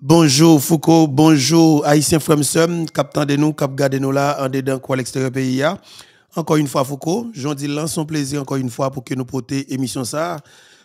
Bonjour Foucault, bonjour Haïtien Fremsum, captain de nous, cap de nous là, en dedans quoi l'extérieur pays. Encore une fois Foucault, j'en dis son plaisir encore une fois pour que nous portions émission ça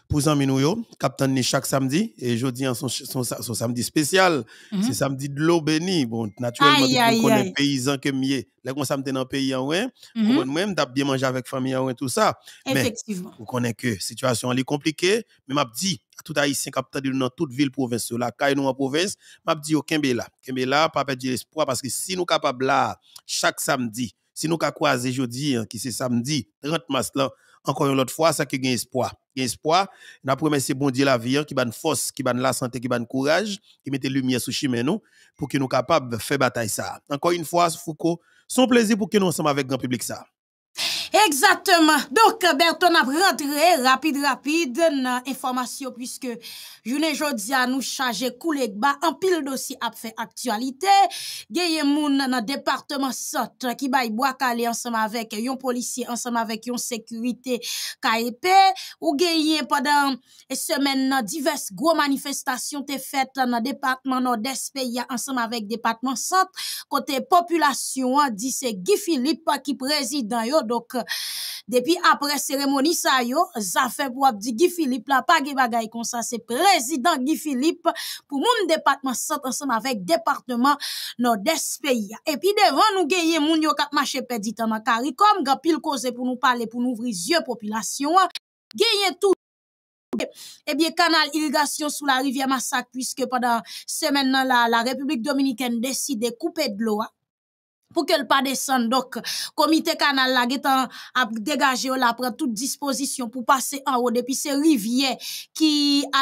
pour nous Captain Ni chaque samedi. Et jeudi, son, son, son, samedi spécial. C'est mhm. samedi de l'eau bénie. Bon, naturellement, on connaît paysans que mieux. Là, on dans le pays, on ouais. même bien manger avec famille, ouin tout ça. Effectivement. Mais, on connaît que situation est compliquée. Mais m'a dit, tout haïtien Captain de dans toute ville province là caille nous en province m'a dit dis, là kembe là pas perdre l'espoir parce que si nous sommes capable là chaque samedi si nous avons croiser jeudi qui hein, c'est samedi 30 mars là encore une autre fois, ça qui gagne espoir. Gagne espoir. N'a promis bon Dieu la vie, hein, qui ban force, qui ban la santé, qui ban courage, qui mette lumière sous chemin nous, pour que nous capables de faire bataille ça. Encore une fois, Foucault, son plaisir pour que nous sommes avec grand public ça. Exactement, donc Berton ap rentrer rapide rapide nan informasyon pwiske jounen jodia nou chaje koulek ba anpil dosi ap fe aktualite geye moun nan departement sot ki bay boak ale ansam avek yon polisye ansam avek yon sekwite ka epe ou geye padan semen nan divers gwo manifestasyon te fet nan departement nan despeya ansam avek departement sot kote populasyon di se Guy Philippe ki prezident yo doke Depuis après cérémonie ça yo, ça fait pour Abdi Guy Philippe là pas des bagay comme ça, c'est président Guy Philippe pour mon département centre ensemble avec département nord-est pays. Et puis devant nous gagner moun yo k'ap marcher perdu dans ma carré comme grand pile cause pour nous parler pour nous ouvrir yeux population. Gagner tout et eh bien, canal irrigation sous la rivière Massac, puisque pendant semaine là, la République dominicaine décide de couper de l'eau. Hein. pou ke l pa desen. Dok, komite kanal la getan a degaje yo la, pren tout disposition pou pase an o, depi se rivye ki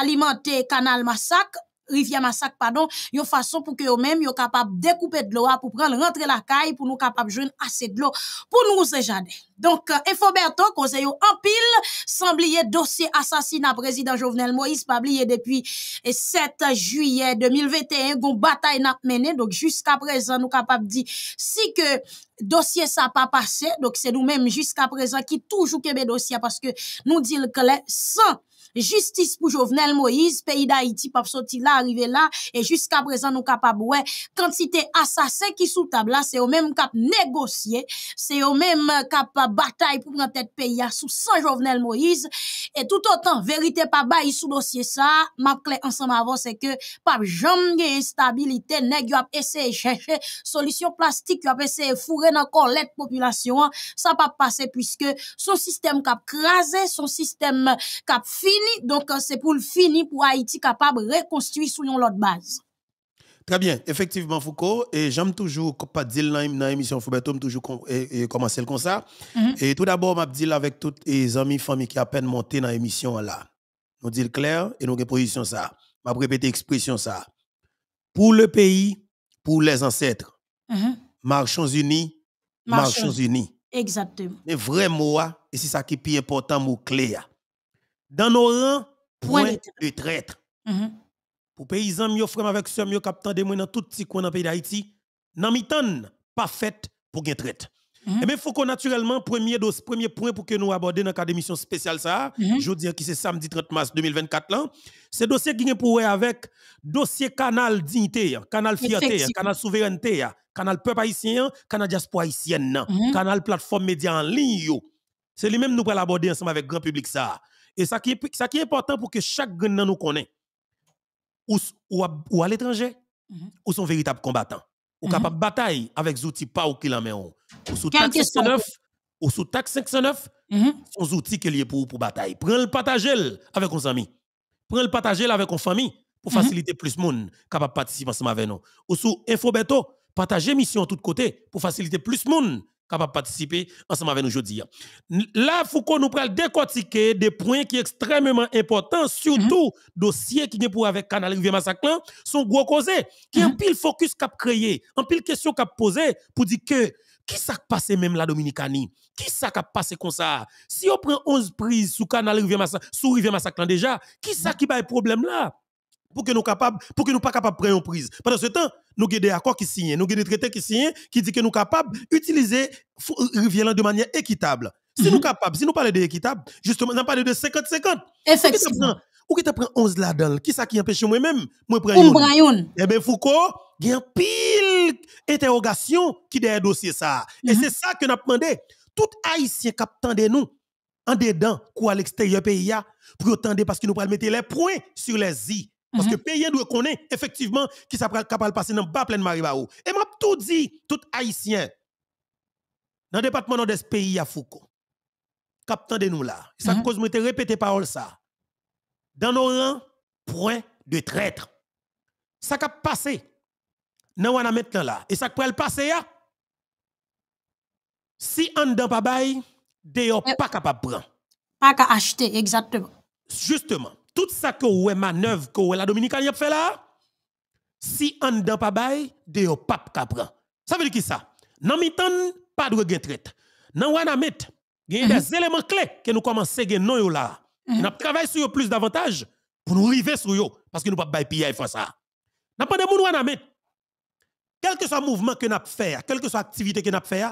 alimante kanal masak, rivière massacre pardon, une façon pour que eux même yo capable découper de l'eau pour prendre rentrer la caille pour nous capable joindre assez de l'eau pour nous ce jardin. Donc euh, Infoberto Conseil en pile oublier dossier assassinat président Jovenel Moïse pas oublié depuis 7 euh, juillet 2021 gon bataille n'a mené donc jusqu'à présent nous capable dire si que dossier ça pas passé donc c'est nous-mêmes jusqu'à présent qui toujours le dossier parce que nous dit le clair sans justice pou Jovenel Moïse, peyi da Haiti, pap soti la, arrive la, e jusqu'a prezan nou kap ap wè, kantite asase ki sou tab la, se yo mèm kap negosye, se yo mèm kap batay pou prantet peyi a sou sa Jovenel Moïse, e tout otan, verite pa ba, i sou dosye sa, map kle ansan ma avon, se ke pap jom gen instabilite, neg yo ap ese e cheche, solisyon plastik yo ap ese e fure nan kon let popyla syon, sa pap pase, pwiske son sistem kap krasè, son sistem kap fin, donc euh, c'est pour le fini pour Haïti capable de reconstruire sous l'autre base. Très bien, effectivement Foucault, et j'aime toujours pas dire dans l'émission j'aime toujours commencer comme ça. Et tout d'abord, m'a dire avec tous les amis, familles qui à peine monté dans l'émission là. Nous dit clair et nous avons position ça. M'a répété expression ça. Pour le pays, pour les ancêtres. Mhm. Marchons unis, marchons, unis. Exactement. Mais vrai mot, ah, et c'est ça qui est plus important, mot clé. Ah dans nos rangs, point, de traître. Pour mm-hmm. les Pour paysans, mieux frères avec ceux mieux captant des dans tout petit coin dans pays d'Haïti, nan mitan pas fait pour les traite. Et faut qu'on naturellement premier premier point pour que nous abordions dans cadre émission spéciale ça, mm-hmm. je veux dire c'est samedi 30 mars 2024 c'est c'est dossier qui est pour avec dossier canal dignité, canal fierté, canal souveraineté, canal peuple haïtien, canal diaspora haïtienne, mm-hmm. canal plateforme média en ligne. C'est lui-même nous pour l'aborder ensemble avec grand public ça. Et ça qui, est, ça qui est important pour que chaque gang nous connaisse, ou, à, l'étranger, mhm. ou son véritable combattants, ou mhm. capable de bataille avec des outils pas ou qu'il en met Ou sous taxe 509, ou sous taxe 509, son outils qui y pour, pour bataille. Prends le partager avec nos amis. Prends le partager avec nos familles pour mhm. faciliter plus de monde capable de participer ensemble avec nous. Ou sous Infobeto, partagez mission de tous côtés pour faciliter plus de monde capable de participer ensemble avec nous aujourd'hui. Là, Foucault nous des décortiquer des points qui sont extrêmement importants, surtout mm dossier qui est pour avec Canal Rivière massaclan sont gros causés, qui mm un en mhm. pile focus a créé, en pile question cap posé pour dire que qui ça passé même la Dominicanie? Qui ça qui passé comme ça? Si on prend 11 prises sous Canal Rivière massaclan sous Rivière Massaclan déjà, qui ça qui a problème là? pour que nous ne pour que nous pas capables de prendre une prise pendant ce temps nous avons des accords qui signent nous avons des traités qui signent qui dit que nous capables utiliser rivière de manière équitable si nous sommes nous capables si nous parlons d'équitable justement nous parlons de 50 50 effectivement ou qui prend 11 là-dedans qui ça qui empêche moi même moi prendre Eh bien Foucault il y a pile interrogation qui derrière dossier ça et mhm. c'est ça que nous demandé tout haïtien a de nous en dedans ou à l'extérieur pays pour attendre parce que nous pas mettre les points sur les i parce mm-hmm. que pays doit connaître effectivement qui ça capable passer dans bas plein Maribao. Et m'a tout dit tout haïtien dans le département de des pays à Foucault. Captain de nous là. Ça mm-hmm. cause me répéter parole ça. Dans nos rangs, point de traître. Ça cap passé. on a maintenant là et ça le passer Si on dans pas bail, d'ailleurs pas capable prendre. Pas qu'à acheter exactement. Justement tout ça que ouais manœuvre que la Dominicaine a fait là si on ne pas bail de pap ça veut dire qui ça nan mitan pas de retraite nan wanamit il y a des mhm. éléments clés que nous commençons à non là mhm. On travaille sur plus davantage pour nous arriver sur yo parce que nous pas bail PI faire ça nan pas de moun met quel que soit mouvement que nous fait quelle que soit activité que nous fait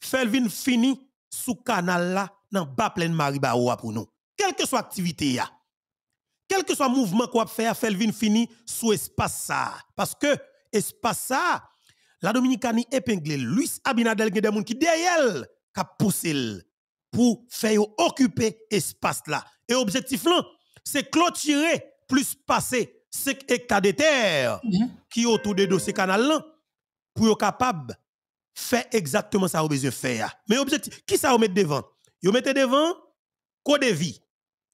faire vin fini sous canal là dans bas pleine mariba pour nous quelle que soit activité quel que soit le mouvement qu'on va faire, Felvin fini sous espace Parce que espace ça, la Dominicanie épinglé Luis Abinadel, qui des gens qui derrière poussé pour faire occuper espace là. Et objectif là, c'est clôturer plus passer 5 hectares de terre mhm. qui autour de ce canal là pour être capable faire exactement ça au besoin faire. Mais objectif, qui ça vous met devant Vous mettez devant quoi de vie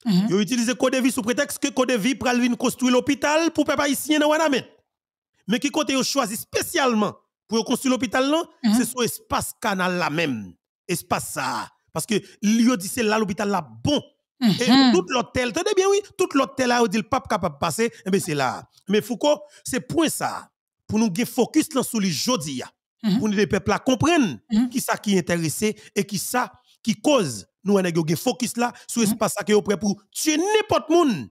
ils mhm. ont utilisé Code Vie sous prétexte que Code Vie pour construire l'hôpital pour les haïtiens dans Wanamet. Mais qui côté ont choisi spécialement pour construire l'hôpital, là mhm. c'est son espace canal là même. Espace ça. Parce que l'IO dit c'est là l'hôpital là bon. Mhm. Et tout l'hôtel, tenez bien oui, tout l'hôtel là où dit le pape capable de passer, eh c'est là. Mais Foucault, c'est point ça. Pour nous faire focus sur les jodi. Pour nous les peuples comprennent qui ça qui est intéressé et qui ça qui cause nous avons focus là sur l'espace mm-hmm. qui est prêt pour tuer n'importe monde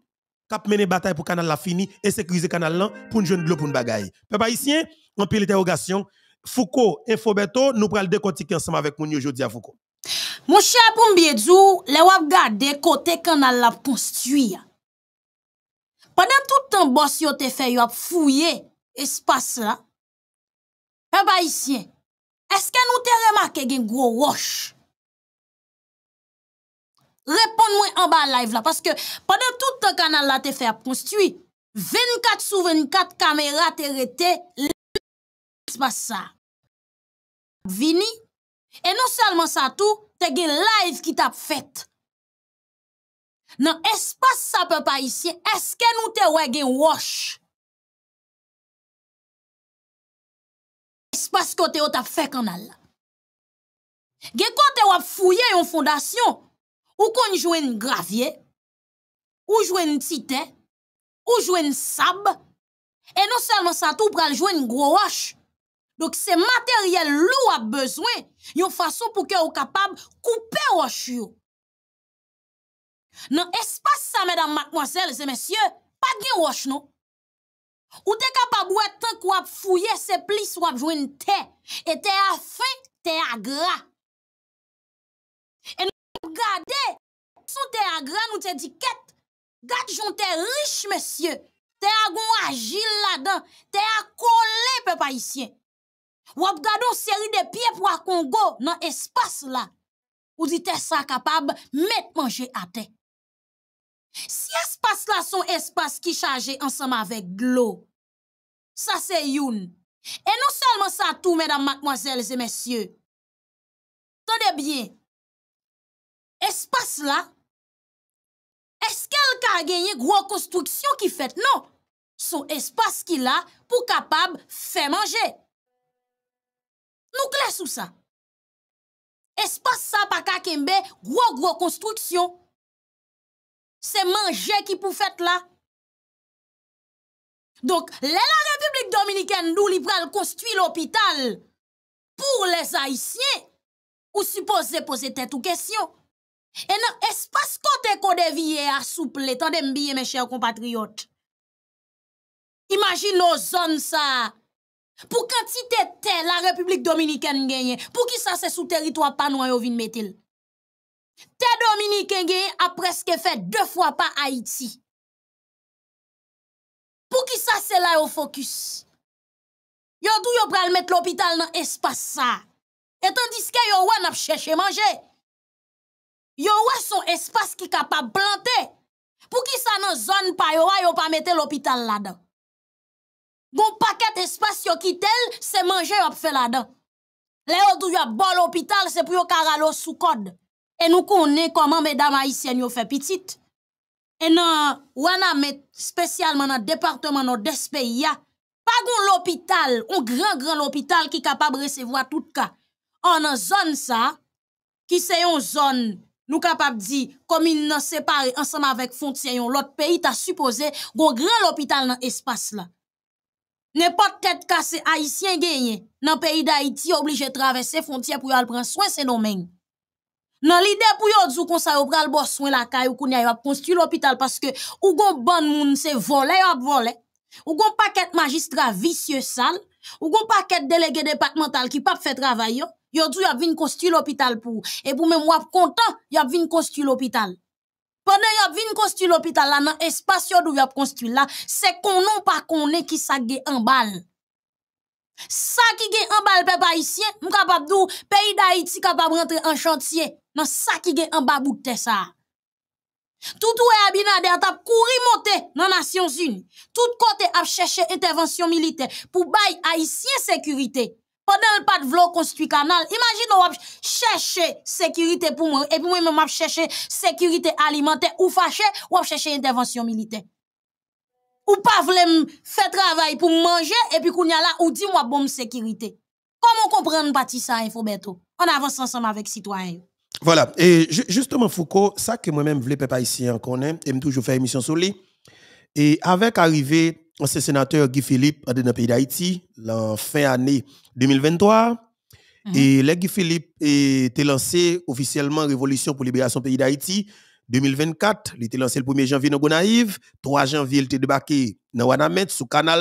qui mener bataille pour canal la fini et sécuriser canal là pour une jeune de pour une bagaille. Peuple haïtien, on peut l'interrogation. Foucault, et Foberto nous prenons le décortiquer ensemble avec nous aujourd'hui à Foucault. Mon cher Poumbiedzou, les wap gade côté canal la construit. Pendant tout temps, boss yo te fait yo fouiller espace là. Peuple haïtien, est-ce que nous te remarqué gen gros roche Repon mwen an ba live la, paske, padan tout te kanal la te fe ap konstuit, 24 sou 24 kamera te rete, le, espas sa. Vini, e non salman sa tou, te gen live ki tap fet. Nan, espas sa pe pa isye, eske nou te we gen wash. Espas kote yo tap fe kanal la. Gen kote yo ap fouye yon fondasyon, Ou konjwen gravye, ou jwen titè, ou jwen sab, e nou sel nan sa tou pral jwen gwo roche. Dok se materyel lou ap bezwen, yon fason pou ke ou kapab koupe roche yo. Nan espas sa, medan matmoazel, se mesye, pa gen roche nou. Ou te kapab wè te kwa ap fouye, se plis wap jwen te, e te a fin, te a gra. Gade, sou te a gran ou te diket, gade jonte riche, mesye, te a goun a jil la dan, te a kole pe pa isyen. Wap gado seri de pie pou a Kongo nan espase la, ou di te sa kapab met manje ate. Si espase la son espase ki chaje ansam avek glo, sa se youn. E non selman sa tou, medan matmoazelze, mesye. Tade bien, Espas non. la, eskel ka genye gro konstruksyon ki fèt? Non, sou espas ki la pou kapab fè manje. Nou kles ou sa? Espas sa pa kakembe gro-gro konstruksyon? Se manje ki pou fèt la? Donk, le la Republik Dominikèn nou lipral konstwi l'opital pou les haisyen ou suppose pose tèt ou kesyon? E nan espas kote kode viye asouple tan den biye meche yo kompatriyot. Imagin nou zon sa. Pou kanti te te la Republik Dominikene genye, pou ki sa se sou teritwa panwa yo vin metil. Te Dominikene genye apreske fe de fwa pa Haiti. Pou ki sa se la yo fokus. Yo tou yo pral met l'opital nan espas sa. Etan diske yo wan ap chèche manje. y a son espace qui capable planter pour qui ça dans zone pa yo wè yo pa mettre l'hôpital là-dedans bon paquet espace yo qui tel c'est manger yo fait là-dedans là yo l'hôpital c'est pour yo caralo sous code et nous connais comment mesdames haïtiennes yo fait petite et non met spécialement dans département de d'espaya pas dans l'hôpital un grand grand l'hôpital qui capable recevoir tout cas On oh, en zone ça qui c'est une zone nous capables de dire, comme ils non séparent ensemble avec frontière, l'autre pays t'a supposé un grand hôpital dans l'espace là. N'est-ce pas tête cassée haïtien gagné dans le pays d'Haïti obligé de traverser frontière pour aller prendre soin ces domaines. Dans l'idée pour yon djou kon sa yon pral bo soin la kay ou koun yon construit l'hôpital parce que ou gon ban moun se volé yon volé. Ou gon paquet magistrat vicieux sale. Ou gon paquet délégué départemental qui pas fait travail Yo dou y'a vin construire l'hôpital pou. et pou même ap kontan, y'a vin construire l'hôpital. Pendant y'a vin construire l'hôpital la nan espasyon dou yap konstu la, se konon pa konen ki sa ge an bal. Sa ki ge an bal pe pa isyen, m kapap dou peyi rentrer en chantier. rentre an qui Nan sa ki ge an bout boute sa. Tout e Abinader tap kouri monte nan Nations Unies. Tout kote ap chèche intervention militaire pou bay haïtien sécurité le pas de vlog construit canal, imagine on va chercher sécurité pour moi, et puis moi même ap chercher sécurité alimentaire ou fâché ou chercher intervention militaire. Ou pas vle faire travail pour manger, et puis qu'on y a là, ou dit moi bombe sécurité. Comment comprendre partie ça, InfoBeto On avance ensemble avec citoyens. Voilà. Et justement, Foucault, ça que moi-même voulais pas ici, on connaît, et toujours faire émission sur lui. Et avec arrivé ancien sénateur Guy Philippe dans le pays d'Haïti, en fin année 2023. Mhm. Et là, Guy Philippe était lancé officiellement Révolution pour libération pays d'Haïti 2024. Il était lancé le 1er janvier dans Gonaïve. 3 janvier, il était débarqué dans Wanamet, sous canal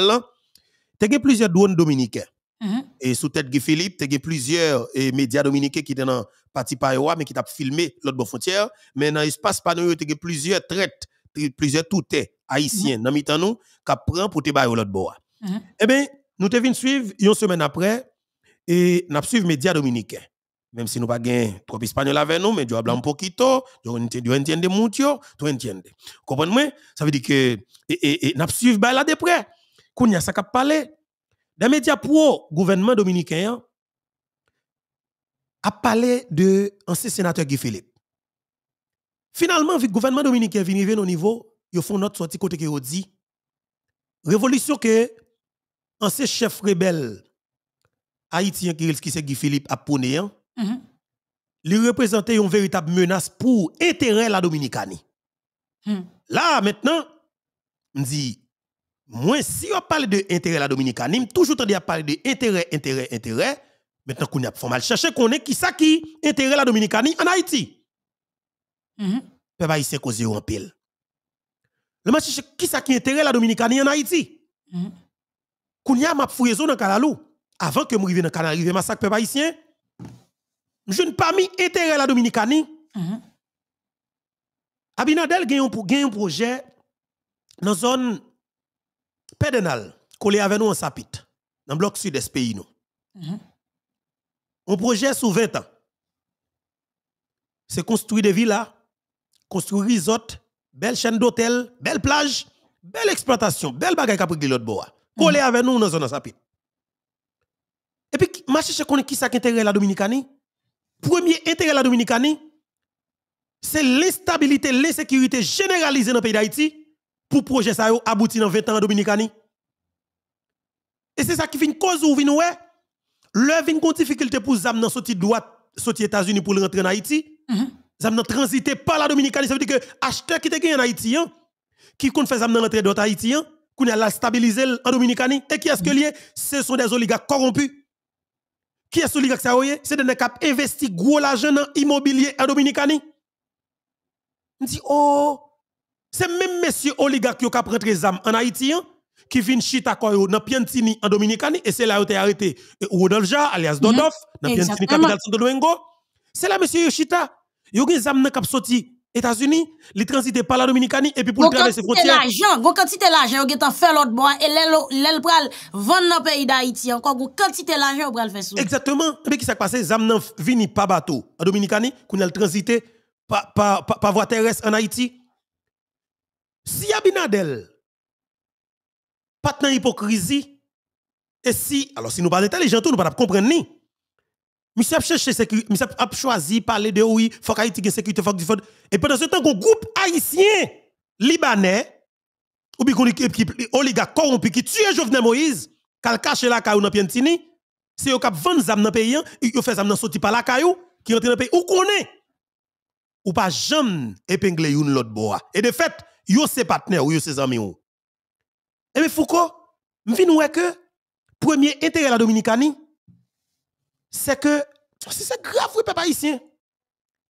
Il y a plusieurs douanes dominicaines. Mhm. Et sous tête Guy Philippe, il y a plusieurs eh, médias dominicains qui étaient dans le parti mais qui ont filmé l'autre frontière. Mais dans l'espace panneau, il y a plusieurs traites plusieurs tout-est haïtiens mm dans nous qui prennent pour te bailler l'autre bois. Mhm. Eh bien, nous te suivi suivre une semaine après et nous les médias dominicains. Même si nous pas gain trop espagnol avec nous, mais nous parlons un poquito, nous entendons mucho, nous entendons. Comprenez-moi? Ça veut dire que et, et, nous suivre là de près. ça parlé, les médias pro gouvernement dominicain a parlé de ancien sénateur Guy Philippe. Finalement, le gouvernement dominicain vient au niveau, ils font notre sortie côté qui dit révolution que ancien chef rebelle haïtien qui est Guy Philippe a hein, mhm. lui une véritable menace pour intérêt la Dominicanie. Mhm. Là maintenant, me dit moi si on parle de intérêt la Dominicanie, toujours tendu à parler de intérêt intérêt intérêt, maintenant qu'on a pas mal chercher qu'on est qui ça qui intérêt la Dominicanie en Haïti. Mhm. Peuple haïtien causé en pile. Le match qui ça qui intérêt la Dominicanie en Haïti. Mhm. Kounya m'a fouillé dans Kalalou avant que je arrive dans Canal arrivé massacre peuple haïtien. Je n'ai pas mis intérêt la Dominicanie. Mhm. Abinadel gagne un projet dans zone pédénale collé avec nous en sapit dans le bloc sud des pays Un projet sous 20 ans. C'est construit des villas Construire resort, belle chaîne d'hôtel, belle plage, belle exploitation, belle bagaille qui a pris l'autre bois. Coller mm. avec nous dans zone sapit. Et puis, marché chez qui ça qui intéresse la Dominicanie? Premier intérêt la Dominicanie, c'est l'instabilité, l'insécurité généralisée dans le pays d'Haïti pour projet ça aboutir dans 20 ans en Dominicanie. Et c'est ça qui fait une cause ou vient ouais. Le une difficulté pour zam dans sorti droite, sortir États-Unis pour rentrer en Haïti. Mm-hmm zam nan transité par la Dominicaine. Ça veut dire que acheteur qui te gagné en Haïti, hein, qui compte faire zam dans l'entrée d'autres Haïtiens, hein, qui a stabilisé en Dominicaine. Et qui est-ce que lié? Ce sont des oligarques corrompus. Qui est-ce oligarque ça C'est des cap qui investi gros l'argent dans l'immobilier en Dominicaine. On dit, oh, c'est même Monsieur Oligarque qui a rentré zam en Haïti, hein, qui vient chita dans Piantini en Dominicani, et c'est là où ont été arrêté Rodolja, alias mhm. Dodof, dans Piantini, capitale Santo Domingo. C'est là, monsieur Yoshita, Yo gen zam nan kap soti États-Unis, li transite par la Dominicanie et puis pour traverser frontière. l'argent, quand quantité l'argent, gen tan fait l'autre bois et l'el pral vendre dans pays d'Haïti encore quand quantité l'argent pral faire sous. Exactement. Mais eh qui s'est passé zam nan vini pa bateau en Dominicanie qu'on elle transité par par par pa voie terrestre en Haïti. Si Abinadel pas dans hypocrisie et si alors si nous pas tout nous pas comprendre ni. Monsieur a cherché sécurité, monsieur a choisi parler de oui, faut qu'Haïti ait sécurité, faut que Et pendant ce temps, un groupe haïtien, libanais, ou bien oligarque corrompu qui tue Jovenel Moïse, qui cache la caillou dans Piantini, c'est eux qui 20 zam dans le pays, hein. ils fait zam dans par la caillou, qui rentre dans le pays, ou connaît. Ou pas jamais épingler une l'autre bois. Et de fait, yo ses partenaires ou yo ses amis ou. Et mais Foucault, m'vin ouais que premier intérêt la Dominicanie, c'est que si c'est grave, oui, papa ici.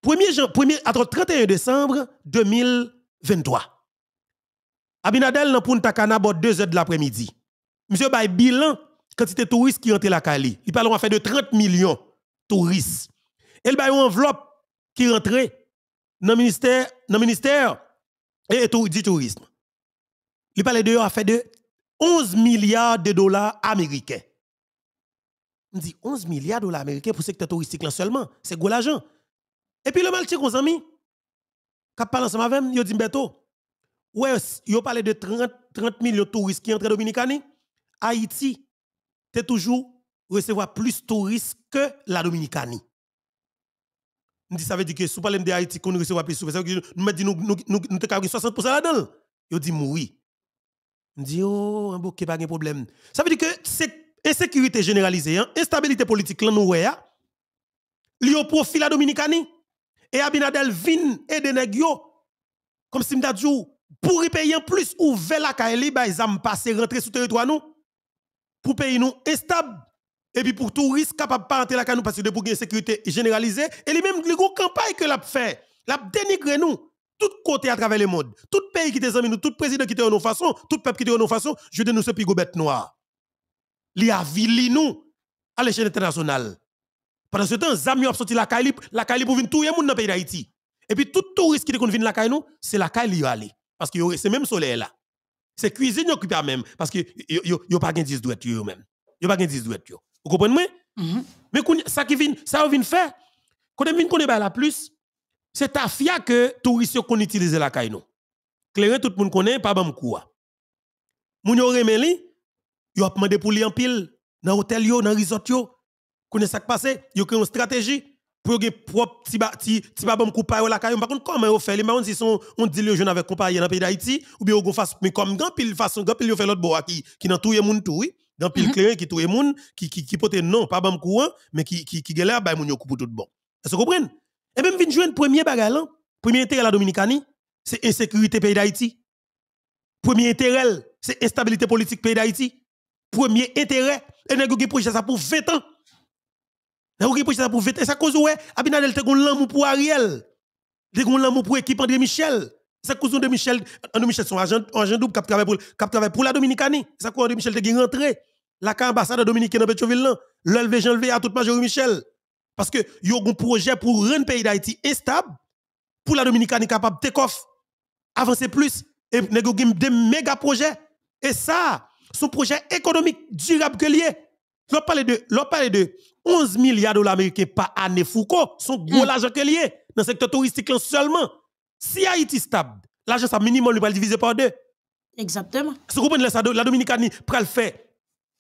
Premier jour, 1er, 31 décembre 2023. Abinadel n'a pas Punta Cana, 2 h de l'après-midi. Monsieur Bay bilan, quantité de touristes qui rentrent à la Cali. Il parle en fait de 30 millions de touristes. Et parle une enveloppe qui rentre dans le ministère, dans ministère et, du tourisme. Il parle de fait de 11 milliards de dollars américains. On dit 11 milliards de dollars américains pour le secteur touristique là seulement. C'est gros l'argent. Et puis le mal qu'on amis, quand parle ensemble avec yo dit Beto. Ouais, yo parlé de 30, millions de touristes qui entrent en Dominicanie. Haïti es toujours recevoir plus de touristes que la Dominicanie. On dit ça veut dire que si on parle de Haïti qu'on recevra plus de touristes, nous dit nous nous nous, nous 60% là-dedans. Yo dit oui. On dit oh, un bouquet pas de problème. Ça veut dire que c'est insécurité généralisée, hein. instabilité politique, là, nous, hein. li au profil à Dominicani. Et Abinadel vin et de comme si pour y payer plus ou vers la kaeli, ba zam passé, rentrer sur territoire nous, pour payer nous instable. Et puis pour touristes capable pas rentrer la kaeli, parce que de pour sécurité généralisée, et lui même, les gros campagne que l'a fait, l'a dénigré nous tout côté à travers le monde. Tout pays qui te amis, nous, tout président qui te en façon, tout peuple qui te en façon, je nous ce pigot bête noir li avili nous à l'échelle internationale. Pendant ce temps, Zami a sorti la Kaili, la Kaili pour venir tout le monde dans le pays d'Haïti. Et puis tout touriste qui vient la Kaili, c'est la Kaili aller. Parce que c'est même soleil là. C'est cuisine qui même. Parce que yo pas gain 10 douettes yo même. Yo pas de 10 douettes Vous comprenez? Mhm. Mais ça qui vient, ça vient faire. Quand on vient qu'on la plus, c'est ta fia que touristes qu'on utilise la Kaili. Clairement, tout le monde connaît, pas de quoi. Moun yo remeli, Yo a demandé pour les en pile dans hôtel dans resort yo. Connais ça qui passé, yo créé une stratégie pour que propre la Par contre comment yo fait, mais on dit son on dit le jeune avec pays d'Haïti ou bien on face mais comme pile façon pile fait l'autre bois qui qui dans tout pile mhm. qui tout monde qui qui qui pote non pas bon courant mais qui qui qui galère ba moun yo tout bon. Est-ce que vous comprenez Et même premier hein? premier intérêt la c'est insécurité pays d'Haïti. Premier intérêt, c'est instabilité politique pays d'Haïti premier intérêt. Et nous avons projet ça pour 20 ans. Nous avons projet ça pour 20 ans. Et ça cause oui, Abinadel as un l'amour pour Ariel. Te un l'amour pour l'équipe André Michel. C'est un cause de Michel, André Michel son agent, agent double qui travaille pour, pour la Dominicanie. Ça cause André Michel te est rentré. La ambassade dominicaine dans Petroville là, l'enlever j'enlever à toute major Michel. Parce que a un projet pour rendre pays d'Haïti instable pour la Dominicanie capable de faire avancer plus et négocier des méga projets. Et ça, son projet économique durable que lié. L'on parle de, parle de 11 milliards de dollars américains par année Foucault, son gros mm. l'argent que lié dans le secteur touristique seulement. Si Haïti stable, l'argent ça minimum il va diviser par deux. Exactement. Si vous comprenez ça, la Dominicani pral faire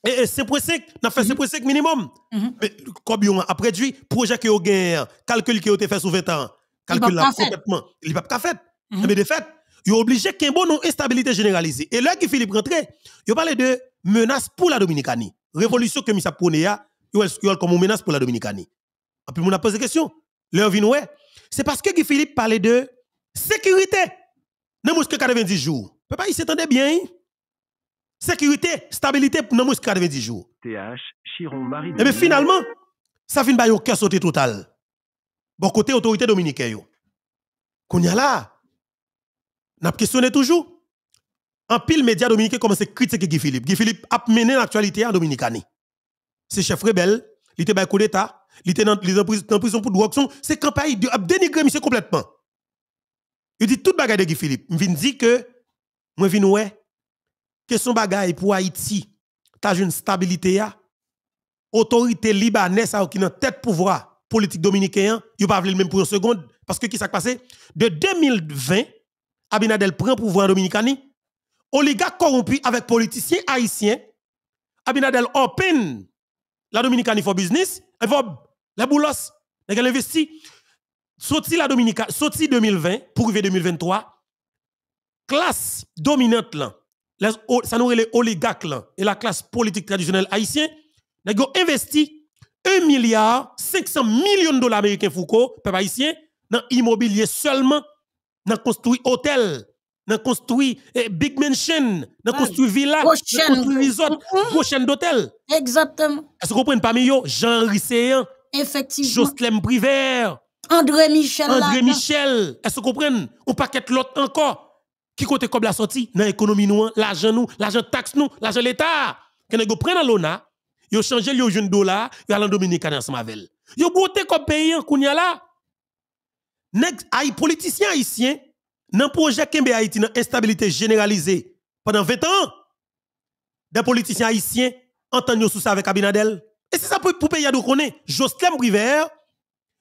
et 5.5, n'a fait 5.5 mm-hmm. minimum. Mm-hmm. Mais comme on a produit projet que vous gagne, calcul que vous fait sous 20 ans, calcul là complètement, il va pas fait. Mais mm-hmm. eh de fait, ils ont obligé qu'un bon non instabilité généralisée. Et là, qui Philippe rentre, il parlait de menace pour la Dominicanie. Révolution que Missa prône, ils comme une menace pour la Dominicanie. Et puis, on a posé question. Leur vin, C'est parce que Guy Philippe parlait de sécurité. Dans 90 jours. Papa, il s'entendait bien. Hein? Sécurité, stabilité dans 90 jours. TH, Chiron, Marie. Et eh finalement, ça finit par un cœur sauté total. Bon côté autorité dominicaine. Qu'on y a là, N'a questionné toujours. En pile média dominicain commence à critiquer Guy Philippe. Guy Philippe a mené l'actualité à Dominicani. C'est chef rebelle, il était coup d'État, il était dans prison pour drogue. C'est campagne a dénigré monsieur complètement. Il dit toute bagaille de Guy Philippe. Il dit que, moi, je ouais, que son bagaille pour Haïti, t'as une stabilité, autorité libanaise qui n'a tête pouvoir politique dominicain, il pas le même pour une seconde. Parce que qu'est-ce qui s'est passé? De 2020 Abinadel prend pouvoir en Dominicani. Oligarque corrompu avec politiciens haïtiens. Abinadel open la Dominicani for business. Et la boulos. Elle investit. Sorti la sorti 2020 pour arriver 2023. Classe dominante là, ça nous les oligarques là, et la classe politique traditionnelle haïtienne, nous investi 1 milliard 500 millions de dollars américains Foucault, peuple haïtien, dans immobilier seulement nan construit hôtel, nan construit eh, big mansion, nan construit villa, nan construit resort, prochaine mm, mm. d'hôtel. Exactement. Est-ce que vous comprenez parmi eux Jean-Henri Seyen, Jocelyn Privert, André Michel. André Michel, est-ce que vous comprenez On paquet l'autre encore. Qui côté comme la sortie Dans l'économie nous, hein. l'argent nous, l'argent taxe nous, l'argent l'État. Quand vous prenez l'ONA, vous changez le jeune dollar, vous allez en Dominicain ensemble avec elle. Vous comme pays, vous hein, là les politiciens haïtiens, dans le projet Kembe Haïti, dans l'instabilité généralisée pendant 20 ans, des politiciens haïtiens entendent sous ça avec Abinadel. Et c'est ça pour, pour payer à Jocelyn River,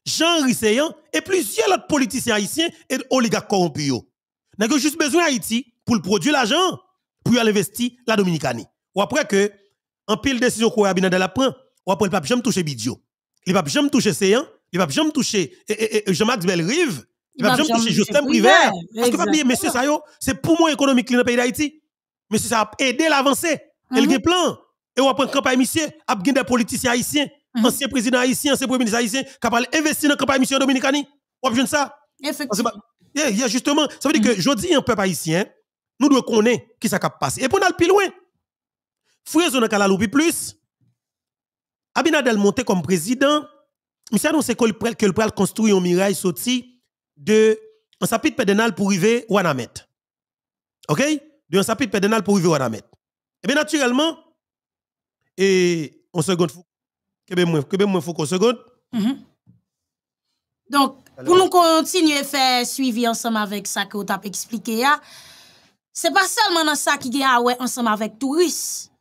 Jean Risséan et plusieurs autres politiciens haïtiens et oligarques corrompus. Nous avons juste besoin d'Haïti pour produire l'argent pour investir la Dominicanie. Ou après que, en pile décision que Abinadel pris ou après le pape jamais toucher Bidjo. Le pape jamais toucher Séan, il va jamais toucher Jean-Max Rive il va jamais toucher Justin Privé. Parce que avez dit, monsieur ça c'est pour moi économique dans le pays d'Haïti. Monsieur ça mhm. a aidé l'avancée. Il y a plan. Et on un campagne monsieur, a des politiciens haïtiens, mhm. anciens présidents haïtiens, anciens premiers ministres haïtiens qui parlent investir dans campagne monsieur dominicani. On a ça. Bah, Effectivement. justement, ça veut dire que mhm. je dis un peuple haïtien, nous devons connaître qui ça passé. Et pour aller plus loin, Fouillez dans la plus, Abinadel monté comme président, Monsieur, on que le prêtre construit un mirail sorti de un sapit pédénal pour arriver à Anamet. OK? De un sapit pédénal pour arriver à Anamet. Et eh bien, naturellement, et en seconde, que bien moi, que bien moi, faut seconde. Mhm. Donc, pour nous continuer à faire suivi ensemble avec ça que vous avez expliqué, ce n'est pas seulement dans ça qui est ensemble avec les touristes.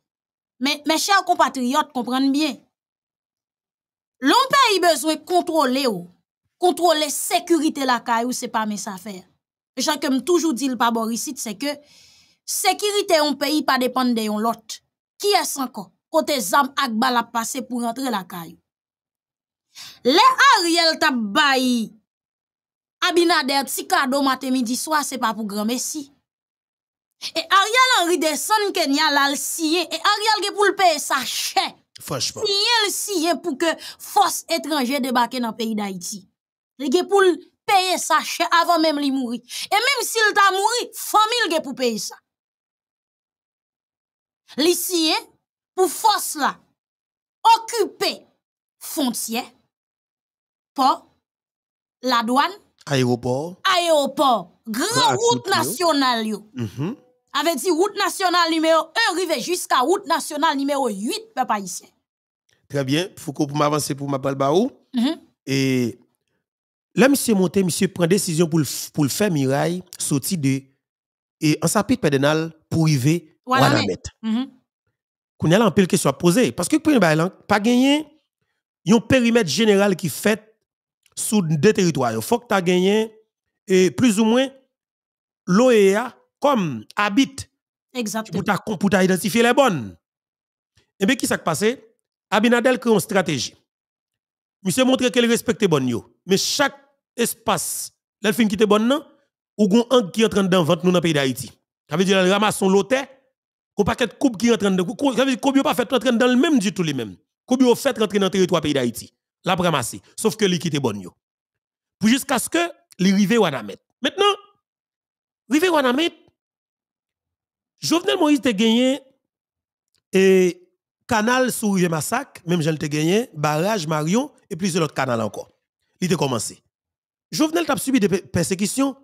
Mais mes chers compatriotes, comprennent bien. Loun pe yi bezwe kontrole yo, kontrole sekurite lakay ou se pa mes afer. E jakem toujou di l paborisit se ke sekurite yon pe yi pa depande yon lot. Ki es anko? Kote zam ak bal ap pase pou rentre lakay ou. Le a riel tabayi, abina der tsi kado mate midi swa se pa pou grome si. E a riel anri de son ken yal al siye, e a riel gepoulpe e sa chè. Franchement. Hein, pour que que forces étrangères débarque dans le pays d'Haïti. Li pour payer ça avant même de mourir. Et même s'il t'a mouru, famille est pour payer ça. Li pour force là occuper frontière port la douane aéroport aéroport grande route nationale mm-hmm avait dit route nationale numéro 1 arrivait jusqu'à route nationale numéro 8, papa ici. Très bien. que pour m'avancer, pour m'appeler Baou. Mm Et là, monsieur monté, monsieur prend décision pour, pour le faire mirail, sorti de. Et en sapit pédénal pour arriver à la mettre. Mm-hmm. Qu'on a en pile qui soit posée. Parce que pour pas gagné, il y a un périmètre général qui fait sous deux territoires. Il faut que tu aies gagné, et plus ou moins, l'OEA comme habite, Exactement. Pour t'identifier identifier les bonnes. Et eh bien, qui s'est passé? Abinadel crée une stratégie. Monsieur montre qu'elle respecte bonne Mais chaque espace, l'elfin qui était bonne, ou gon un qui est en train d'inventer nous dans le pays d'Haïti. Ça veut dire qu'elle ramasse son loté, paquet de coupe qui est en train de. Ça veut dire qu'on pas fait rentrer dans le même du tout les mêmes. Qu'on fait rentrer dans le territoire pays d'Haïti. La ramassé. Sauf que les qui était bonne Pour jusqu'à ce que les rivés Wanamet. Maintenant, rivé Wanamet, Jovenel Moïse te gagné et canal sous rivière Massacre, même j'en te gagné, barrage Marion et plusieurs autres canaux encore. Il a commencé. Jovenel t'a subi des persécutions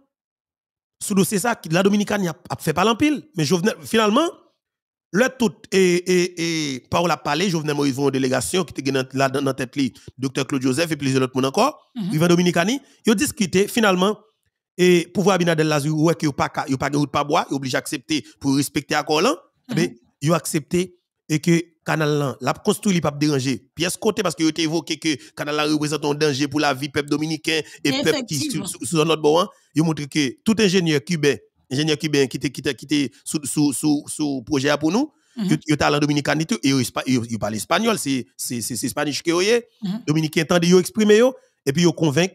sous le dossier ça la Dominicaine a fait pas l'empile, mais Jovenel finalement le tout et et et Paul a parlé, Jovenel Moïse une délégation qui était là dans tête li, docteur Claude Joseph et plusieurs autres monde encore, mm -hmm. Dominicaine, ils ont discuté finalement et pouvoir Abinadel Lazur ouais que pas yo pas route pas bois obligé d'accepter pour respecter accord là mhm. mais yo accepté et que canal là l'a construit pas déranger pièce côté parce que yo évoqué que canal là représente un danger pour la vie peuple dominicain et peuple qui sur notre bon hein. yo montre que tout ingénieur cubain ingénieur cubain qui était qui était sous sous sous projet pour nous mhm. yo talent dominicain et parle espagnol c'est c'est c'est espagnol que mhm. dominicain tande yo exprimer yo et puis yo convainc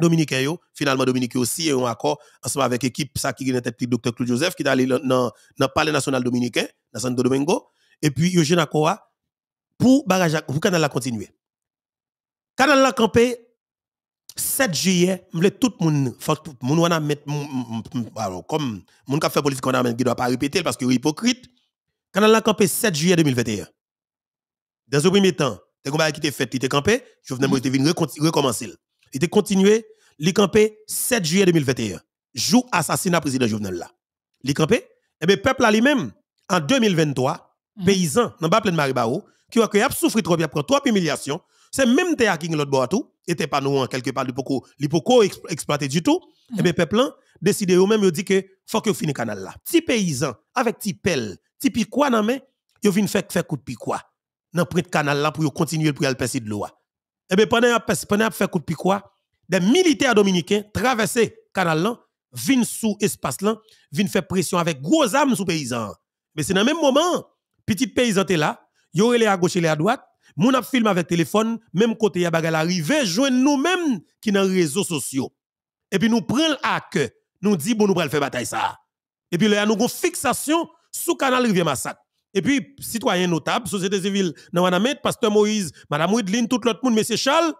Dominique, finalement Dominique aussi a un accord ensemble avec l'équipe ça qui est tête docteur Claude Joseph qui est allé dans le palais national dominicain dans Santo Domingo et puis Eugène un accord pour barrage pour canal la continuer. Canal la campé 7 juillet, m'le tout le monde, wana met alors comme moun ka fait politique on a qui doit pas répéter parce que hypocrite. Canal la campé 7 juillet 2021. Dans le premier temps, t'es combats qui étaient fait, qui étaient campé, je mm. venais recommencer. Il a continué, il 7 juillet 2021, jour assassinat président Jovenel là. Il campé, et eh bien peuple là lui-même en 2023, mhm. paysan dans pas plein Maribao qui a qui a souffert trop, il a pris trop humiliation, c'est même Théa qui l'autre bord tout, était pas nous en quelque part l'hypoco, l'hypoco exploité du tout, et eh mhm. bien peuple décidé eux-mêmes, il dit que faut que finisse canal là. Petit paysan avec petit pelle, petit piquois dans main, ils viennent faire coup de piquois dans près de canal là pour continuer pour aller passer de l'eau. Et eh bien, pendant pendant fait coup de picot, des militaires dominicains traversent le canal viennent sous l'espace, là, viennent faire pression avec gros âmes sous paysans. Mais c'est dans le même moment, petit paysan était là, ils les à gauche et les à droite, mon a film avec téléphone, même côté y bagal arrivé, joignent nous-mêmes qui dans les réseaux sociaux. Et puis nous prenons à cœur, nous disons bon nous allons faire bataille ça. Et puis là nous avons fixation sous canal rivière massacre. Et puis, citoyens notables, société civile, Wanamet, Pasteur Moïse, Madame Widlin, tout l'autre monde, Monsieur Charles,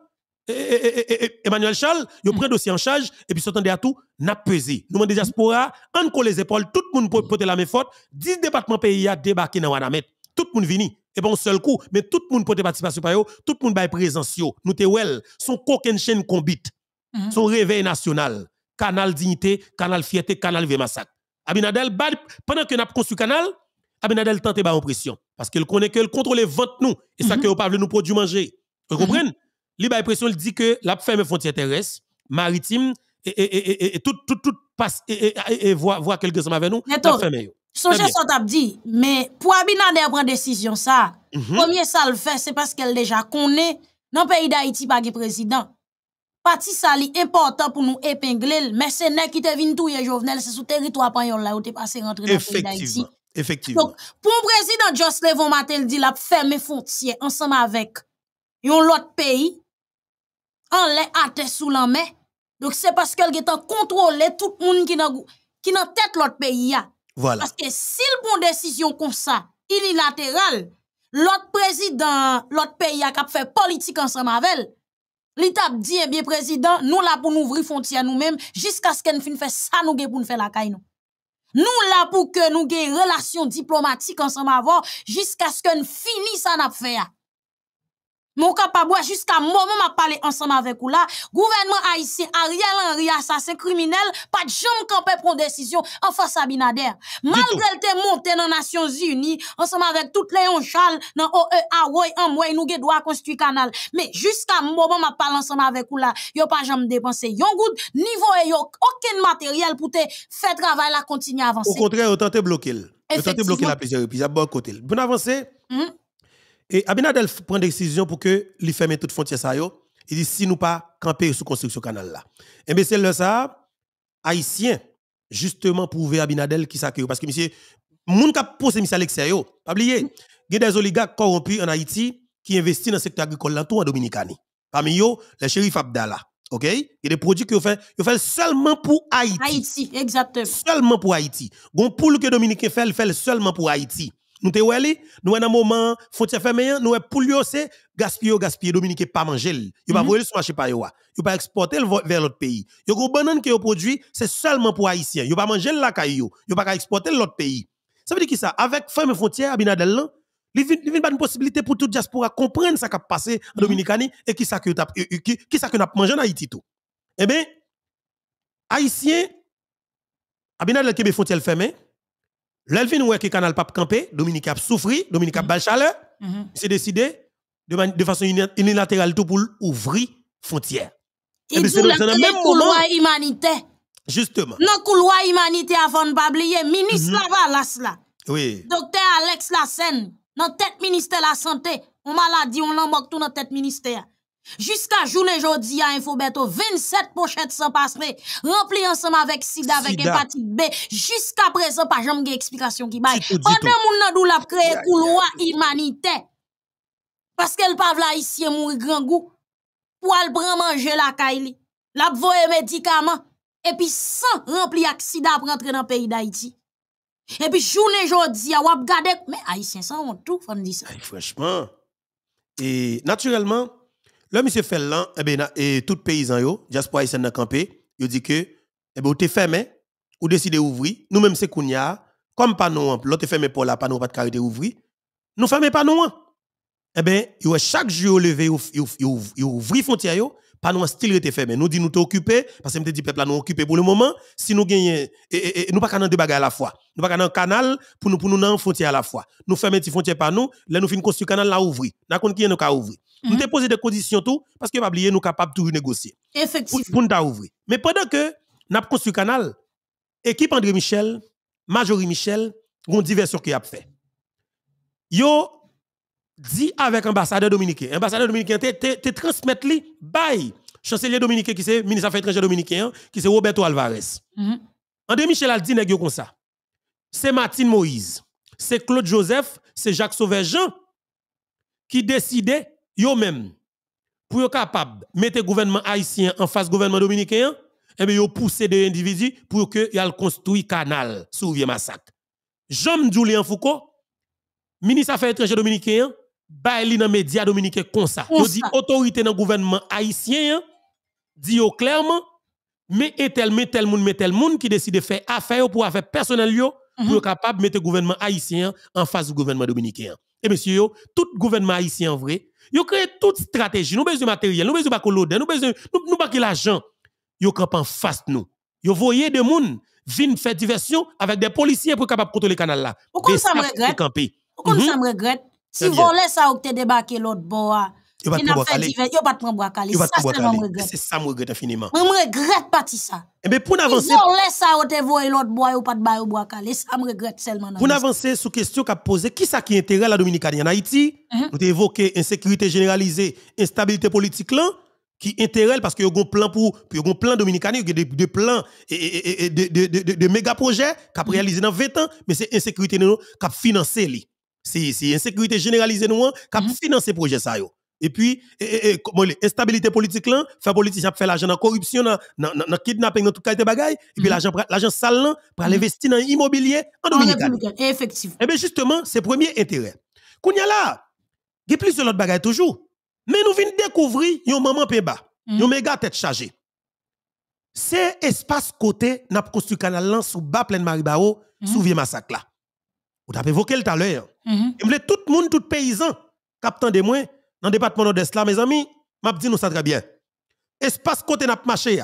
Emmanuel Charles, ils pris prennent dossier en charge, et puis s'entendent à tout, n'a pesé. Nous, en diaspora, on colle les épaules, tout le monde peut porter la main forte, 10 départements pays a débarqué dans Wanamet. Tout le monde vini. Et bon, seul coup, mais tout le monde porte participation tout le monde bail présence Nous te well, son coquin chaîne combite. Mhm. Son réveil national. Canal dignité, canal fierté, canal vieux massacre. Abinadel, pendant que nous avons construit canal, Abinadel tente ba en pression parce qu'il connaît que le contrôle ventes, nous et ça mm -hmm. que on pas nous produire manger. Vous mhm. comprenez Li ba pression, il dit que la ferme frontière terrestre, maritime et, et, et, et tout tout tout passe et, voit voit quelques chose avec nous. La ferme son tap dit, mais pour Abinader prendre décision ça, mhm. premier ça le fait c'est parce qu'elle déjà connaît dans pays d'Haïti pas le président. Parti ça li important pour nous épingler, mais c'est qui te tout touye Jovenel, c'est sous territoire pas yon là où t'es passé rentrer dans pays d'Haïti. Effectivement. Donc, pour le président, Joss Levon Matel dit la ferme frontière ensemble avec l'autre pays, en les à sous la main. Donc, c'est parce qu'elle est en contrôle tout le monde qui dans qui dans tête l'autre pays Voilà. Parce que si prend une décision comme ça, unilatérale, l'autre président, l'autre pays a fait politique ensemble avec elle, L'État dit, eh bien, président, nous là pour nous ouvrir frontière nous-mêmes jusqu'à ce qu'elle finisse ça nous pour nous faire la caille nous là pour que nous gagnions relation diplomatique ensemble avant jusqu'à ce que nous finissions affaire. Mon capable jusqu'à moment m'a parlé ensemble avec vous là, gouvernement haïtien Ariel Henry assassin criminel, pas de jambe prendre prendre décision en face à Binader. Malgré le te monté dans Nations Unies ensemble avec toutes les Charles dans OEA Woy en moi nous doit construire canal. Mais jusqu'à moment m'a parlé ensemble avec vous là, yo pas jamais dépensé yon goud niveau et yo aucun matériel pour te faire travail la continuer à avancer. Au contraire, autant te bloquer. Vous tente bloquer la plusieurs Vous à bon côté. Bon avancer. Mhm. Et Abinadel prend une décision pour que lui ferme toute frontière ça Il dit si nous pas camper sous construction canal là. Et eh bien c'est le ça haïtien justement prouver Abinadel qui s'accueille parce que monsieur moun qui pose monsieur à l'extérieur, pas oublier, il y a des oligarques corrompus en Haïti qui investissent dans le secteur agricole tout en Dominicani. Parmi eux, le shérif Abdallah. OK Il y a des produits qui font, seulement pour Haïti. Haïti, exactement. Seulement pour Haïti. Gon poule que Dominicain fait, fait seulement pour Haïti. Nous te nous en un moment, frontière fermée, nous est pour c'est gaspiller, gaspiller, Dominique pas manger. Il mm -hmm. pas voler sur marché par ne Il pas exporter vers l'autre pays. Yo gros banane que yo produit, c'est seulement pour haïtien. Il pas manger la caillou. Il pas exporter l'autre pays. Ça veut dire qui ça Avec ferme frontière Abinadel là, il y a une possibilité pour toute diaspora comprendre ce qui a passé en mhm. Dominicanie et qui ça que mangé en Haïti tout. Eh bien, haïtien Abinadel qui est frontière fermée L'Elvin ouais qui canal pape campé, Dominique a souffri, Dominique a bal chaleur, mm-hmm. il s'est décidé de, de façon unilatérale tout pour ouvrir frontière. Et eh c'est dans le même couloir humanité. Justement. Non couloir humanité avant de pas oublier ministre mm là. Oui. Docteur Alex Lassen, dans tête ministère de la santé, on maladie on l'emboque tout dans tête ministère. Jusqu'à journée aujourd'hui, à Infobeto, 27 pochettes sans passer, remplies ensemble avec sida, avec hépatite B. Jusqu'à présent, pas jamais d'explication qui baille. Pendant mon nous créé couloir humanitaire. Parce qu'elle pas là ici mourir grand goût. Pour elle manger la caille, la voyer médicaments, et puis sans remplir avec sida pour rentrer dans le pays d'Haïti. Et puis journée aujourd'hui, à Wap regarder. Mais Haïtien, ça, on tout, Franchement. Et naturellement, le monsieur Fellan, là, eh ben, et tout paysan yo, diaspora haïtienne dans campé, yo dit que, eh ben, ou te fermé, vous décidez d'ouvrir. nous même c'est kounya, comme pas nous, l'autre fermé pour la, pas nous, pas de carité ouvrir, nous fermons pas nous, hein. eh ben, yo chaque jour levé, yo, yo, yo, frontière yo, pas nous style était fermé. Nous dit nous t'es occupé, parce que me dit peuple nous occupé pour le moment, si nous gagnons, et, et, nous pas deux bagages à la fois. Nous pas un canal pour nous, pour nous, frontière à la fois. Nous fermons petit frontière par nous, là nous fin construire canal là ouvrir. N'a qui nous a ouvrir. Nous mhm. déposons posé des conditions tout, parce que nous sommes nous capables toujours négocier. Effectivement. Pour, nous ouvrir. Mais pendant que nous avons construit le canal, l'équipe André Michel, Majorie Michel, ont diversion qui a fait. Yo dit avec l'ambassadeur dominicain. L'ambassadeur dominicain te transmettre li Le chancelier dominicain qui c'est ministre des Affaires étrangères dominicain qui c'est Roberto Alvarez. Mhm. André Michel a dit comme ça. C'est Martine Moïse, c'est Claude Joseph, c'est Jacques Sauve-Jean qui décidait yo même pour yo capable mettre le gouvernement haïtien en face gouvernement dominicain et eh bien yo pousser des individus pour que y construit canal sur massacre Jean Julien Foucault ministre affaires étrangères dominicain bail dans médias dominicains comme ça yo dit autorité dans gouvernement haïtien dit yo clairement mais et tel mais tel monde tel qui décide de faire affaire pour affaire personnel, yo mm capable de capable mettre gouvernement haïtien en face du gouvernement dominicain et eh monsieur tout gouvernement haïtien vrai ils créé toute stratégie. Nous besoin de matériel, nous besoin de nous besoin nous pas l'argent. Ils campent en face nous. Ils voyez des monde viennent faire diversion avec des policiers pour capable contrôler le canal là. Pourquoi mhm. ça me regrette Pourquoi ça me regrette Si voler ça vous te débarqué l'autre bois. Yo bat mwen bwakale. Yo bat mwen bwakale. Sa se mwen regret. Se sa mwen regret infiniman. Mwen mwen regret pati sa. Ebe eh pou n'avanse. Yon lè sa o te voye l'autre boy ou pat bayo bwakale. Sa mwen regret selman. Pou n'avanse sou kestyon ka pose, ki sa ki entere la Dominikani an Haiti? Mm uh-huh. -hmm. Nou te evoke insekurite generalize, instabilite politik lan, ki entere l paske yo gon plan pou, yo gon plan Dominikani, yo gen de, de plan, e, e, de, de, de mega proje, kap uh-huh. réaliser dans realize nan 20 an, men se insekurite nou kap finanse li. Se insekurite generalize nou an, kap mm -hmm. Uh-huh. finanse proje sa yo. Et puis, instabilité politique là, faire politique, faire l'argent dans corruption, dans, le kidnapping, dans tout cas, de bagaille, et puis mhm. l'argent, l'argent sale là, pour mhm. investir dans l'immobilier en Dominicaine. Effectivement. Et eh bien justement, c'est le premier intérêt. Qu'on y a là, il y a plus de l'autre toujours. Mais nous venons découvrir, un il y a un méga tête chargée. C'est espace côté, n'a construit canal là, sous bas plein de Maribao, mhm. sous vieux massacre là. Vous avez évoqué tout à l'heure. Et vous tout le monde, tout paysan, captant des moins, dans le département nord-est mes amis, m'a dit nous ça très bien. Espace côté n'a marché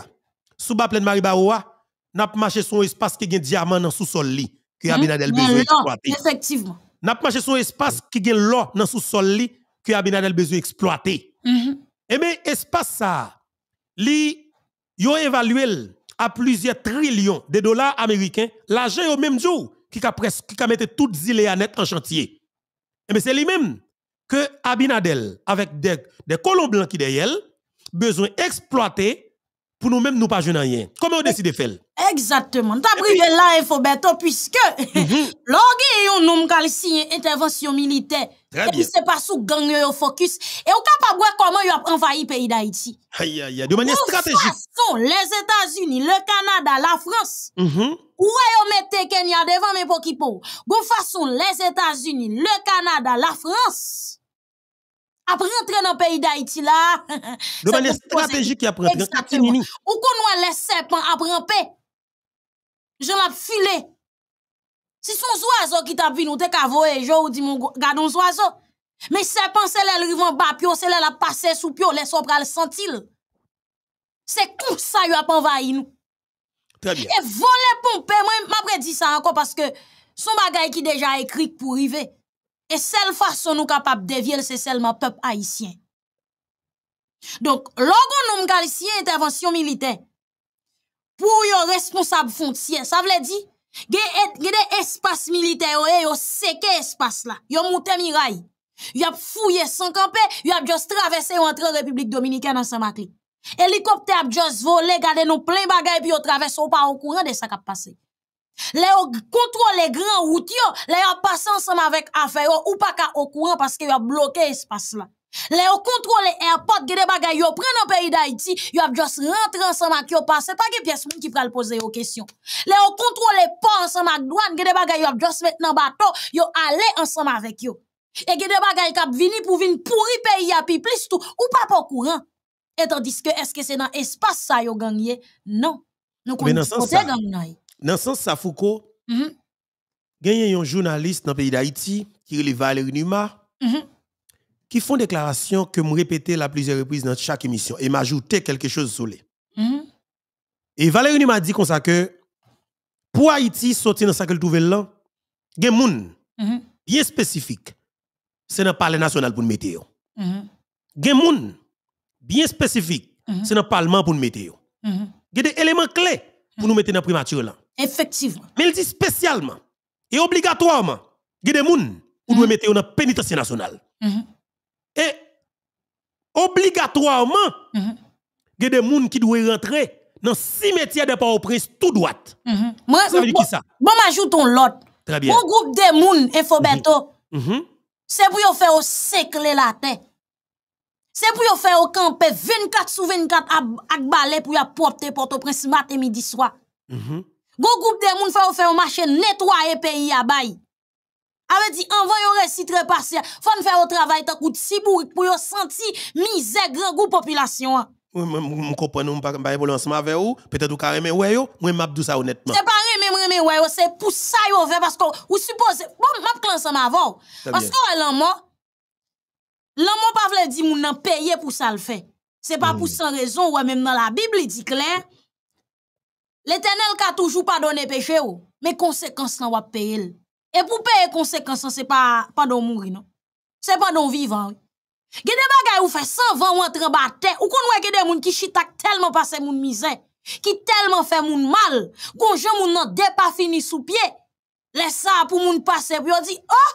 sous bas pleine Marie Baroa, n'a marché sur espace qui a diamant dans sous-sol li que Abinadel besoin exploiter. Hmm. Effectivement. Eh n'a marché sur espace qui a l'or dans sous-sol li que Abinadel besoin exploiter. Et mais espace ça, li yo évalué à plusieurs trillions de dollars américains, l'argent au même jour qui a presque qui a mis toutes les îles à net en chantier. Et eh mais c'est lui-même que Abinadel, avec des, colons blancs qui derrière, besoin exploiter pour nous-mêmes nous pas jouer rien. Comment on décide de faire? Exactement. T'as eh pris de là, Infoberto, puisque mhm. l'on un homme qui a intervention militaire. Très bien. c'est pas sous gang euh, focus. Et on capable voir comment ils ont envahi le pays d'Haïti. Aïe, aïe, aïe. De manière stratégique. les États-Unis, le Canada, la France. Mhm. Où est-ce mettez Kenya devant mes pokipo? De façon, les États-Unis, le Canada, la France après rentrer dans le pays d'Haïti là. Donc, les stratégies qui après Où Ou qu'on les serpents après en paix. Je l'ai filé. Si son oiseau qui t'a vu nous te cavoé, je vous dis mon gardons oiseau. Mais serpent c'est là le en bas pio, c'est là la passer sous pio, les sopra le sentil. C'est comme ça il a envahi nous. Très bien. Et voler pompe, moi m'après dit ça encore parce que son bagay qui déjà écrit pour arriver. Et seule façon nous capable de dévier, c'est seulement peuple haïtien. Donc, logon nous une intervention militaire pour les responsable foncier, ça veut dire y a des espaces militaires et sait quel espace là, yo mirailles, il y a fouillé sans camper, y a juste traversé entre République Dominicaine ensemble avec Hélicoptère a juste volé, gardé nous plein bagages, puis yo traverse ou pas au courant de ce qui a passé. Le les grands gran wout yo, le ensemble pase ensemble avec pas ou pa ka parce parce yo bloke espas la. là airport gede bagay yo pren an pays d'Haïti, yo ap rentre ensemble avec yo pase, pas que pièce qui ki pral pose yo kesyon. Le yo kontrole port ensemble avec douane, gede bagay yo ap yo ale yo. gede bagay kap vini pou vin pourri pays pi plis ou pas au courant. et tandis est-ce que c'est dans espace sa yo gangye, non. Nou dans le sens ça Foucault, il y a un journaliste dans le pays d'Haïti qui est Valérie Numa. qui -hmm. qui font déclaration que je répète à plusieurs reprises dans chaque émission et m'ajouter quelque chose sur les. Mm-hmm. Et Valérie Numa dit comme ça que pour Haïti sortir dans ce qu'elle trouve là, il y a bien spécifique. C'est dans le Parlement national pour le météo. Il y a moun bien spécifique. Mm-hmm. C'est dans le Parlement pour le météo. Il y a des éléments clés pour nous mettre dans la primature là. Effectivement. Mais il dit spécialement et obligatoirement, il y a des gens qui doivent mettre dans pénitentiaire nationale. Mm-hmm. Et obligatoirement, il des gens qui doivent rentrer dans le métiers de Port-au-Prince tout droit. Mm-hmm. Moi, ça veut dire ça? Bon, m'ajoutons l'autre. Très bien. Mon groupe de gens, mm-hmm. c'est pour faire au sécler la terre. C'est pour faire au campé 24 sur 24 à, balai pour y apporter Port-au-Prince matin, midi, soir. Go groupe de moun fè ou un marché nettoyer pays à bail. dit envoyons passé, faut faire au travail tant coûte si pour pour senti misère grand population. Je comprends, je ne pas ensemble avec vous. Peut-être que vous ouais yo, moi m'a dit ça honnêtement. C'est pas aimer, moi ouais, c'est pour ça yo fait parce que vous bon m'a clan Parce que l'amour l'amour pas veut dire moun nan payer pour ça le fait. C'est pas hmm. pour sans raison ouais même dans la Bible il dit clair. L'Éternel a toujours pardonné péché ou, mais conséquences on va payer. Et pour payer conséquences, c'est pas pendant mourir non. C'est pendant vivant. Gè de bagay ou fait 120 ou entre batte, ou kon wè que de moun ki chitak tellement passe moun qui ki tellement fait moun mal, konjè moun nan pas fini sous pied. Laisse ça pour moun passe, pou yon di, oh,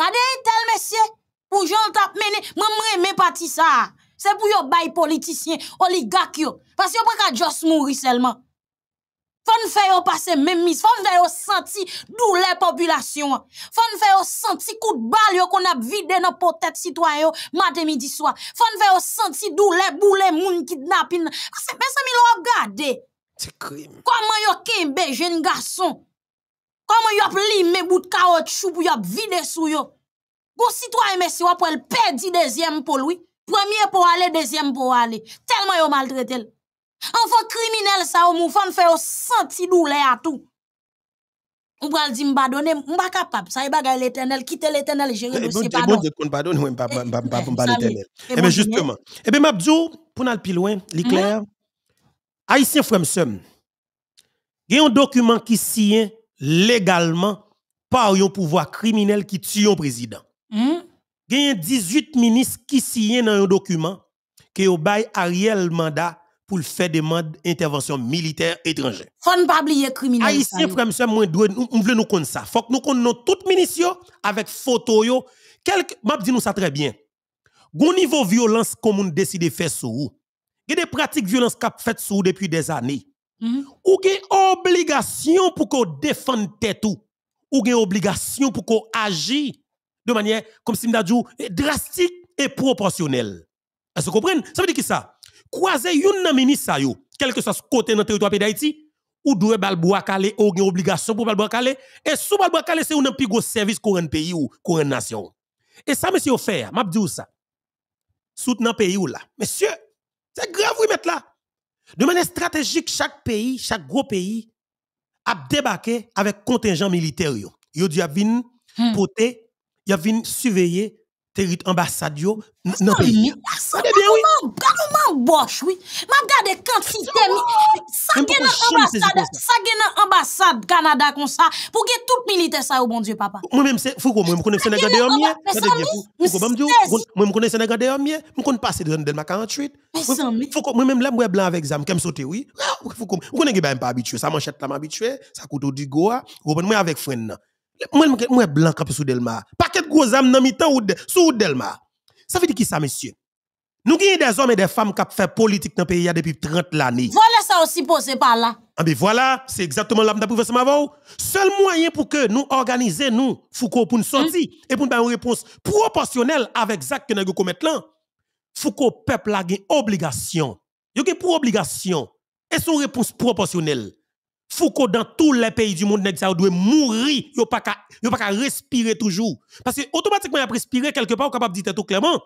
kade yi tel messie, pou jol tap mene, mè mre ça. pati sa, se pou yo bay politicien, oligak yo, parce yon pa ka juste mourir seulement. Fon fè yo pase memis, fon fè yo senti doulè populasyon. Fon fè yo senti kout bal yo kon ap vide nan potet sitwa yo matè midi swa. Fon fè yo senti doulè bou lè moun kidnapin. Kase mè se mi lo gade. Ti kri. Koman yo kembe jen gason. Koman yo ap lime bout kaot chou pou yo ap vide sou yo. Go sitwa emesi yo ap wèl pedi dezyem pou lwi. Premier pou wale, dezyem pou wale. Telman yo maltretel. Enfant fait ça ou On fan fè yo douleur doule à tout. Ou dire, On Sa e l'éternel kite l'Éternel eh, eh, eh, ben, justement. Ben, mabdou, pour loin, un mm-hmm. document qui un par un pouvoir criminel qui tue un président. 18 mm-hmm. ministres Qui signent dans un document que bail Ariel mandat pour le faire demande intervention militaire étrangère. Faut ne pas oublier criminel. Haïtien frère monsieur moi nous voulons nous connaître ça. Faut que nous toutes les munition avec photo yo. Quelque m'a dit nous ça très bien. Gon niveau violence comme on décide faire sous. Il y a des pratiques violence qu'a faites sous depuis des années. -hmm. Ou gen obligation pour qu'on défende tête ou. Ou gen obligation pour qu'on agisse de manière comme si dit, drastique et proportionnelle. Est-ce que vous comprenez Ça veut dire qui ça y yon nan ministre yo, quel que soit ce côté dans le territoire d'Haïti, ou doit bal bois calé ou une obligation pour bal bois calé et sous bal bois calé c'est un plus gros service un pays ou une nation. Et ça monsieur fait, m'a dit ça. Soutenant pays ou là. Monsieur, c'est grave oui mettre là. De manière stratégique chaque pays, chaque gros pays a débarqué avec contingent militaire yo. Yo di a vin hmm. y a surveiller territoire ambassadio non pays ça eh bien oui oui m'a regardé quantité ça gagne ambassade ça gagne ambassade canada comme ça pour que toute militaire ça au bon dieu papa moi même c'est faut fou moi me connais sénégal de homme ça de moi me moi me connais sénégal de homme moi connais passer de rendez-vous 48 faut que moi même là moi blanc avec zam qui me sauter oui ah, faut que moi connais pas habitué ça manchette là m'habituer. ça coûte du goa moi avec friend moi, moi blanc cap sous Delma. de gros âmes dans mi-temps sous Delma. Ça veut dire qui ça monsieur Nous avons des hommes et des femmes qui font politique dans le pays depuis 30 ans. Voilà ça aussi posé par là. Ah voilà, c'est exactement là que nous avons Seul moyen pour que nous organisions nous Foucault pour nous sortir mm. et pour nous faire une réponse proportionnelle avec exact que nous commettons là. Foucault peuple a une obligation. Il a une obligation et son réponse proportionnelle Foucault dans tous les pays du monde, ça doit mourir, il pas pas respirer toujours. Parce que automatiquement, il respiré quelque part, on capable de dire tout clairement.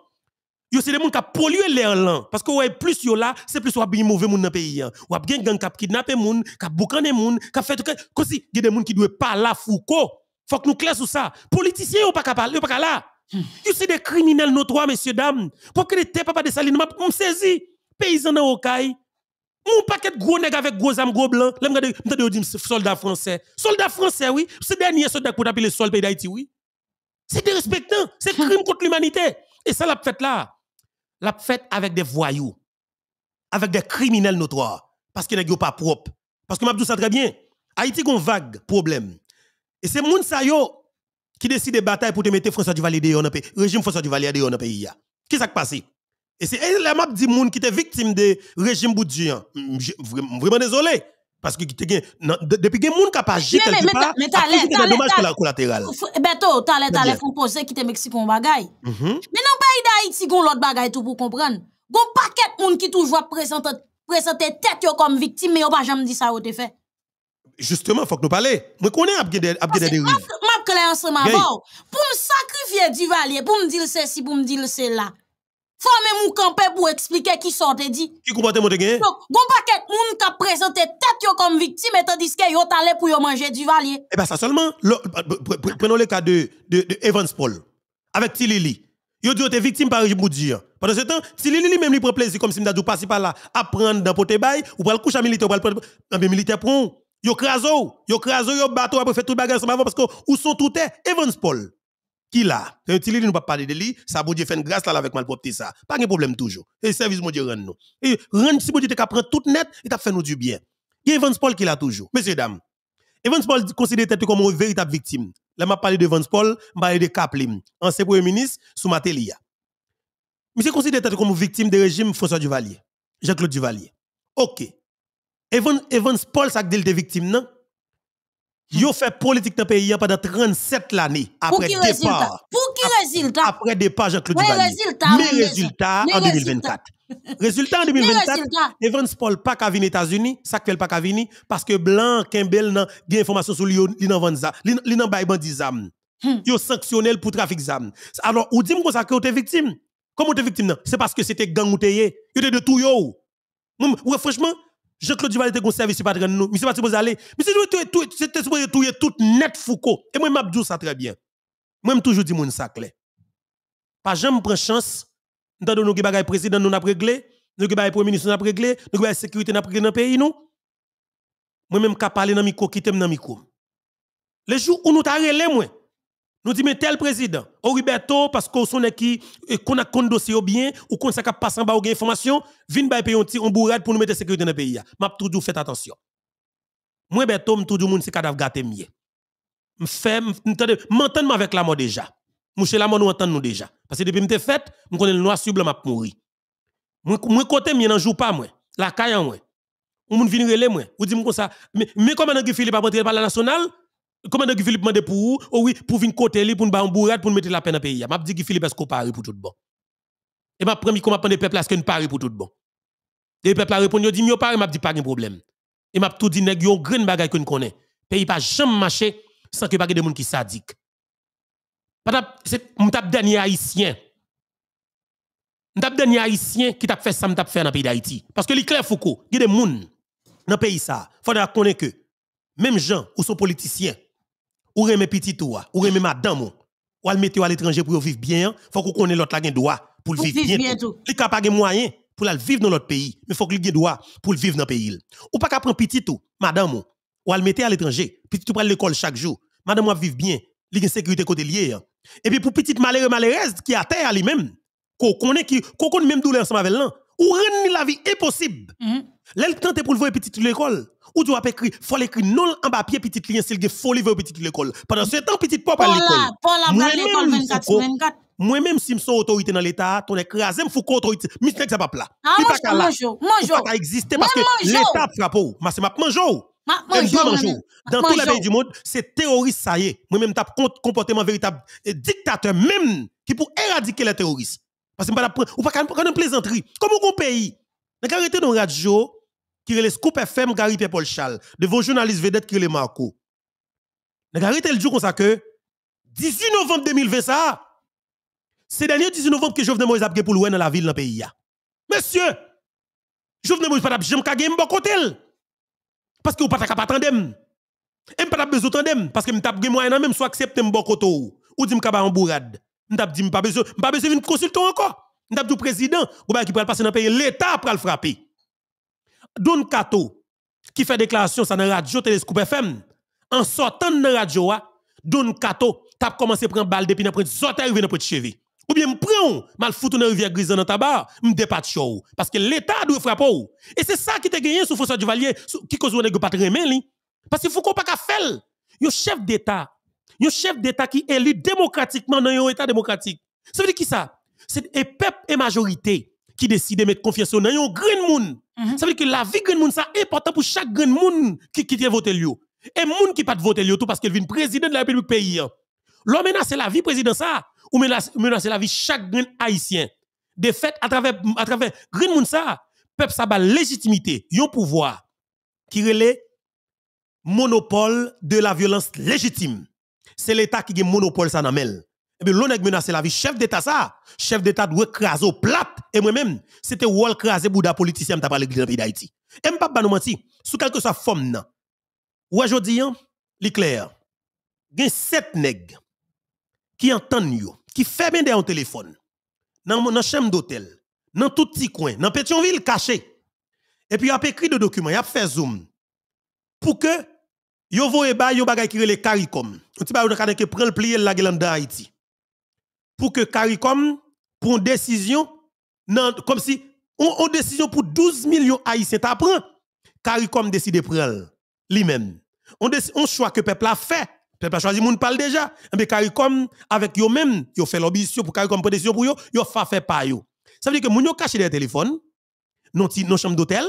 Yo c'est des gens qui polluent l'air là parce que ouais plus yo là, c'est plus ou bien mauvais monde dans pays. Ou hein. bien gang qui des moun, qui des moun, qui fait tout comme si il y a des gens qui doivent pas là Foucault. Faut que nous clair sur ça. Politiciens ou pas capable, pas là. Yo c'est des criminels notoires messieurs dames. Pour que les pas de saline m'a saisi. Paysan dans Okaï, mon paquet de gros nègres avec gros âmes, gros blancs. Là, je dis, soldat français. Soldat français, oui. C'est dernier soldat qu'on appelle le pays d'Haïti, oui. C'est dérespectant. C'est hein? crime contre l'humanité. Et ça, la fait là, la fête avec des voyous, avec des criminels notoires, parce qu'ils n'ont pas propre. Parce que m'a dit ça très bien. Haïti a vague problème. Et c'est moun sa yo qui décide de bataille pour te mettre François Duvalier dans le pays. Régime François Duvalier dehors dans le pays. Qu'est-ce qui s'est passé? Et c'est m'a dit monde qui était victime de régime boudjian. Hein. Vraiment désolé. Parce que depuis que les gens qui pas agi choses. Mais c'est pour la collatéral. Beto, l'air t'allais composer qui te mexicain bagay. Mm-hmm. Mais dans le pays d'Haïti, gon l'autre bagay tout pour comprendre. Gon paquet monde qui toujours présente présenter tête comme victime mais on pas jamais dit ça au fait. Justement, faut que nous parlions. Moi connais est Je a des dérives. clair ensemble Pour me sacrifier du valier, pour me dire ceci, pour me dire cela. Faut même ou camper pour expliquer qui sortait dit. Qui mon te gagne? Donc, gon paquet moun qui présenté tête comme victime et tandis que yo talé pour manger du valier. Eh bien, ça seulement, prenons le cas de, de, Evans Paul avec Tilili. Yo dit yo victime par Jiboudir. Hein. Pendant ce temps, Tilili lui même lui prend plaisir comme si m'dadou passer par là, apprendre dans pote bail ou le couche à militaire ou pral prendre ah, militaire prend. Yo craso, yo craso, yo bateau après fait tout bagage ensemble parce que où sont tout est Evans Paul qui là C'est euh, ne nous pas parler de lui, ça bon Dieu fait une grâce là avec propre ça. Pas de problème toujours. Et service mon Dieu rend nous. Et rend si vous Dieu te prendre toute net, il t'a fait nous du bien. Il y a Evans Paul qui l'a toujours. Monsieur, dames, Evans Paul considère il comme une véritable victime. Là m'a parlé de Evans Paul, m'a parlé de Kaplim, ancien premier ministre sous Matelia. Monsieur considère il comme victime du régime François Duvalier, Jean-Claude Duvalier. OK. Evans, Evans Paul ça que victime non ils ont fait politique dans le pays pendant 37 années. Après Pour qui départ. Pour qui résultat? Après départ, Jean-Claude oui, résultat, Mes résultats en 2024. Résultat en 2024, Evans Paul pas qu'à venir États-Unis, ça qu'elle pas qu'à venir, parce que Blanc, Kimbell, n'a des informations sur lui, il n'a pas de zam. Ils hmm. ont sanctionné pour trafic d'armes. Alors, ou dit-moi ça que vous êtes victime. Comment vous êtes victime? C'est parce que c'était gang ou Vous êtes de tout yo. Ouais, franchement, Jean-Claude Duval était un service pas nous. Monsieur pas supposé aller. Monsieur tout c'était supposé tout tout net Foucault. Et moi je dis ça très bien. Moi toujours dit mon ça clair. Pas jamais prendre chance dans nous bagaille président nous n'a réglé, nous bagaille premier ministre nous n'a réglé, nous bagaille sécurité n'a réglé dans pays nous. Moi même qu'a parler dans micro quitte t'aime dans micro. Le jour où nous t'a relé moi nous disons, mais tel président, Oriberto, parce que son qui, qu'on a compte dossier bien, ou qu'on s'est passé en bas ou gain information, vin bay payon ti on bourrade pour nous mettre sécurité dans le pays. M'a toujours fait attention. Moi, Berto, tout le monde, c'est cadavre gâté mieux. M'entendre avec la mort déjà. Mouche la mort, nous entendons nous déjà. Parce que depuis m'te fait, je m'm le noir sur blanc, ma mourir. Moi, côté, mien, n'en joue pas, moi. La caille, moi. Ou moun vin rele moi. Ou dit moi comme ça. Mais comment on a Philippe a par la nationale? Comment est-ce que Philippe m'a pour vous oh Oui, pour venir côté, pour nous faire pour mettre la peine dans le pays. Je dit que Philippe est parle pour tout bon. Et je promis comment prendre peuple parce ce ne parle pour tout bon. Et le peuple dis répondu, il dit, il parle, ne dit, pas de problème. Et m'a tout dit, il y a un grand que nous connaît. Le pays n'a jamais marché sans que n'y ait des gens qui s'adiquent. C'est mon dernier haïtien. Mon dernier haïtien qui a fait ça, m'a fait dans le pays d'Haïti. Parce que l'éclair Foucault, il y a des gens dans le pays ça. Il faut reconnaître que même gens ou sont politiciens, ou remet petit ou ou remet madame ou al mettre à l'étranger pour vivre bien, faut qu'on connaisse l'autre la gen droit pour vivre bien. Il a pas de moyen pour la vivre dans l'autre pays, mais faut qu'il gen droit pour vivre dans le pays. Ou pas qu'après prendre petit ou madame ou, ou al mettre à l'étranger, petit ou à l'école chaque jour. Madame ou vivre bien, il une sécurité côté lié. Hein. Et puis pour petite malheureuse malheureuse qui a terre lui-même, qu'on connaît qui qu'on connaît même douleur ensemble avec l'an, ou rend la vie impossible. Mm-hmm. Lèl pour le voir petit l'école, ou tu vas écrire, faut l'écrire non en papier petit lien s'il gagne faut lever petit l'école. Pendant ce temps petit pop à l'école. Paul à l'école 24 24. Moi même si me suis autorité dans l'état, ton écraser me faut autorité. Mais c'est ça pas plat. je pas là. Il pas qu'à exister parce que l'état frappe ou. Mais c'est m'a manjou. Dans tous les pays du monde, c'est terroriste ça y est. Moi même tape comportement véritable euh, dictateur même qui pour éradiquer les terroristes. Parce que pas ou pas quand plaisanterie. Comment un pays? N'a arrêté dans radio qui est le Scoop FM Gary Paul Chal, de vos journalistes vedettes qui est le Marco. Gary le jour comme ça que 18 novembre 2020 ça, c'est dernier 18 novembre que Jovenel Moïse a pour louer dans la ville dans le pays. Monsieur, Jovenel Moïse pas de bon côté. Parce que vous pas capable d'attendre. M'm. Et pas besoin d'attendre m'm. parce que me tape moi même soit accepter un bon côté ou dit me capable en bourrade. dit pas besoin, me pas besoin consulter encore. Me tape du président, ou qui peut passer dans le pays, l'état va le frapper. Don Kato, qui fait déclaration ça nan radio Téléscope FM, en sortant de la radio, ah, Don Kato, t'as commencé à prendre balle depuis dans sorti arrivé dans petit cheveux. Ou bien prend mal foutu dans rivière grise dans tabac, de chou. parce que l'état doit frapper Et c'est ça qui te gagné sous François Duvalier qui cause n'est pas très li. Parce que faut qu'on pas ka faire. yon chef d'état, yon chef d'état qui élit démocratiquement dans un état démocratique. Ça veut dire qui ça C'est le peuple et majorité qui décide de mettre confiance dans un grand monde Mhm. Ça veut dire que la vie de monde, est important pour chaque grand monde qui a voter lui. Et monde qui pas voter lui, tout parce qu'il vient président de la République pays. L'homme menace la vie président ça, ou menace, la vie chaque grand haïtien. De fait, à travers, à travers grand monde ça, peuple ça la légitimité, yon pouvoir qui relève monopole de la violence légitime. C'est l'État qui a monopole ça dans mais eh l'on a menacé la vie. Chef d'État, ça, chef d'État doit craser au plat. Et moi-même, c'était wall craser bouda politicien qui parlé de dans pays d'Haïti. Et eh, m'a pas nous mentir, sous quelque soit forme, nan. Ou aujourd'hui, hein, li clair. Gen sept nèg qui entendent yo, qui fermentent bien téléphone, dans la chambre d'hôtel, dans tout petit coin, dans Pétionville caché. Et puis, y a écrit de documents, y a fait zoom. Pour que, yo voye ba yo bagay qui les CARICOM. On ti ba yo de prend le plié la gueule d'Haïti pour que CARICOM prenne une décision, comme si on, décision pour 12 millions haïtiens CARICOM décide de prendre lui-même. On, choisit que que peuple a fait, peuple a choisi moun parle déjà, mais CARICOM avec lui même, yo fait l'objet, pour CARICOM prendre décision pour yo, yo fa fait pas yo. Ça veut dire que moun ont caché des téléphones, non nos chambre d'hôtel,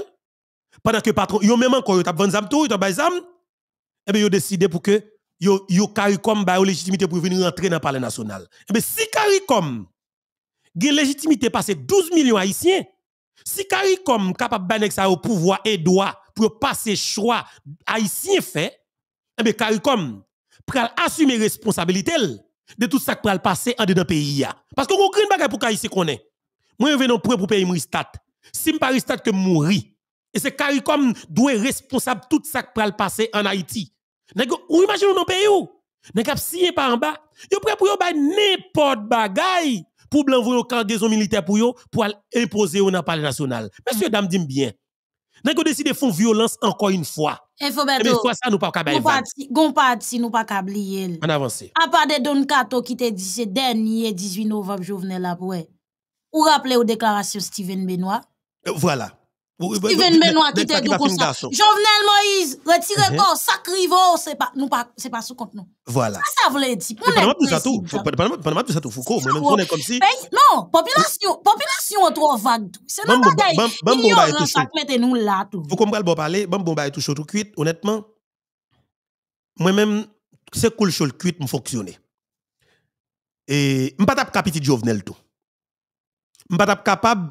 pendant que patron, yo même encore yo tap vendre zam tout, tap zam, eh décidé pour que yo yo CARICOM ba légitimité pour venir rentrer dans le palais national. Et eh ben, si CARICOM a légitimité passer 12 millions haïtiens, si CARICOM capable banek sa au pouvoir et droit pour passer choix haïtien fait, et eh bien CARICOM pral assumer responsabilité de tout ça qui pral passer en dedans pays Parce qu'on aucune bagay pour haïtien connaît. Moi je venons pour pour payer Mristat. Si m'paristat que mourir et c'est CARICOM doit responsable tout ça qui pral passer en Haïti. Ou vous dans pays où? par en bas, pour n'importe bagay pour vous voyo cargaison militaire pour yo pour imposer au national. Monsieur dame dit bien. décide violence encore une fois. Et faut ça nous pas Gon pas En avance. part de Don Kato qui te dit dernier 18 novembre Jovenel Ou rappelez aux déclarations Steven Benoît. Voilà qui Jovenel Moïse, retirez uh-huh. corps, sacrivo, c'est pas, pas, sous compte nous. Voilà. Ça, ça voulait dire. ça tout, Non, population, population trop vague. C'est Vous comprenez honnêtement. Moi-même, c'est cool chaud le cuit, me fonctionner. Et, m'pas capable bon, Jovenel tout. M'pas capable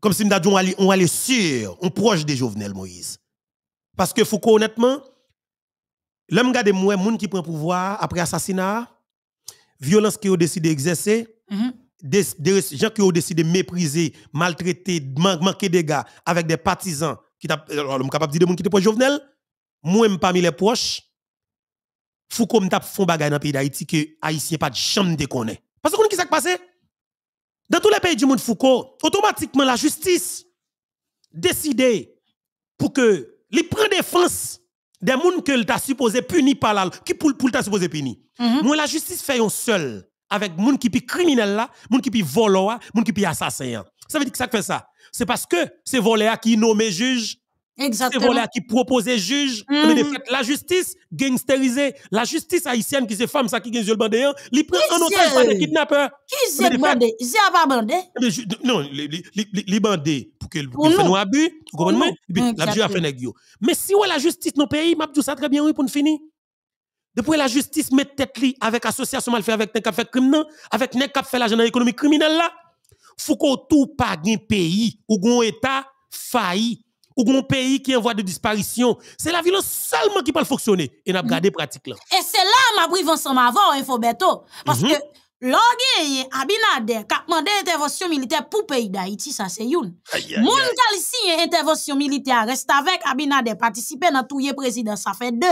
comme si m'a dit, on allait sûr, on proche de Jovenel Moïse. Parce que Foucault, honnêtement, l'homme garde moi, monde qui prend pouvoir après assassinat, violence qui ont décidé d'exercer, des, gens qui ont décidé mépriser, maltraiter, manquer des gars avec des partisans, qui sont capable de dire qui pas Jovenel, moi, parmi les proches, Foucault m'a fait un bagage dans le pays d'Haïti que Haïtien pas de chambre de connaître. Parce que qui s'est passé? Dans tous les pays du monde Foucault, automatiquement la justice décide pour que les prend défense des gens que t'a supposé punis par là, qui pour, pour t'a supposé puni. Mhm. Moi la justice fait un seul avec des gens qui sont criminels là, gens qui sont voleurs, gens qui sont assassins. Ça veut dire que ça fait ça. C'est parce que c'est voleurs qui nomme juge Exactement. C'est voilà qui proposait juge, hmm. la justice gangsterisée la justice haïtienne qui se femme ça qui gagne le bandé, hein. il prend un otage par des kidnappeurs. Qui c'est bandé? C'est pas bandé. Eh non, les bandé, pour qu'il fasse un abus, vous eh la justice a fait Mais si on la justice dans le pays, m'a dit ça très bien oui pour finir. Depuis la justice met tête li avec association mal fait avec gens qui fait criminel, avec nèg qui fait l'argent économique criminel là, faut qu'on tout pas gain pays ou l'État, état failli ou un pays qui est en voie de disparition. C'est la violence seulement qui peut fonctionner. Et n'a pas pratique là. Et c'est là ma prive ensemble avant, il faut bientôt. Parce mhm. que l'orgueil Abinader qui a demandé intervention militaire pour le pays d'Haïti, ça c'est une. Moun qui signé intervention militaire, reste avec Abinader, participer dans tout le président, ça fait deux.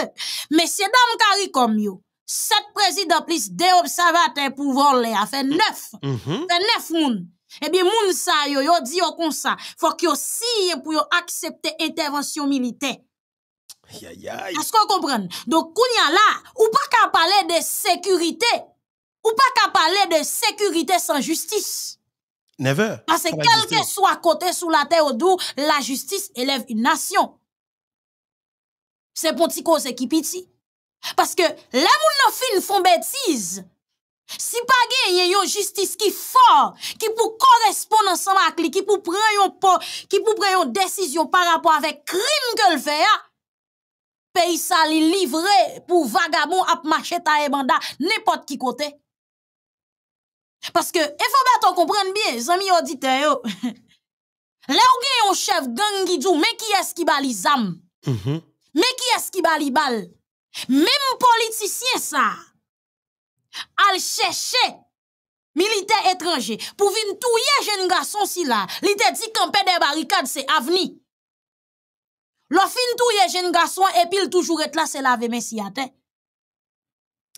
Mais c'est dames Kari comme yo. Sept présidents plus deux observateurs pour voler, ça fait neuf. Mm Fait neuf moun. Eh bien, moun sa yo, yo di yo kon sa, fok yo si accepte intervention militaire. Est-ce qu'on comprend? Donc, kounya la, ou pas ka parler de sécurité, ou pas ka parler de sécurité sans justice. Never. Parce que quel que soit côté sous la terre ou dou, la justice élève une nation. C'est pour ti cause qui piti. Parce que, la moun nan fin font bêtises... Si pas gagne yon justice qui fort qui pou correspondre ensemble à li, ki pou pren yon po, ki pou décision yon par rapport avec krim ke l fait hein. pays sa li pour pou vagabond ap machet ta e banda qui ki kote. que e faut bien ton kompren zami audite yo, le ou yon chef gang mais qui ki es ki bali zam, mm -hmm. men ki es ki bali bal, même politicien sa, al chercher militaire étranger pour venir touiller jeune garçon si là il te dit camper des barricades c'est avni l'a fin touiller jeune garçon et puis toujours là c'est la mes à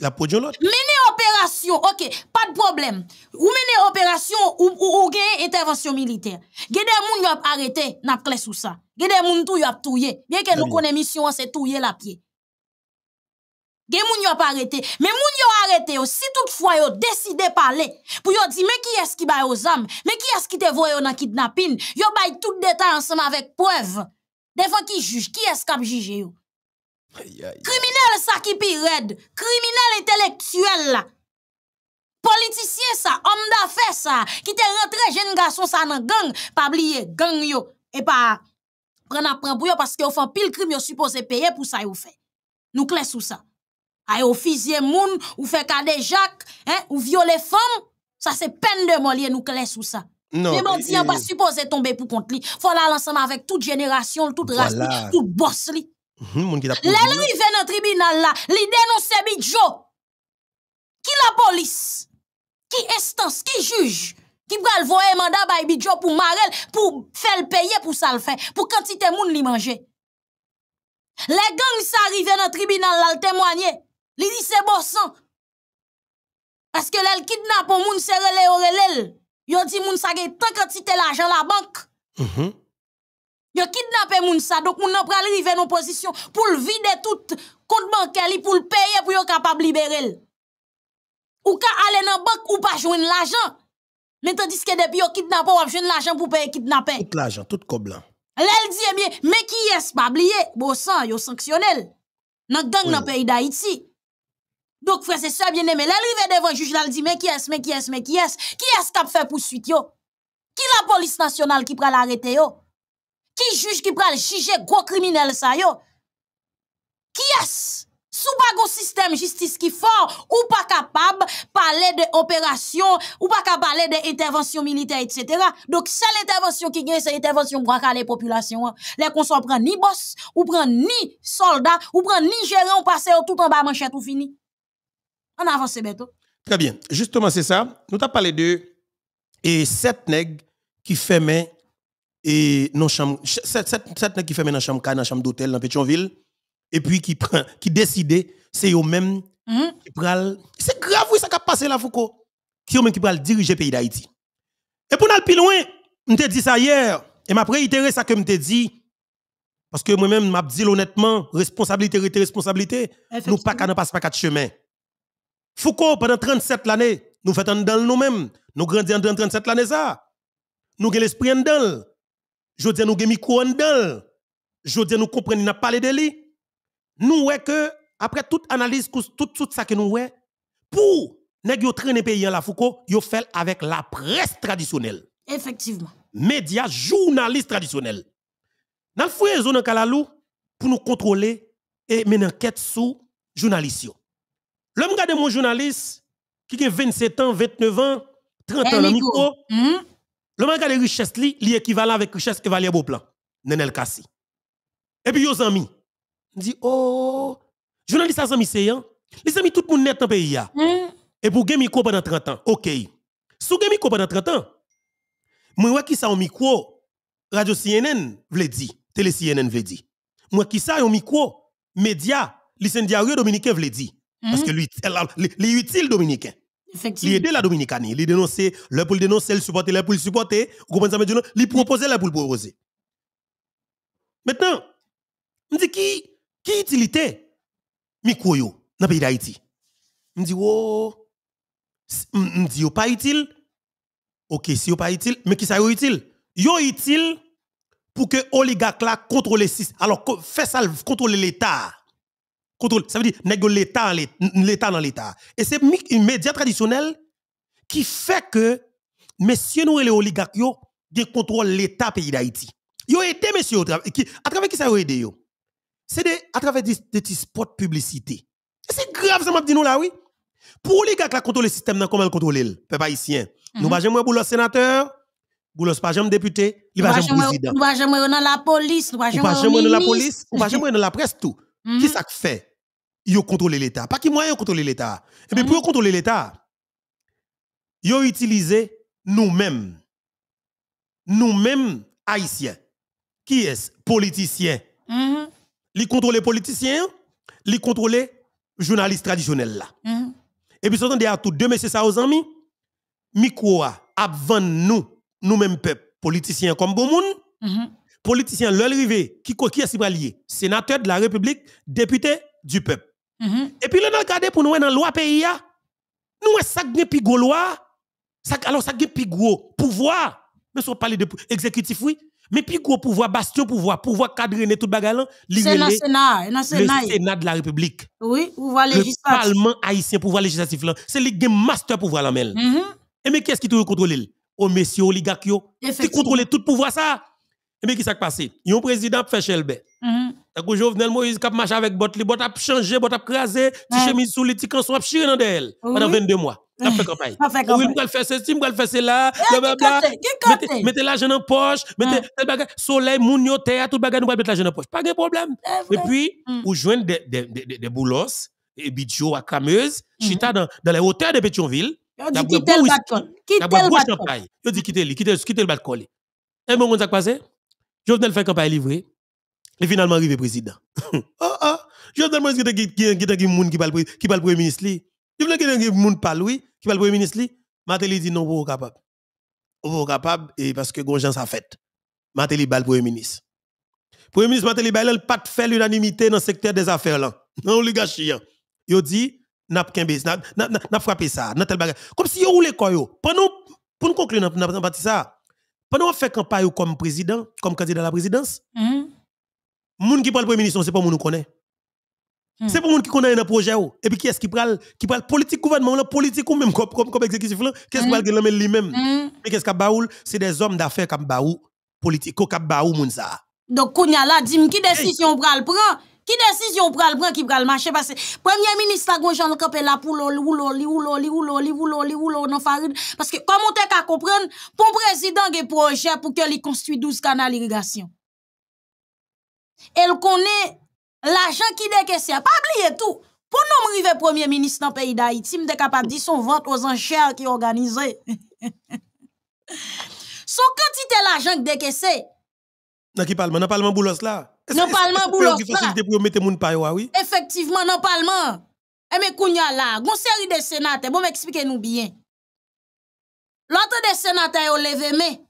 la podiolote mener opération OK pas de problème ou mener opération ou intervention militaire gen des qui ont arrêté n'a clé sous ça gen des gens tou ont touiller bien que nous une mission c'est touiller la pied Gen yo pas arrêté. Mais moun yo arrêté si toutefois yo de parler, pour yo dire, mais qui est-ce qui baille aux hommes Mais qui est-ce qui te voye dans kidnapping? Yo baille tout détail ensemble avec preuve. Devant qui juge? Qui est-ce qui a Criminel ça qui pire Criminel intellectuel là. Politicien ça, homme d'affaires ça, qui te rentré jeune garçon ça dans gang, pas oublier gang yo, et pas prendre pour yo parce que yo fait pile crime yo supposé payer pour ça yo fait. Nous clés sous ça. A officiers moun, ou fait cadets Jacques, hein, ou violer femme, ça c'est peine de mort. nous clair sous ça. Non, Mais bon, pas supposé tomber pour contre lui. Faut aller ensemble avec toute génération, toute race, toute bosse li. Là lui mhm, vient dans tribunal là, li Bidjo. Qui la police? Qui instance, qui juge? Qui va le voir mandat by Bidjo pour marrer, pour faire le payer pour ça le faire, pour quantité moun li manger. Les gangs ça dans dans tribunal là le témoigner. Li li se bo san. Eske lèl kidnapon moun se rele o rele lèl. Yo di moun sa gey tan ka tite l'ajan la bank. Mm-hmm. Yo kidnapen moun sa, dok moun nan pral rive non posisyon pou l'vide tout kont bankè li pou l'peye pou yo kapab libere lèl. Ou ka ale nan bank ou pa jwen l'ajan. Mè tan diske dep yo kidnapon wap jwen l'ajan pou peye kidnapen. Tout l'ajan, tout koblan. Lèl diye mè, mè ki yes pa bliye. Bo san, yo sanksyonel. Nan gang nan peyi da iti. Donc, frère, c'est ça, bien aimé. L'arrivée devant le juge, là, dit, mais qui est-ce, mais qui est-ce, mais qui est-ce? Qui est-ce qui a fait poursuite, yo? Qui la police nationale qui prend l'arrêter, yo? Qui juge qui prend le juger gros criminel, ça, yo? Qui est-ce? Sous pas un système justice qui fort, ou pas capable de parler de ou pas capable parler de intervention militaire, etc. Donc, c'est l'intervention qui gagne, c'est l'intervention pour les population. Les ne prennent ni boss, ou prennent ni soldat, ou prennent ni gérant, ou passe tout en bas manchette ou fini. On avance bientôt. Très bien. Justement, c'est ça. Nous t'as parlé de et sept nègres qui fermaient et non chambre sept, qui dans chambre dans chambre d'hôtel dans Pétionville et puis qui prend qui décidait, c'est eux mêmes mm-hmm. qui pral c'est grave oui ça qui a passé là Foucault qui eux mêmes qui pral diriger pays d'Haïti. Et pour aller plus loin, je t'ai dit ça hier et m'a réitéré ça que je t'ai dit parce que moi-même m'a dit honnêtement responsabilité responsabilité nous pas qu'à ne passe pas quatre chemins. Foucault, pendant 37 l'année, nous faisons dans nous-mêmes. Nous grandissons dans 37 années, ça. Nous avons l'esprit en dans. Je dis, nous avons micro en dans. Je dis, nous comprenons, nous pas de lui. Nous voyons que, après toute analyse, tout, tout ça que nous voyons, pour nous traîner pays en Foucault, nous fait avec la presse traditionnelle. Effectivement. Médias, journalistes traditionnels. Nous avons fait une pour nous contrôler et mener une enquête sur journalistes. L'homme regarde mon journaliste qui a 27 ans, 29 ans, 30 ans dans micro. Hmm? L'homme regarde les richesses li, li équivalent avec richesse que Beauplan, Nenel Kassi. Et puis yon amis, dit oh, journaliste a amis c'est Les amis tout le monde net dans pays hmm? Et pour gagner micro pendant 30 ans, OK. Sous gagner micro pendant 30 ans, moi qui ça un micro radio CNN vle dit, télé CNN vle dit. Moi qui ça un micro média, lycée diaryo dominique vle dit. Parce hmm? que lui, il est utile dominicain. Il aide la Dominicanie. Il dénonce, le pour le dénoncer, le supporter, le pour le supporter. Vous comprenez ça maintenant? Il propose, le pour le proposer. Maintenant, on dit qui, qui utilité? Mikoyo dans le pays d'Haïti. On dit, oh, on dit, pas utile. Ok, si yo pas utile, mais qui ça yo utile? Yo utile pour que oligarque là contrôle le système. Alors, fait ça, contrôler l'État. Ça veut dire, que l'État, l'État dans l'État. Et c'est une média traditionnelle qui fait que, messieurs, nous et les oligarques, nous contrôlent l'État pays d'Haïti. Ils ont aidé, messieurs, à travers qui ça a aidé, C'est à travers des, petits spots publicité. C'est grave, ça m'a dit nous là, oui. Pour les oligarques, qui contrôlent le système, comment ils contrôle le peuple haïtien? Mhm. Nous ne sommes pas le sénateur, pour le pas jamais député, il Nous ne sommes dans la police, nous ne sommes dans la police, nous ne sommes dans la presse, tout. Qui mm-hmm. ça fait Ils contrôlé l'État. Pas qui moyen contrôler l'État. Et eh bien, pour mm-hmm. contrôler l'État, ils ont utilisé nous-mêmes. Nous-mêmes, haïtiens. Qui est Politiciens. Mm -hmm. Ils contrôlent les politiciens, ils contrôlent les journalistes traditionnels. Là. Et puis, s'entendez à tous deux messieurs ça aux amis, Mikoa, avant nous, nous-mêmes, peuple, politiciens comme bon monde. Mm-hmm politicien leur qui, coquille à ce Sénateur de la République, député du peuple. Mm-hmm. Et puis, nous regardé pour nous dans la loi pays, nous, ça est plus gros loi, alors ça qui gros pouvoir. Mais si on parle de exécutif, oui. Mais plus pouvoir, bastion pouvoir, pouvoir cadrer tout bagage, c'est le Sénat, le Sénat de la République. Oui, pouvoir législatif. Le Parlement haïtien, pouvoir législatif, c'est le master pouvoir la même mm-hmm. Et mais qu'est-ce qui te contrôle? Au messieurs oligarques, qui contrôle tout pouvoir ça. Et eh bien, qui s'est passé? Il y a un président qui fait Chelbet. Mm -hmm. Jovenel Moïse qui marche avec bot, bot a changé, bot a crasé, les chemises sous les tickets sont chirés dans elle pendant 22 mois. Il fait campagne. Oui, il faire ceci, il faire cela, blablabla. Eh, mettez l'argent en poche, mettez mm. tel bagage, soleil, mounio, terre, tout bagage, nous allons mettre l'argent en poche. Pas de problème. Et puis, mm. ou joindre des boulos, et bidjo à Cameuse, chita mm-hmm. dans dans les hauteurs de Pétionville. a dit quittez le balcon. Eh, quittez le balcon. Ils dit quittez le balcon. Et qu'est-ce on s'est passé? Jovenel fait campagne livrée. Et finalement, arrivé président. oh, oh, Jovenel Moïse qui est un monde qui parle qui premier ministre. Jovenel qui est un monde parle, oui, qui parle premier ministre. Matéli dit non, vous êtes capable. Vous êtes capable parce que Gonjan ça fait. Matéli au premier ministre. Premier ministre Matéli balle, pas de faire l'unanimité dans le secteur des affaires là. Non, le Il dit, n'a pas frappé ça, Comme si vous voulez quoi, pendant, pour nous conclure, n'a pas ça. Pendant qu'on fait campagne comme président, comme candidat à la présidence, les hmm. gens qui parlent premier ministre, c'est pas les gens qui connaissent. Hmm. C'est pas les gens qui connaissent un projet. Et puis qui est-ce qui parle qui parle politique gouvernement, politique ou même comme, comme, qui exécutif, qu'est-ce qui hmm. parle de lui-même Mais qu'est-ce qui baoul C'est des hommes d'affaires qui baoul, politiques, qui baoul, moun Donc, Kounia dis dit, qui décision pral prend Ki desisyon pral bran ki pral mache, parce premier ministre la gwen jan l'kope la pou l'ol, li ou l'ol, li ou l'ol, li ou l'ol, li ou l'ol, li ou l'ol, nan farid, parce que komon te ka kompren, pou prezident ge proje pou ke li konstuit 12 kanal irigasyon. El konen l'ajan ki deke se, pa bli etou, pou nou mrive premier ministre nan peyi da itim, dek apadi son vante o zanjèr ki organize. So, kwen ti te l'ajan ki deke se, Dans le parlement Dans le parlement Boulos là Dans parlement Boulos là. pour mettre moun ah oui. Effectivement dans le parlement. Et eh, mais kounya là, une série de sénateurs, bon m'expliquez nous bien. L'autre des sénateurs ont levé mais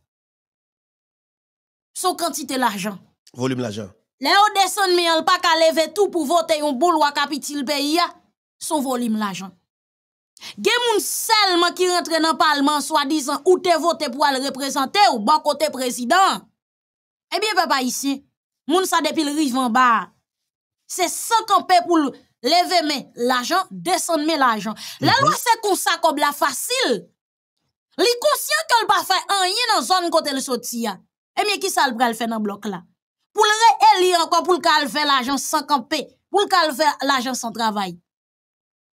son quantité l'argent. Volume l'argent. Les hauts descendent mais elle pas qu'à lever tout pour voter un boule ou capital pays son volume l'argent. Gen moun seulement qui rentre dans le parlement soi-disant ou te voter pour le représenter ou bon côté président. Eh bien, papa, ici, moun sa depuis le rive en bas, c'est sans camper pour lever l'argent, descendre l'argent. La mhm. loi, c'est comme ça comme la facile. conscients conscient que peuvent pas faire rien dans la zone côté le hein. Eh bien, qui ça le fait dans le bloc là? Pour le réélire encore, pour le faire l'argent sans camper, pour le faire l'argent sans travail.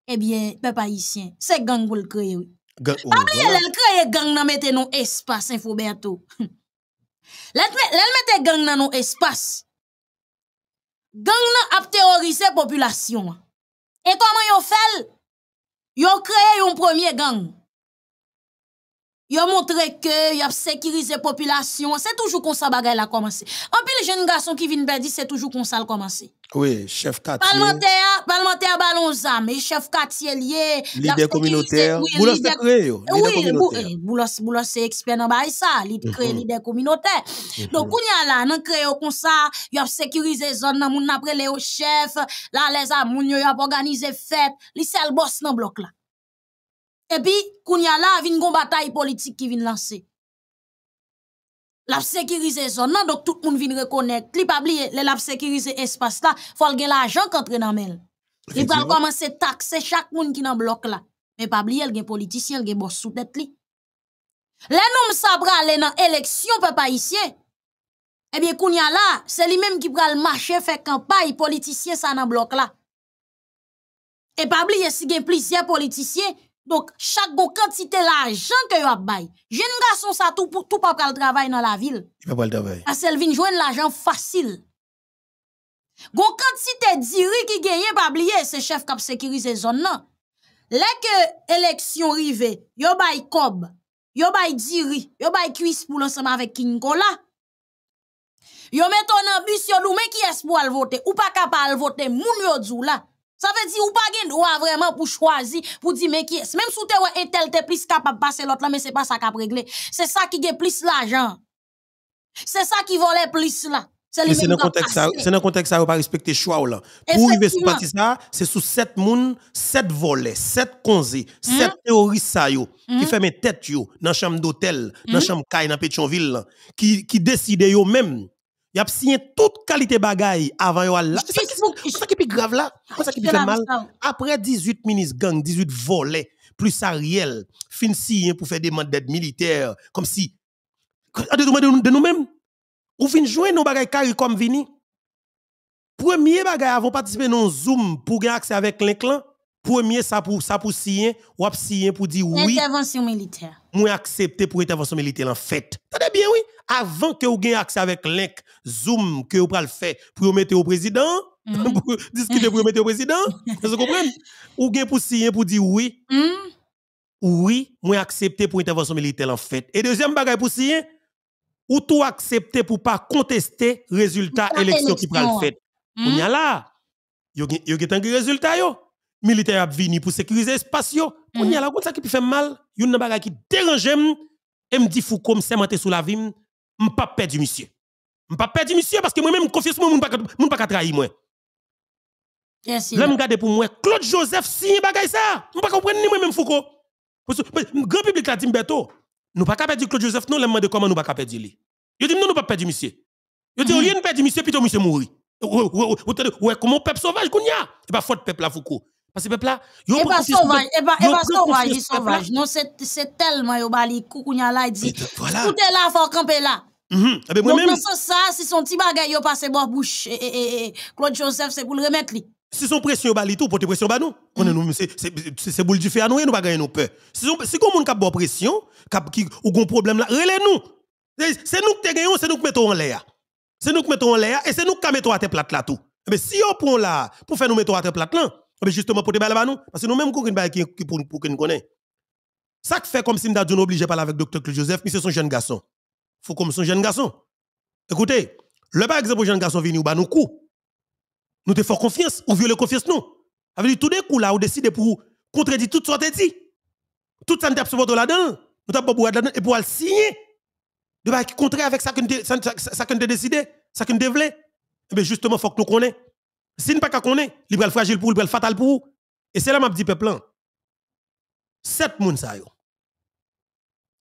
Eh bien, papa, ici, c'est gang pour le créer. Oui. Gang, ah, oh, elle crée gang dans mettre non espace, Infoberto. Hein, L'elle mette gang dans nos espaces. Gang nan a terrorisé population. Et comment yon fait? ont créé un premier gang. Il a montré que il a sécurisé la population. C'est toujours comme ça que bagaille a commencé. En plus, les jeunes garçons qui viennent perdre, c'est toujours comme ça qu'il a commencé. Oui, chef quartier. Parlementaire, parlementaire, mais chef quartier lié. Leader communautaire. Boulos Oui, eh, c'est expert dans ça. Mm-hmm. Leader mm communautaire. Mm-hmm. Donc, on y a là, on comme ça, il a sécurisé les zones, on a pris les chefs, là, les amis, il a organisé fête, il a le boss dans le bloc là. Et puis, il y a là, une bataille politique qui vient lancer. La sécurité zone, hein, donc tout le monde vient reconnaître. Li pas oublier, le la sécurité espace là, faut que l'argent entre dans mel. Li pral commencer à taxer chaque monde qui est dans bloc là. Mais pas oublier, le politicien, gen boss sous tête li. Le nom sa pralé dans l'élection, papa ici. Eh bien, kounya là, c'est lui même qui pral marché faire campagne politicien ça n'en bloque là. Et pas oublier, si gen plusieurs politiciens, donc, chaque go quantité l'argent que yo a bay, jeune garçon ça tout pour tout pas le travail dans la ville. Il pas le travail. Parce qu'elle vient joindre l'argent facile. Gon quantité d'iri qui gagne pas oublier c'est chef cap sécuriser zone là. Lè ke eleksyon rive, yo bay kob, yo bay diri, yo bay kuis pour l'ensemble avec kinkola, yo meton an bus yo loumen ki es voter al ou pas capable voter vote, moun yo djou là. Ça veut dire, ou pas gen droit vraiment pour choisir, pour dire, mais qui est. Même si tu es un tel, es plus capable de passer l'autre là, mais n'est pas ça qui a réglé. C'est ça qui gagne plus l'argent. C'est ça qui volait plus là. c'est dans contexte ça, c'est dans contexte ça, pas le choix là. Pour arriver sur ça, c'est sous sept moun, sept volets, sept conseils, sept hmm? théoristes ça yo qui hmm? ferment tête yo dans chambre d'hôtel, dans hmm? chambre caille dans Pétionville qui qui décident yo même y a signé toute qualité bagaille avant yo là. C'est ça qui est plus grave là. Ah, c'est ça qui fait mal. Après 18 ministres gang, 18 volets, plus Ariel, fin signé pour faire des mandats militaires, comme si. Ah, de nous-mêmes. Ou fin jouer nos bagailles carré comme vini. Premier bagaille avant participer non Zoom pour gagner accès avec l'inclin. Premier, ça pour, ça pour signer, ou signer pour dire oui. Intervention militaire. Moi accepté pour intervention militaire, en fait. T'as bien, oui. Avant que vous ayez accès avec link, Zoom, que vous le faire pour mettre au président, mm. pour discuter pour mettre au président. Vous comprenez? Ou bien pour signer pour dire oui. Oui, mm. Oui, moi accepté pour intervention militaire, en fait. Et deuxième bagage pour signer, ou tout accepter pour pas contester résultat élection qui prend le fait. Mm. On y a là. Yo avez résultat yo militaire a venu pour sécuriser l'espace. On mhm. y a la route qui fait mal. Il y a une qui dérange et me dit Foucault, c'est monté sous la vie. Je pas perdu, monsieur. Je pas perdu, monsieur, parce que moi-même, sur moi, je ne pas trahir, moi. Là, me garde pour moi. Claude Joseph, si bagarre bagay ça, je ne pas comprendre ni moi-même Foucault. le grand public a dit Mbeto, nous pas perdu Claude Joseph, non, demande comment nous pas perdu lui. Il dit non, nous pas perdu, monsieur. Il dit, au mhm. lieu perdu perdre, monsieur, plutôt, monsieur mourir. Ouais, comment peuple sauvage qu'on y a? C'est pas faute peuple à Foucault. Parce que peuple là, il pas sauvage, et pas sauvage, il sauvage. Non, c'est tellement yon bali koukounya là, il dit tout est là, faut camper là. moi mm-hmm. eh ben, Donc ça, si son petit bagay yo passe bord bouche et, et, Claude Joseph c'est pour le remettre Si son pression bali tout, te pression ba nous. Mm. nous c'est c'est boule du fer nous, nous pas gagner nos peur. Si son si comme monde pression, qui ou gon problème là, relez nous. C'est nous qui te gagnons, c'est nous qui mettons en l'air. C'est nous qui mettons en l'air et c'est nous qui mettons à tes plates là tout. Mais eh ben, si on prend là pour faire nous mettre à tes plate là, mais justement, pour te parler nous, parce que nous-mêmes, nous avons bah, qui pour nous connaît. Ça fait comme si nous avons obligé de parler avec Dr. Claude Joseph, mais c'est son jeune garçon. Il faut comme son jeune garçon. Écoutez, le par exemple, jeune garçon vient bah, nous bat nous coup. Nous te faut confiance, ou viole confiance nous. avec dit tout d'un coup là, pour contredire tout sorte dit. Tout ça nous tape dedans Nous avons pour là-dedans et pour le signer. De qui contraire avec ça que nous ça décidé, ça que nous voulu. Mais eh justement, faut que nous connaissions. Si nous pas connaît, il fragile pour il fatal pour vous. Et c'est là m'a dit peuple Sept moun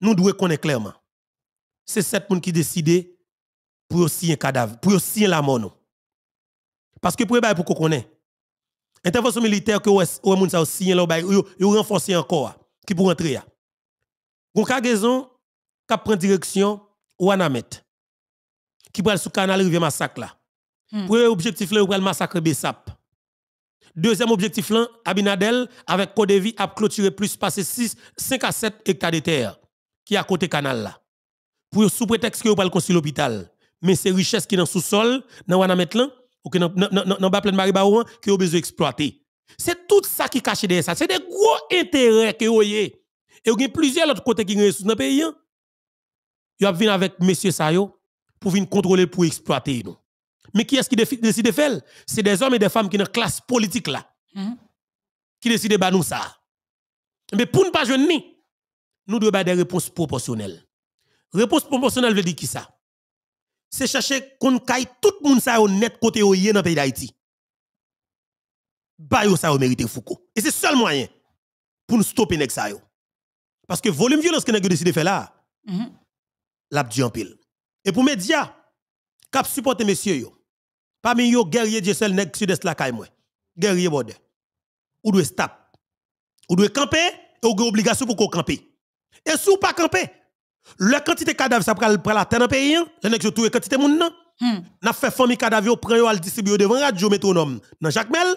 Nous devons connaître clairement. C'est sept personnes qui décident pour signer un cadavre, pour signer la mort Parce que pour bail pour qu'on connaît. Intervention militaire que ou moun sa signer là renforcé yo renforcer encore hein, qui pour entrer là. Hein. Gon kagaison qui prend direction Wanamet qui va sous canal rivière massacre là. Mm. Premier objectif, là, le massacrer Bessap. Deuxième objectif, là, Abinadel, avec Codevi, a clôturé plus passé 6, 5 à 7 hectares de terre qui est à côté canal là. Pour sous prétexte que vous de construire l'hôpital. Mais c'est richesse qui est dans sous-sol, dans Wanametlan, ou que dans bas plein de hein, qui qui vous besoin exploiter. C'est tout ça qui cache derrière ça. C'est des gros intérêts que vous avez. Et vous avez plusieurs autres côtés qui sont dans le pays. Hein. Vous avez avec M. Sayo pour venir contrôler, pour exploiter mais qui est-ce qui décide de faire C'est des hommes et des femmes qui sont dans la classe politique là. Mm-hmm. Qui décide de nous ça. Mais pour ne pas ni, nous devons avoir des réponses proportionnelles. Réponse proportionnelle veut dire qui ça C'est chercher qu'on caille tout le monde ça honnête côté au dans le pays d'Haïti. Bah ça mérite Foucault. Et c'est le seul moyen pour nous stopper avec ça Parce que volume violence que nous décidé de faire là, mm en pile. Et pour les médias, Cap supporter messieurs yo. Parmi yo guerrier Dieu seul nèg sud-est la caille moi. Guerrier bordel. Ou doit stop Ou doit camper et ou obligation pour qu'on camper. Et sou pas camper. Le quantité cadavre ça prend la terre dans pays, hein? le nèg tout quantité moun nan. Hein? Hmm. N'a fait famille cadavre yo prend yo al distribuer devant radio métronome dans chaque Mel.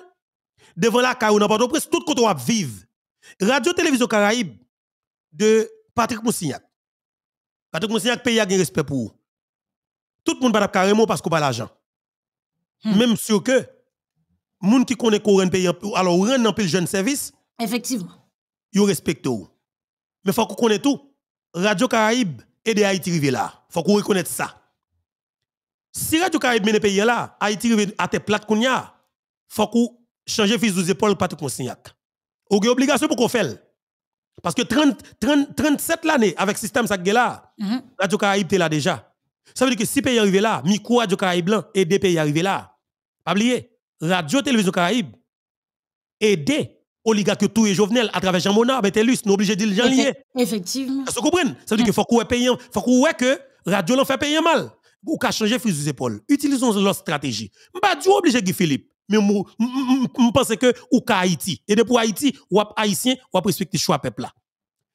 Devant la caille ou dans port au presse, tout côté ou vivre. Radio Télévision Caraïbe de Patrick Moussignac. Patrick Moussignac pays a respect pour tout le monde va carrément parce qu'on pas l'argent. Hmm. Même sûr que, monde qui connaît qu'on pays alors on dans le jeune service. Effectivement. Ils respectent tout. Mais il faut qu'on connaisse tout. Radio Caraïbe est de Haïti rivé là. faut qu'on reconnaisse ça. Si Radio Caraïbe mène pays là, Haïti rivé à tes plat qu'on y a, faut qu'on change fils aux épaules pas tout consignac. Ou une obligation pour qu'on fasse. Parce que 30, 30, 37 l'année avec système ça là, hmm. Radio Caraïbe est là déjà. Ça veut dire que si pays arrive là, micro Radio Caraïbe blanc, aider pays arriver là. Pas oublier, radio télévision Caraïbe, aider oligarque tout et Jovenel à travers Jean Monard, ben nous nous obligés de Jean lié. Effectivement. Ça se Ça veut dire que faut qu'on paye, faut qu'on que radio l'en fait payer mal. Ou qu'a changer fruits des épaules. Utilisons leur stratégie. pas du obligé Guy Philippe. Mais je m'm, m'm, m'm, pense que ou qu'à Haïti. Et pour Haïti, ou haïtien, ou respecter choix peuple là.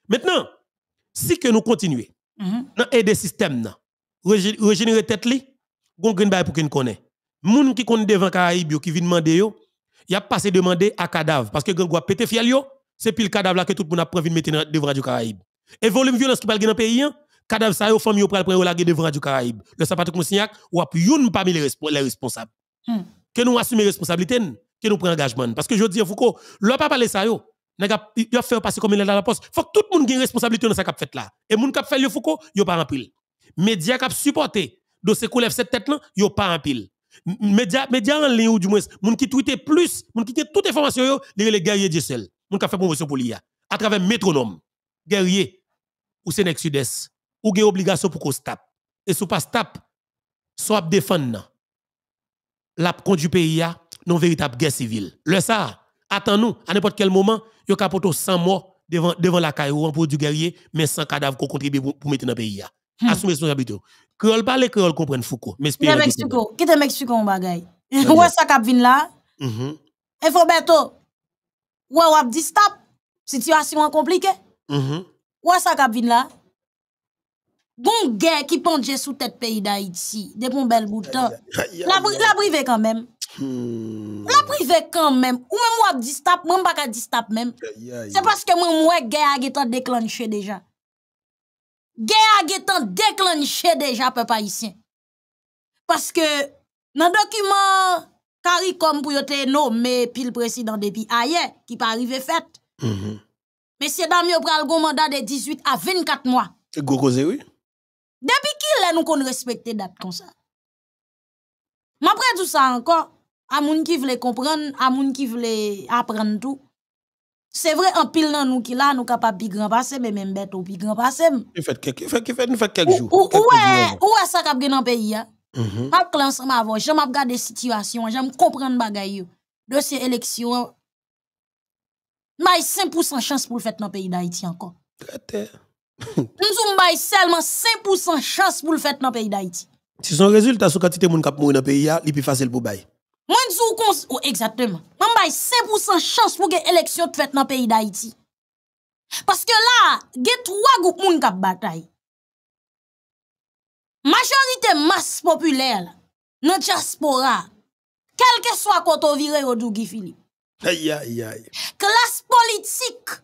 Maintenant, si que nous continuons, mm-hmm. dans aider système régénérer tête li gon gren bay pour qu'on connaît moun qui compte devant Caraïbe qui vient demander yo y a passé demander à cadavre parce que on va péter fiel yo c'est le cadavre que tout le monde a prend mettre devant le Caraïbe et volume violence qui parle dans pays cadavre hein, ça yo famille yo pral prendre laguer devant Radio Caraïbe le sapato consignac ou a youn parmi les responsables que hmm. nous assumer responsabilité que nous prenons engagement parce que je dis Foucault le pas parler ça il a fait passer comme il est dans la poste faut que tout le monde ait responsabilité dans ce a fait là et moun cap fait le Foucault a pas en pile médias qui supporté de ces cette tête là, yo pas en pile. Média médias en ligne ou du moins, moun qui tweete plus, moun qui toute information yo, les guerriers du sel. Moun qui fait promotion pour l'IA à travers métronome. Guerrier ou Sénéx Sud-Est ou gen obligation pour qu'on stap. Et sou pas stap, soit défendre la conduit pays a non véritable guerre civile. Le ça, attends-nous à n'importe quel moment, yo capoto 100 morts devant devant la caille ou en pour du guerrier mais sans cadavres qui contribue pour, pour mettre dans pays Hmm. Assume responsabilité. Créole parle, créole comprend Foucault. Mais c'est Mexico. Qui est mm-hmm. Où est-ce là? Il faut Où est-ce Situation compliquée. Où est-ce là? Bon guerre qui pendait sous tête pays d'Haïti. Des bon bel bouton. La privé quand même. Hmm. La privé quand même. Ou même moi, distap, moi, pas même. C'est parce que moi, moi, guerre a déclenché déjà. Guerre a déclenché déjà, peuple haïtien. Parce que, dans le document, CARICOM pour yote nommé pile président depuis ailleurs, qui pas arrivé fait. Mm-hmm. Mais c'est vous avez pral mandat de 18 à 24 mois. Gokoze, oui. Depuis qui là nous qu'on respecte date comme ça? Mais après tout ça encore, à moun qui voulait comprendre, à moun qui voulait apprendre tout, c'est vrai, en pile dans nous qui là, nous capables de grand passer, mais même bête au grand passer. Il fait quelques jours. Où, quelques jours où, est, ça qui a dans le pays? Je ne sais pas si je vais regarder la situation, je comprendre les choses. Dossier élection, je vais 5% de chance pour le faire dans le pays d'Haïti encore. Très Nous avons seulement 5% de chance pour le faire dans le pays d'Haïti. Si son résultat, sur quantité de monde qui a dans le pays, il est plus facile pour bailler. Mwen zou kons, ou ekzatèman, mwen bay 5% chans pou ge eleksyon tfèt nan peyi da iti. Paske la, ge twag ou moun kap batay. Majorite mas populel, nan diaspora, kelke swa koto vire yon dougi fini. Hey, hey, hey. Klas politik,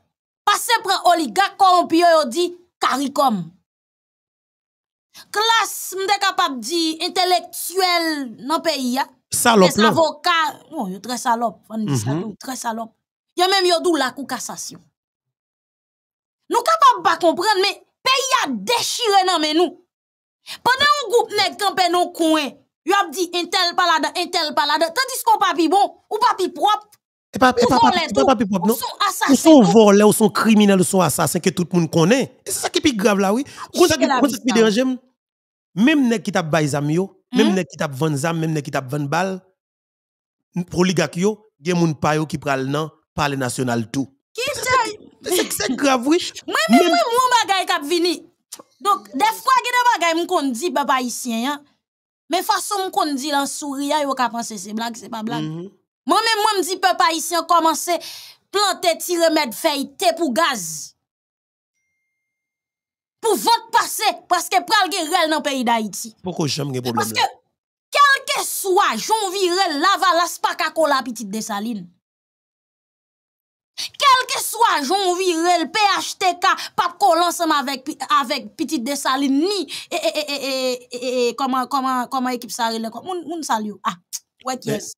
pase pre oligak korompi yon di karikom. Klas mde kapap di intelektuel nan peyi yak, Salop lè. Des avokat. Oh, yon yon tre salop. Fany disa tou. Mhm. Tre salop. Yon mèm yon dou lakou kassasyon. Nou kapap pa kompren. Mè, peyi a dechire nan mè nou. Pendè yon goup nèk kampè non kouen. Yon ap di intel palada, intel palada. Tandis kon papi bon. Ou papi prop. Ou volè. Non? Ou son asasen. Ou son volè. Ou son kriminelle. Ou son asasen. Kè tout moun konè. E se sa ki pi grav la wè. Koun se pi dejan jèm. Mèm nèk ki tap bay zam yo. Mem hmm? ne kit ap 20 zan, mem ne kit ap 20 bal, proligak yo, gen moun payo ki pral nan, pale nasyonal tou. Ki se? Se kse grav wish? Mwen mwen mwen mwen bagay kap vini. Dok def kwa gen mwen bagay mwen kon di papa isyen ya, men fason mwen kon di lan suri ya, yo ka panse se blag, se pa blag. Mm-hmm. Mwen mwen mwen mwen di papa isyen, komanse plantet ti remed fey te pou gaz. pour votre passé, parce que pral gen rel dans pays d'Haïti. Pourquoi j'aime gen problème Parce que quel que soit j'on Virel Lavalas qu'à la petite de saline. Quel que soit j'on Virel PHTK pa ensemble avec avec petite de ni et et et et comment comment comment équipe ça On moun moun salio. Ah, ouais yes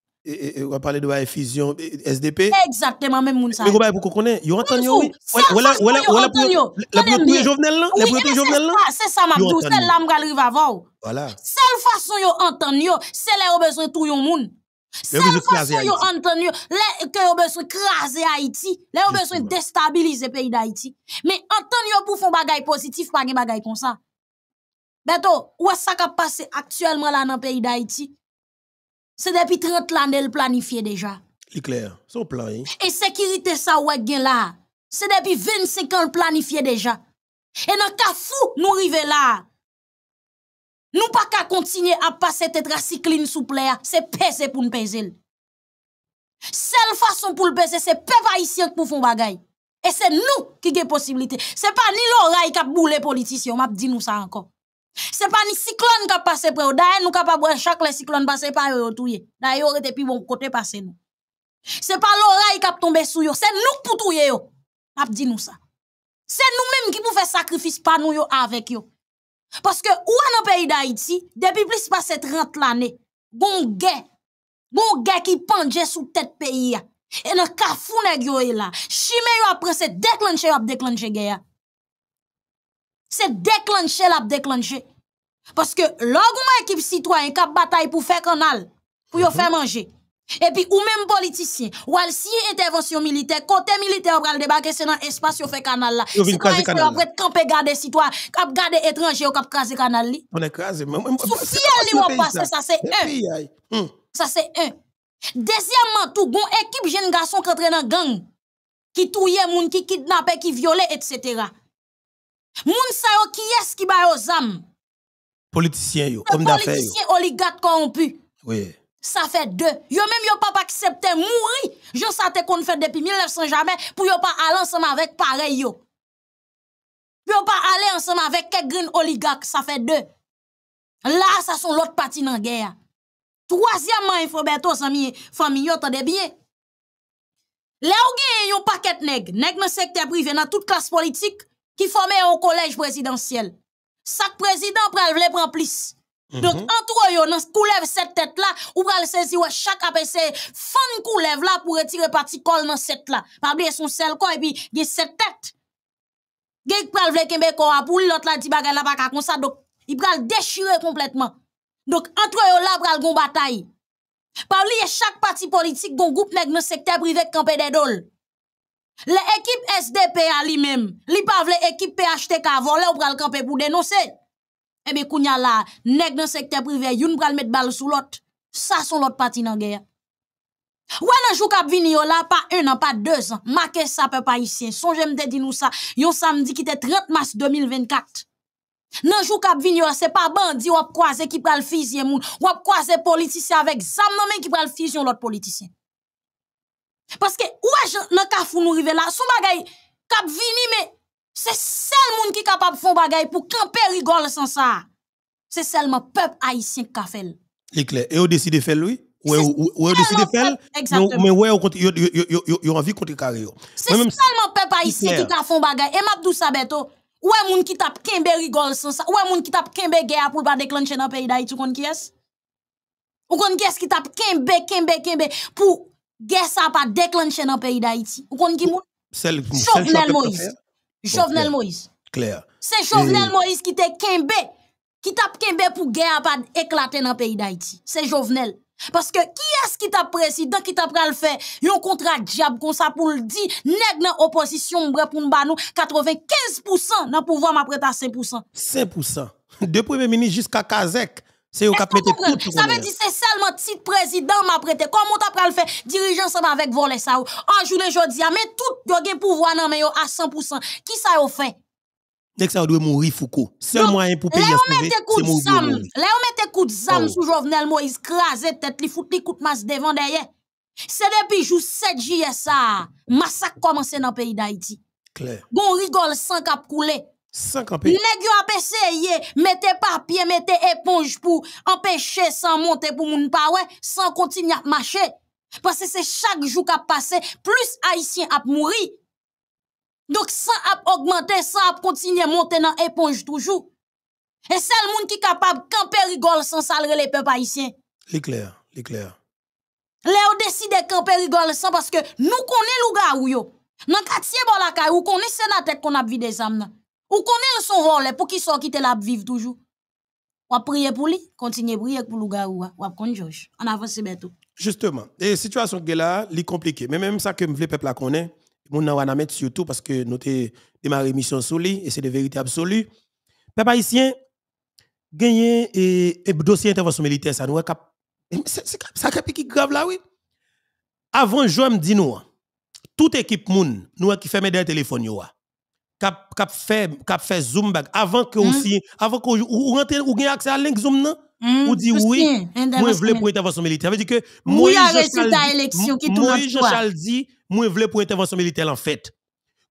on va parler de la fusion SDP. Exactement, même moun Mais vous pour qu'on yo oui Voilà voilà voilà pour la Jovenel là, là. C'est ça m'a c'est là vous Voilà. Seule façon yo entend c'est là besoin tout yon moun. façon yo entendez, que yo besoin craser Haïti, là besoin déstabiliser pays d'Haïti. Mais vous yo pour des bagay positif, pas gen bagay comme ça. Beto, où est-ce qui ça passé actuellement là dans pays d'Haïti? C'est depuis 30 ans qu'elle planifie déjà. C'est clair, son plan. Hein? Et sécurité, ça, là. C'est depuis 25 ans planifié déjà. Et dans le cas fou, nous arrivons là. Nous pas qu'à continuer à passer tête racicline sous plaire. C'est peser pour nous peser. Seule façon pour le peser, c'est peuple haïtien pour font bagay. Et c'est nous qui avons possibilité. Ce n'est pas ni l'oreille qui a boule on M'a dit nous ça encore. C'est pas ni qui kap pase pour ou. d'ailleurs nous kap abwen chak les cyclone pase pa yo nous touye. yo rete pi bon kote pase nou. Se qui l'oreille kap tombe sou yo. nous nou pou touye yo. Ap di nous ça. C'est nous-mêmes qui pou faire sacrifice pa nou yo avec yo. Parce que an dans le pays d'Haïti, depuis plus de 30 l'ane, bon gars, bon gars ki pandje sou tet peyi qui et nan kafou yo là chimé yo se là yo c'est déclenché. la déclenché parce que l'homme équipe citoyen kap bataille pour faire canal canal, pour mhm. faire manger et puis ou même politicien ou intervention si militaire militaire militaire pral debake dans espace espasyon fè là la. canal fè apret camper, garder citoyen, kap garder étranger, ou kap krasi canal. li. On ekrasi. Sou elle li On passe, ça C'est un. Ça, c'est un. Dezyèmman tou, goun ekip un dans gang, qui touye moun, qui kidnappe, qui viole, etc Moun qui est ce qui ba yo zam? Politicien yo, d'affaires Politicien oligarque corrompu. Oui. Ça fait deux. Yo même yo pas accepté mourir. Je sais te qu'on fait depuis 1900 jamais pour yo pas aller ensemble avec pareil yo. Yo pas aller ensemble avec quelques green oligarque, ça fait deux. Là, ça sont l'autre partie dans la guerre. Troisièmement, il faut bientôt famille famille tendez bien. Là où avez un paquet nèg, nèg dans secteur privé dans toute classe politique, qui formé au collège présidentiel. Chaque président pral vle prendre plus. Mhm. Donc, entre eux, dans cette tête-là, ou pral saisir chaque APC, fan koulev là pour retirer parti col dans cette là. Pas oublier son sel corps, et puis, il y a cette tête. Il pral vle kembe ko pour l'autre là, dit bagay là, pas comme ça. Donc, il pral déchirer complètement. Donc, entre eux, là, pral gon bataille. Pas oublier chaque parti politique, gon groupe nèg dans secteur privé campé des doles. L'équipe SDP a li même li pavle l'équipe PHTK vole ou pral pour dénoncer. Eh bien, kounya la, nek dans secteur privé, youn pral met bal sous l'autre. Ça son l'autre parti nan guerre. Ou nan jou kap vini yo la, pas un an, pa 2 an, make sa pe pa ici. Son jem te di nou sa, yon samedi qui était 30 mars 2024. Nan jou kap vini yo, se pa bandi wap kwaze ki pral fizye moun, wap kwaze politiciens avec zam nan men ki pral fizyon l'autre politicien. Parce que, ouais, je ce que nous avons là, son bagay, kap vini, mais c'est seul monde qui est capable de faire choses pour camper rigole sans ça. C'est seulement peuple haïtien qui a fait. clair. Et vous décidez de faire, oui? Ou vous décidez de faire? Exactement. Mais vous avez envie contre carré. C'est seulement peuple haïtien qui a fait choses. Et Mabdou Sabeto, ou est-ce que qui a kembe rigole sans ça? Ou est-ce qui a kembe guerre pour pas déclencher dans le pays d'Haïti? Ou qu'on qui est-ce qui tape kembe, kembe, kembe, pour Gè sa pa dans le pays d'Haïti. Ou kon ki moun? Jovenel Moïse. Jovenel Moïse. Claire. C'est Jovenel Moïse Qui te kembe, Qui t'a kembe pou gè a pa dans nan pays d'Haïti. C'est Jovenel. qui ki ce qui t'a président qui t'a pral fait yon contrat diable kon sa pou pour di, nèg nan opposition, mbre pou nou, 95% nan pouvoir m'apprête à 5%. 5%? De premier ministre jusqu'à Kazek. Se yo kap mette tout chou konen. Sa ve di se selman tit prezident ma prete. Comment moun ta pral fe dirijan seman vek vole sa yo. Anjounen jodi a ah, men tout yo gen pouvoan nan men yo a 100%. Ki sa yo fe? Dek sa yo dwe mouri Foucault. Selman moyen pou peye espove, se mouri Foucault. Le yo mette kout zam oh. sou Jovenel Moïse krasé tet li fout li kout mas devan derrière. C'est depuis jou 7 jye sa, massacre commencé nan peyi da iti. Gon rigol san kap koule sans camper. Les gens ont essayé, mettez papier, mettez éponge pour empêcher sans monter pour moun pa sans continuer à marcher. Parce que c'est chaque jour qui passe, plus haïtien a mouru. Donc, sans ap augmenter, sans continuer à monter dans éponge toujours. Et c'est le monde qui est capable de camper rigole sans saluer les peuples haïtiens. L'éclair, l'éclair. Léo décide de camper rigole sans parce que nous connaissons le gars. Dans nan quartier de la caille, nous connaissons le sénateur qu'on a vu des âmes. Ou connaît son rôle pour qu'il soit là la vivre toujours. On a prier pour lui, continuer à prier pour le gars ou on prendre George. On avance bientôt. Justement, et situation est là, est compliquée. Mais même ça que le peuple la connaît, mon on va mettre surtout parce que nous avons démarré mission sur lui et c'est de vérité absolue. Peuple haïtien, gagner et, et dossier intervention militaire, ça nous cap. C'est ça qui grave là, oui. Avant, je me nous, toute équipe moun, nous qui fait mes téléphones, cap cap fait cap fait zoom bag. avant que hmm. aussi avant que ou rentre accès à link zoom non hmm. ou dit oui moi veux pour intervention militaire ça veut dire que moi je Charles dit moi voulais pour intervention militaire en fait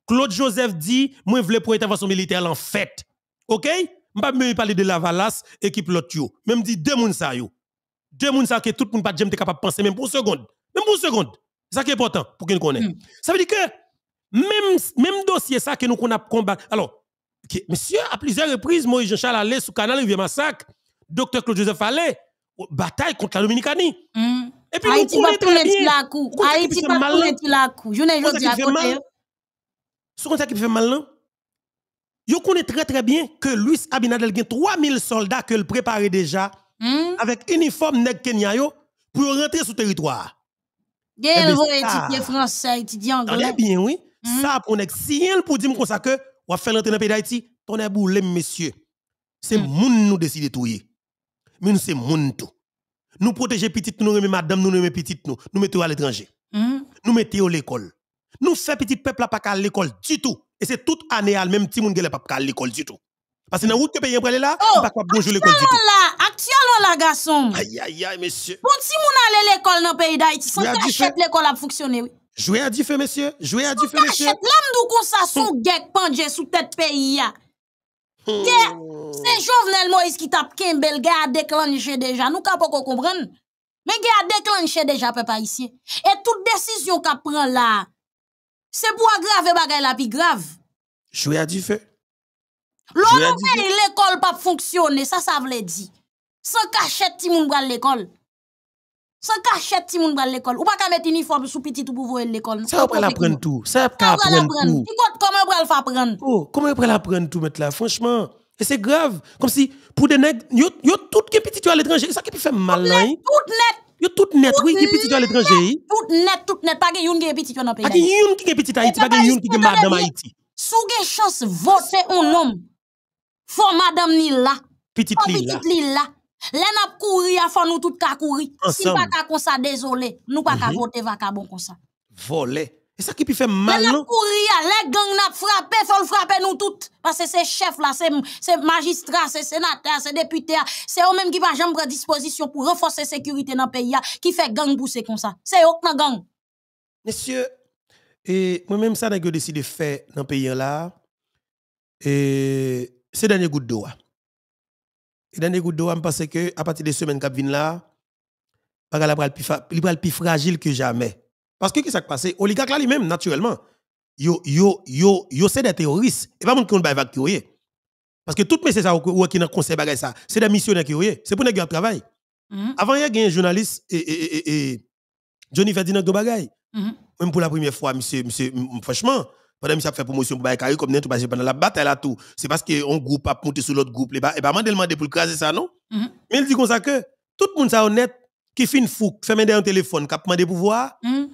Claude Joseph dit moi veux pour intervention militaire en fait OK m'pa me parler de Lavalas équipe l'autre yo même dit deux moun ça yo deux moun ça que tout le monde pas jamais capable penser même pour une seconde même pour une seconde ça qui est important pour qu'on connaisse hmm. ça veut dire que même, dossier ça que nous avons Alors, monsieur, à plusieurs reprises, Moïse Jean-Charles allait sous canal Rivière Massacre, docteur Claude Joseph allait, oh, bataille contre la Dominicanie. Mm. Et puis, Haïti va tourner tout la coup. Haïti va tourner tout hein. la coup. Je ne veux pas Ce qu'on qui fait mal, non? Hein. Vous connaissez très très bien que Luis Abinadel a 3000 soldats que le préparait déjà mm. avec uniforme nègre Kenya pour rentrer sur le territoire. Bien, vous étudiez français, étudiez anglais. bien, oui. Mm-hmm. Ça, pour nous, si pour dire comme ça que, on va faire l'entrée dans le pays d'Haïti, ton est messieurs. C'est mm. moun nous décide tout. Mais nous, c'est moun tout. Nous protéger petit, nous remet madame, nous remet petit, nous. Nous mettons à l'étranger. Mm-hmm. Nous mettons à l'école. Nous faisons petit peuple à pas à l'école du tout. Et c'est toute année, même petit monde qui pas à l'école du tout. Parce que dans avons route que pays là, oh pas bonjour l'école du tout. là, garçon. Aïe, aïe, aïe, monsieur. Pour si moun à l'école dans le pays d'Haïti, sans que l'école a fonctionné oui. Jouer à du feu, monsieur. Jouer à du feu, monsieur. L'homme nous comme ça, son gek pandje sous tête pays. Hmm. C'est Jovenel Moïse qui tape Kembel, gars a déclenché déjà. Nous ne pouvons pas comprendre. Mais qui a déclenché déjà, pas ici. Et toute décision qu'a prend là, c'est pour aggraver bagay la plus grave. Jouer à du feu. L'on l'école pas fonctionner, ça, ça veut dire. Sans cachette, ti moun l'école. Ça sans cacher mon moun à l'école ou pas ka mettre uniforme sous petit pour voir l'école ça pral apprendre tout ça pral apprendre tout écoute comment on pral faire apprendre oh comment on pral apprendre tout mettre là franchement et c'est grave comme si pour des nèg yo yo tout qui petit à l'étranger ça qui fait mal là hein? tout net yo toute net oui qui petit à l'étranger Toute net toute net pas gen youn qui petit dans pays pas youn qui petite petit haïti pas gen youn qui madame haïti sou gen chance voter un homme faut madame ni petite li petite li Là n'a couru à fond nous tout ka courir. Si pas comme ça désolé, nous pas ka voter mhm. va comme ça. Voler. Et ça qui puis fait mal non? N'a couru à les qui n'a frappé, faut frapper nous tous parce que ces chefs là, c'est c'est magistrat, c'est sénateur, c'est député, c'est eux même qui va jambre disposition pour renforcer sécurité dans pays là qui fait gang pousser comme ça. C'est eux qui gang. Monsieur et moi même ça n'a que décidé faire dans pays là et c'est dernier de d'eau. Et dans les gouttes d'eau, je pense que à partir des semaines qui viennent là, il va être plus fragile que jamais. Parce que qu'est-ce qui s'est passé? Oligarque là lui-même, naturellement, yo, yo, yo, yo, c'est des terroristes. Et pas monde qui ont évacuer. Parce que tout le qui est dans ça, c'est des missionnaires qui ont C'est pour les gens qui mm-hmm. Avant, il y a un journaliste, et, Johnny Ferdinand de mm-hmm. Même pour la première fois, monsieur, monsieur, franchement, pendant que ça fait promotion pour Bakari, comme tout pendant la bataille à tout. C'est parce qu'on groupe a monté sur l'autre groupe. Et bien, pas de demandé pour craser ça, non? Mm-hmm. Mais il dit comme ça que tout le monde est honnête, qui fait une fou, fait un téléphone, qui a demandé pouvoir. il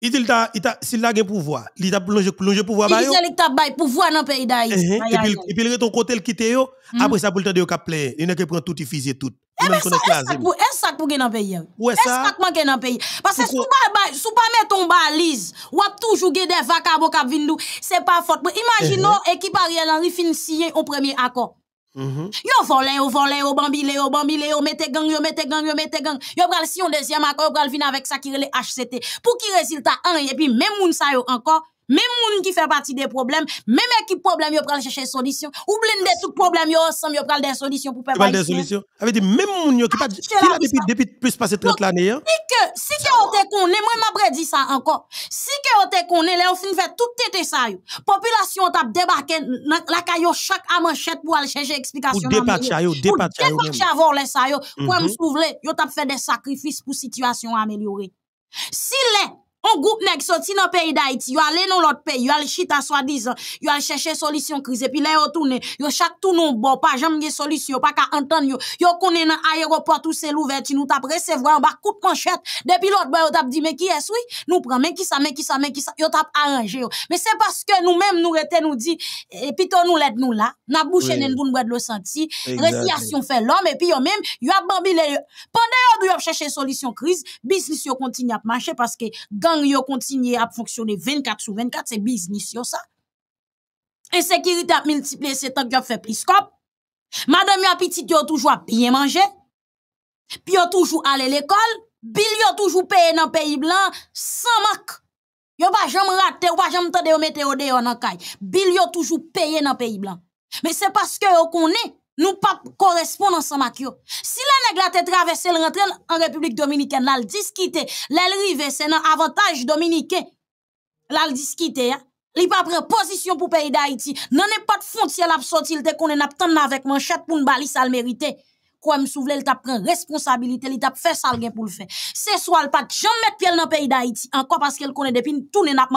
Il dit, s'il a un pouvoir, il a plongé le pouvoir. Il dit, il a pouvoir dans le pays d'Aïs. Uh-huh. Et puis, il retourne côté, il quitte. Mm-hmm. Après ça, pour le temps de il que pris tout, il tout. C'est sa, esak que gen an peyi pays. Parce que si an si pas ton balise, tu a toujours gen de Ce pas pas faute. Imaginons Ariel Henry fin premier mm-hmm. Yo volé, yo volé, yo bambile, yo bambile, yo gang, yo mette gang, yo gang. Yo pral si deuxième accord, yo pral vin qui est le HCT. qui résultat un et puis même même moun qui fait partie des problèmes, même équipe problème, yo pral chercher solution. Ou blende tout problème yo ensemble, yo pral des solutions pour peuple. des solutions. Avec dit même moun yo qui pas depuis depuis plus passé 30 l'année. Hein? Si que si que on te connaît, moi m'après dit ça encore. Si que on te connaît, là on fin fait tout tête ça yo. Population t'a débarqué la caillou chaque à manchette pour aller chercher explication. Ou dépatcha yo, dépatcha yo. Dépatcha les ça yo. Pour me mhm. soulever, yo t'a fait des sacrifices pour situation améliorer. Si les on groupe nèg sorti dans pays d'Haïti, yo allé dans l'autre pays, yo allé chita soi-disant, yo a chercher solution crise et puis là yo tourné, yo chaque tout non bon, pas jamais gen solution, pas qu'à entendre yo. Yo connaît dans aéroport tout c'est l'ouverture, nous t'a recevoir en bas coup de manchette. Depuis l'autre boy yo t'a dit mais qui est-ce oui? Nous prend mais qui ça mais qui ça mais qui ça, yo t'a arrangé yo. Mais c'est parce que nous-mêmes nous rete nous dit et puis nous l'aide nous là, n'a bouché oui. nous bois de le senti, réciation fait l'homme et puis yo même yo a bambilé. Pendant yo doit chercher solution crise, business yo continue à marcher parce que gang ils yo continué à fonctionner 24 sur 24, c'est business yo ça. E Insécurité a multiplié, c'est tant que j'ai fait plus Madame yon petit yon toujours bien manger. Puis yon toujours aller l'école. Bill yon toujours payé dans le pays blanc sans manque. Yon pas jamais raté ou pas jamais tende yon mette yon de yon en kaye. Bill yon toujours payé dans le pays blanc. Mais c'est parce que yon connaît. Nou pa korespon ansan mak yo. Si la nèg la te travesse le rentre en République dominicaine, la l discute, la l rive, se nan avantage dominicain. la l discute, ya. Li pa pre position pour pays d'Haïti. Haiti. Nan e pat fontye la il te konen ap tan nan manchette manchet pou n bali sal merite. Kwa m souvle, li tap pren responsabilite, li tap fe sal gen pou l fe. Se swal pat jom met piel nan peyi da Haiti, anko paske l konen depin tounen ap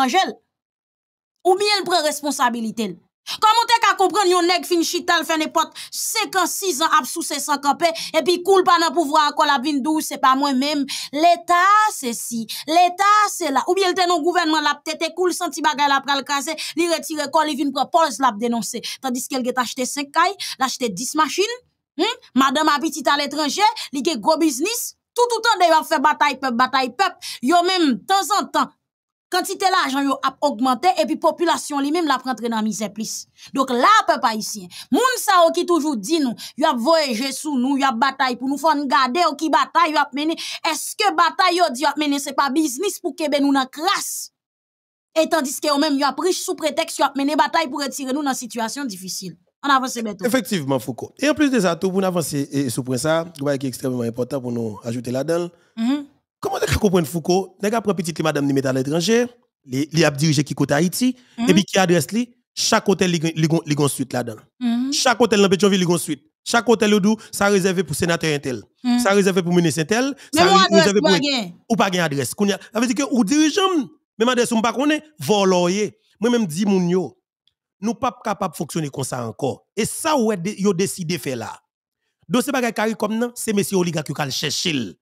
Ou bien il prend responsabilité. l. Koman comprendre yon nèg fin chital des n'importe 56 ans ap sous sans campé et puis coule pas dans pouvoir à la vin douce c'est pas moi même l'état c'est si l'état c'est là ou bien le gouvernement la tête coule senti bagarre la pral casser li retire col li vin propose, pause la dénoncer tandis qu'elle a acheté 5 caille acheté 10 machines hmm? madame habite à l'étranger fait gros business tout tout temps d'ailleurs faire bataille peuple bataille peuple yo même temps en temps quantité l'argent yo a augmenté et puis population li même la prendre dans misère plus. Donc là papa haïtien, moun sa qui toujours dit nous, y a voyagé sous nous, y a bataille pour nous faire garder qui bataille y a mené. Est-ce que bataille yo di a mené c'est pas business pour que ben nous dans crasse et tandis que eux même y a pris sous prétexte yo a mener bataille pour retirer nous dans situation difficile. On avance bientôt. Effectivement Foucault. Et en plus de ça, tout pour avancer et, et sous point ça, qui est extrêmement important pour nous ajouter là-dedans. Mhm ka comprendre Foucault, nèg a petit madame ni met à l'étranger, li a dirigé qui côté Haïti mm-hmm. et puis qui adresse li chaque hôtel li gon suite là-dedans. Mm-hmm. Chaque hôtel dans Pétionville li gon suite. Chaque hôtel ou ça réservé pour sénateur intel, mm-hmm. ça réservé pour ministre intel, ça réservé pour ou pas gain adresse. Ça veut dire que ou dirigeant même adresse on pas connaît voloyer. Moi même dis moun yo, nous pas capable fonctionner comme ça encore. Et ça ou yo décidé faire là. Donc c'est pas comme non, c'est Monsieur oligarques qui chercher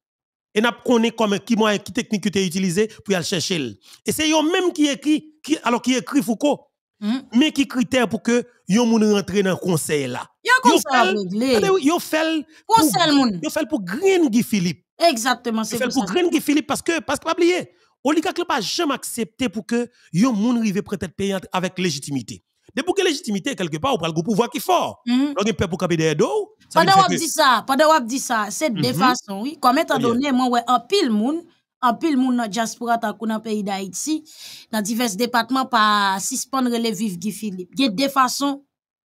et n'a connait comment qui moyen qui technique que tu utilisé pour aller chercher et c'est eux même qui écrit qui alors qui écrit Foucault hmm. mais qui critère pour que yon moun rentre dans conseil là yon conseil yon fait conseil moun yon fait pour Green Guy Philippe exactement c'est pour Green Guy Philippe parce que parce que pas oublier oligarque pas jamais accepté pour que yon moun rive prendre tête avec légitimité de pour que légitimité, quelque part, on prend le pouvoir qui fort. Mm -hmm. Donc, il pour caper des Pendant qu'on dit ça, pendant qu'on dit ça, c'est deux mhm. façons, oui. Comme étant donné, moi, ouais, un pile monde, en pile moun nan diaspora dans le nan d'Haïti, pays divers départements pour suspendre le vivre Guy Philippe. Il y a deux façons.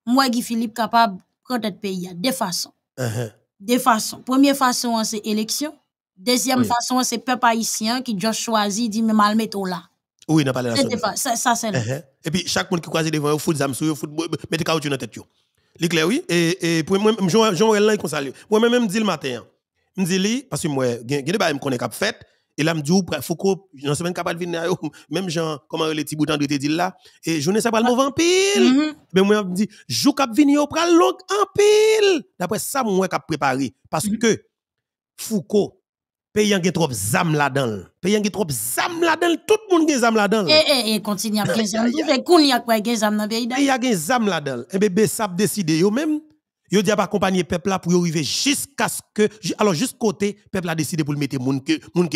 moi Guy Philippe capable de prendre tête pays Deux façons, deux façons. -huh. Deux façons. Première façon, c'est élection. Deuxième façon, c'est peuple haïtien qui a choisi dit mais mal mettre là. Oui, n'a pas la Ça, ça c'est là. Uh-huh. Et puis, chaque monde qui croise devant, il foot des âmes sur où mettez caoutchouc dans la tête. L'éclair, oui. Et, et pour moi, Jean-Orel, là, il conseille. Moi-même, je dis le matin, je hein. dis, parce que moi, je ne sais pas, je connais cap fait. Et là, je me dis, il faut que, dans la semaine, capable de venir, même Jean, comment les petits boutons de te dire là, et je ne sais pas le mauvais en pile. Mais mm-hmm. ben, moi, je me dis, joue cap venir, le long en pile. D'après ça, moi, cap préparé. Parce mm-hmm. que Foucault, pays qui trop zam là-dedans. Pays qui trop zam là-dedans, tout le monde qui zam là-dedans. Eh eh eh, continue à faire zam. y Il y zam là-dedans. Et eh bébé sap décide yo même. Yo a pas accompagner peuple là pour arriver jusqu'à ce que alors jusqu'au côté peuple a décidé pour le mettre moun que moun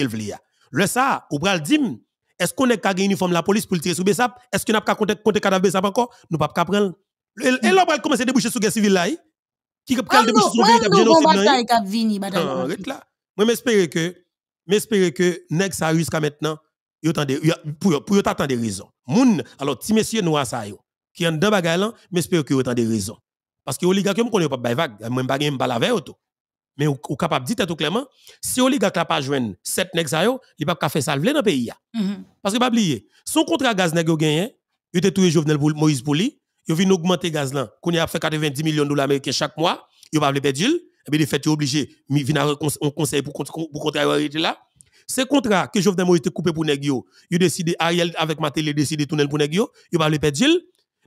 Le ça, ou pral dim, est-ce qu'on est un uniforme la police pour le tirer sur Bessap Est-ce qu'on a pas compter compter cadavre Bessap encore Nous pas prendre. Et là va commencer à déboucher sur guerre civile là. Hein. Qui peut prendre déboucher sur non, civile là. Hein. Moi, j'espère que, j'espère que, nèg ça jusqu'à maintenant, yo tande, pour, pour yo de des raisons. Moun, alors, ti messieurs a ça qui en deux bagailles, là, j'espère que yo tande des raisons. Parce que oligarque, ne connaissent pas bay vague, même pas faire balaver auto. Mais ou, ou capable dire tout clairement, si oligarque n'ont pas joindre 7 nèg ils yo, li pas faire ça dans le pays mm-hmm. Parce que pas oublier, son contrat gaz nèg pas gagné, était tout le Jovenel Moïse pour lui, yo vient augmenter gaz là, qu'on a fait 90 millions de dollars américains chaque mois, yo pas le perdre et eh bien, le fait, tu es obligé, mais un conseil pour, pour contrarier là. Ce contrat que Jovenel Moïse été coupé pour Negio, il décidé, Ariel avec Matéli, il décidé tourner pour Negio, il va le perdre.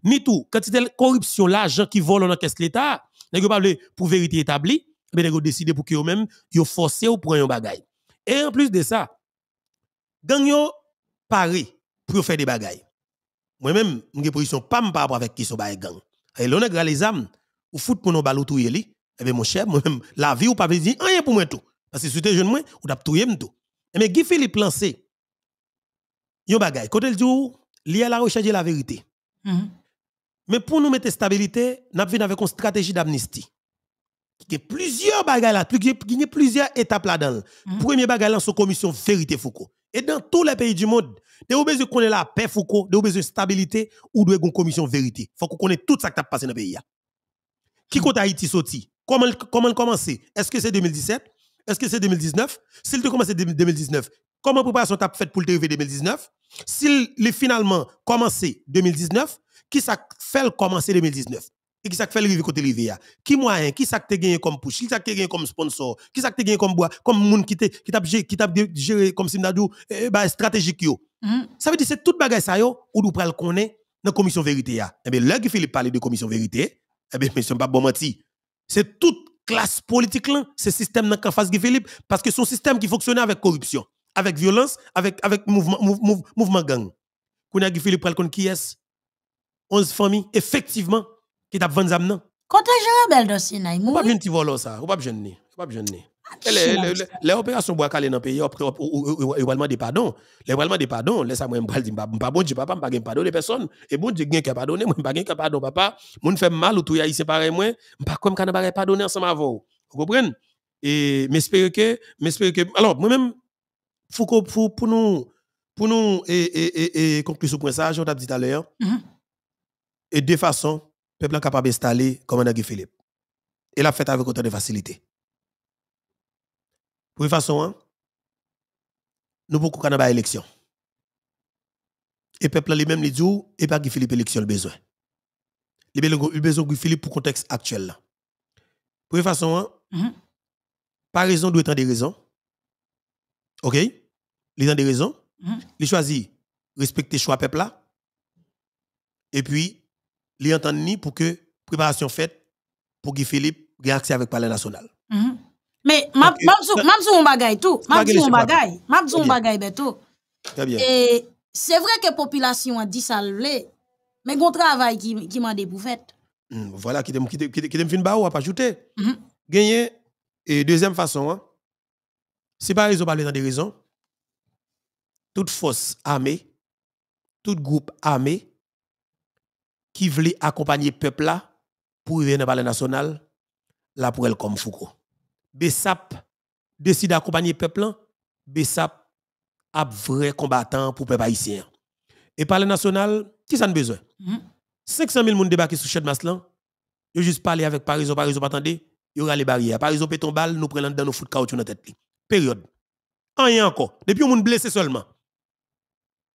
Ni tout, quand la corruption, l'argent qui vole dans la caisse de l'État, Negio le pour vérité établie, mais eh Negio décidé pour que eux-mêmes, ils ou prendre un choses. Et en plus de ça, gagnons Paris pour faire des bagailles. Moi-même, j'ai position pas par rapport avec qui sont gang. Et l'on a les âmes, ou fout pour nos balles ou tout eh bien, mon cher, moi-même, la vie ou pas dire rien pour moi tout. Parce que si tu es jeune, moi, ou tu tout tout. Mais eh mais ben, Guy Philippe lancé, yon bagay, quand il dit, oh, lié à la recherche de la vérité. Mm-hmm. Mais pour nous mettre stabilité, nous avons avec une stratégie d'amnistie. Il y a plusieurs bagailles là, il y a plusieurs étapes là-dedans. Mm Premier bagaille c'est la commission Vérité Foucault. Et dans tous les pays du monde, de vous besoin ait la paix Foucault, de a besoin de stabilité ou de une commission Vérité. Il faut qu'on connaisse tout ça qui a passé dans le pays. Qui mm-hmm. compte Haïti sorti Comment, comment commencer Est-ce que c'est 2017 Est-ce que c'est 2019 S'il te commencer 2019, comment préparation t'as fait pour le TV 2019 S'il le finalement commencé 2019, qui ça fait commencer 2019 et qui ça fait le côté rivière qui moyen hein? qui ça te gagné comme push qui ça te gagné comme sponsor qui ça te gagné comme bois comme monde qui qui t'a qui géré comme Simdadou eh, bah, stratégique mm-hmm. ça veut dire que c'est tout le ça yo ou nous le connaître dans commission vérité Eh et ben là Philippe parler de commission vérité eh ben monsieur pas bon menti c'est toute classe politique là, ce système dans face de Philippe parce que son système qui fonctionnait avec corruption, avec violence, avec avec mouvement mouvement, gang. Quand Guy Philippe compte qui est 11 familles effectivement qui t'a 20 ans Quand Côté Jean un bel Sinaï. Ou pas venir ti ça, ou pas jeune pas jeune les opérations bois calé dans le pays, également des pardons. Également des pardons. laisse moi me dire, pas bon Dieu, papa, je pardon les personnes Et bon Dieu, quelqu'un qui pardonné, moi, je ne pas pardonner papa. Mon fait mal ou tout, il s'est pareil, moi, je pas comme quand je pardonner ensemble avec vous. Vous comprenez? Et j'espère que, j'espère que, alors, moi-même, faut pour, pour nous, pour nous, et, et, et, et conclure ce point ça, je dit tout à l'heure, mm-hmm. et de façon, peuple est capable d'installer comme on a Philippe. Et la fête avec autant de facilité. Pour une façon, hein, nous beaucoup qu'on une élection. Et le peuple lui-même lui dit, et pas que Philippe élection le besoin. Il a besoin de Philippe pour le contexte actuel. Pour une façon, hein, mm-hmm. pas raison doit être des raisons. OK? Les des raisons. Mm-hmm. Il choisit respecter choix peuple là. Et puis, il entend ni pour que préparation faite pour que Philippe ait avec le palais national. Mm-hmm. Mais bagay tout, bagay, bagay beto. Et c'est vrai que population a dit ça mais gon travail qui qui m'a pour hmm, Voilà qui qui qui qui fin ba ou pas ajouter. Mhm. gagné et deuxième façon hein. C'est pas raison ont parlé dans des raisons. Toute force armée, tout groupe armé qui voulait accompagner peuple là pour venir dans le national là pour elle comme Foucault. Bessap décide d'accompagner le peuple, Bessap a vrai combattant pour le peuple haïtien. Et par le national, qui ça a besoin? 500 000 personnes débarquent sur Ched Maslan, ils juste parlé avec Paris, pas attendez, il y aura les barrières. Parisot péton balle, nous prenons dans nos foot caoutchouc dans la tête. Période. Rien encore. Depuis, on blessé seulement.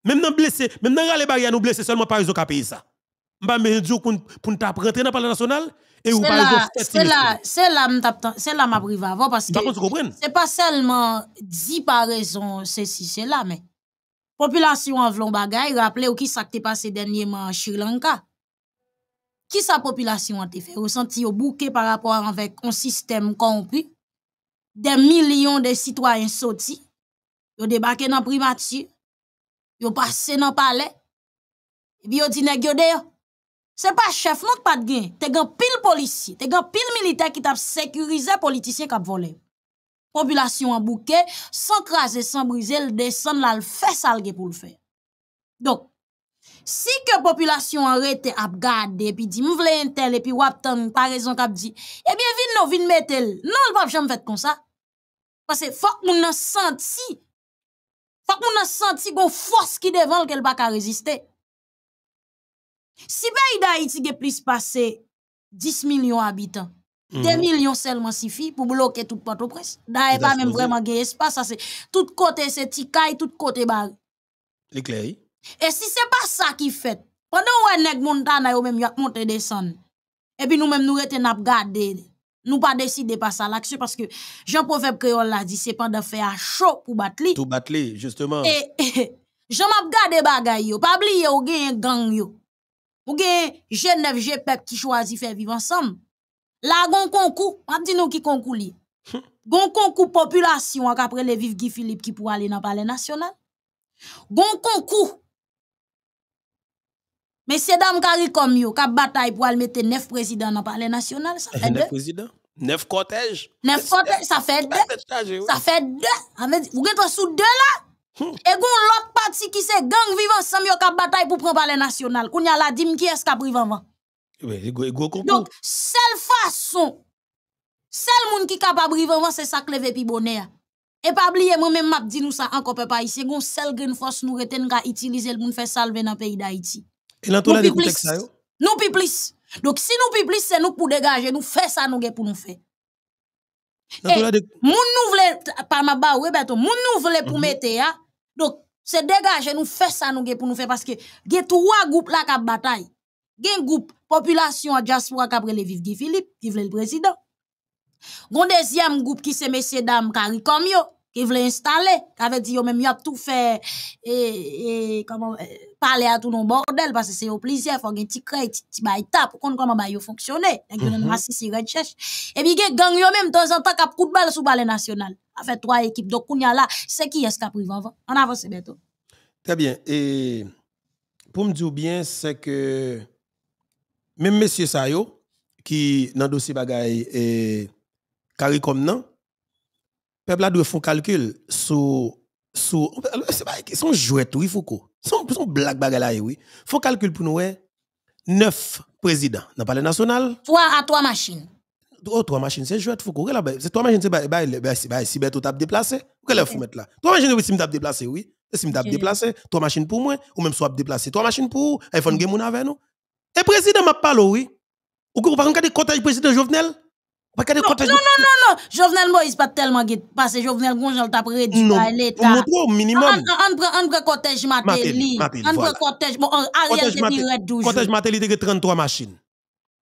Même dans blessé, même dans les barrières, nous blessé seulement Paris qui a payé ça. Je ne vais pas dire pour nous rentrer dans le national, c'est là c'est ma ma parce que c'est pas seulement dit par raison ceci c'est là mais population en vlon bagaille, rappelez ou qui ça passé dernièrement en Sri Lanka qui sa population a fait ressentir au bouquet par rapport avec un système corrompu des millions de citoyens sortis yo débarqué dans primature yo passé dans palais et vous yo dit Se pa chef nou te pat gen, te gen pil polisi, te gen pil milite ki te ap sekurize politisye kap vole. Populasyon an bouke, san krasen, san brise, l de san la l fes alge pou l fe. Dok, si ke populasyon an rete ap gade, pi di mou vle entel, epi wap ton pa rezon kap di, ebyen vin nou vin metel. Non l pap jom fet kon sa. Pase fok moun an santi, fok moun an santi kon fos ki devan l ke l baka reziste. Si pays d'Haïti a plus passé 10 millions d'habitants, mm 2 millions seulement suffit pour bloquer toute Port-au-Prince. D'ailleurs, pas même vraiment d'espace. espace. Ça, c'est tout côté, c'est ticaille, tout côté barré. Et si c'est pas ça qui fait, pendant que les montana, yo même yon et descendre. Et puis nous même nous rete n'a garder. Nous pas décidé pas ça l'action parce que Jean Proverbe Créole l'a dit c'est pendant faire chaud pour battre Tout battre justement. Et, et Jean m'a gardé bagay yo, pas oublier ou gen gang yo. Pour que G9, qui choisissent de vivre ensemble. Là, il y concours. Je ne sais qui est Gon concours. Il hmm. population qui a pris les vives de Philippe qui pourrait aller dans le palais national. Gon y a un concours. Mais c'est d'un carré comme vous. Il bataille pour aller mettre 9 présidents dans le palais national. 9 eh, présidents. 9 cortèges. 9 cortèges. Ça fait 2. Ça fait 2. Vous êtes sous deux là Hmm. Et l'autre partie qui se gang vivant ensemble yon bataille pour prendre palais national. a la dim qui est ce qui a Donc, celle façon, seul monde qui capable vivre avant, c'est ça que levé puis bonheur. Et pas oublier, moi-même, m'a dit nous ça encore, pas ici, gon seul gren force nous retenons à utiliser le monde faire salver dans le pays d'Haïti. Et là, tout le monde ça. Nous plus. Donc, si nous plus, c'est nous pour dégager, nous faisons ça, nous pour nous faire. Et, nous, par ma ba, oui, beto, moun nou vle Dok, se degaje nou fè sa nou gen pou nou fè paske gen touwa goup la ka batay. Gen goup populasyon a Diaspora ka preleviv di Filip, divle l prezident. Gon dezyam goup ki se mesye dam karikom yo. qui voulait installer, qui avait dit, yo, même, y tout fait, et, comment, euh, parler à tout nos bordel, parce que c'est au plaisir, faut un crée un petit baïta, pour qu'on comment, bah, yon fonctionner. Et mm mhm. -hmm. si recherche. Et puis, gang, yo, même, temps en temps, cap coup de balle sous balai national. A fait trois équipes. Donc, on y a là, c'est qui est-ce qui a pris avant? On avance bientôt. Très bien. Et, pour me dire bien, c'est que, même Monsieur Sayo, qui, dans le dossier bagaille, et, carré comme non, peuple a dû faire calcul sur alors c'est pas son jouet oui Foucault son sont blague bagarre oui faut calcul pour nous neuf présidents dans palais national trois à trois machines Oh, trois machines, c'est jouet Foucault. Bah, c'est trois machines, c'est bah, bah, bah si tu tape déplacé. Quelle est mettre là? Trois machines, si tape déplacé, oui. Si tape déplacé, trois machines pour moi, ou même soit déplacé. Trois machines pour iPhone Game avec nous. Et président m'a parlé, oui. Ou pas regarder le cortège président Jovenel? Non, non, non, non, Jovenel Moïse pas tellement passé, Parce que Jovenel Gonjal t'a réduit à l'État. Non, prend minimum. On prend cortège Matéli. On prend cortège. Bon, Ariel depuis Red 12 Cortège Matéli, a 33 machines.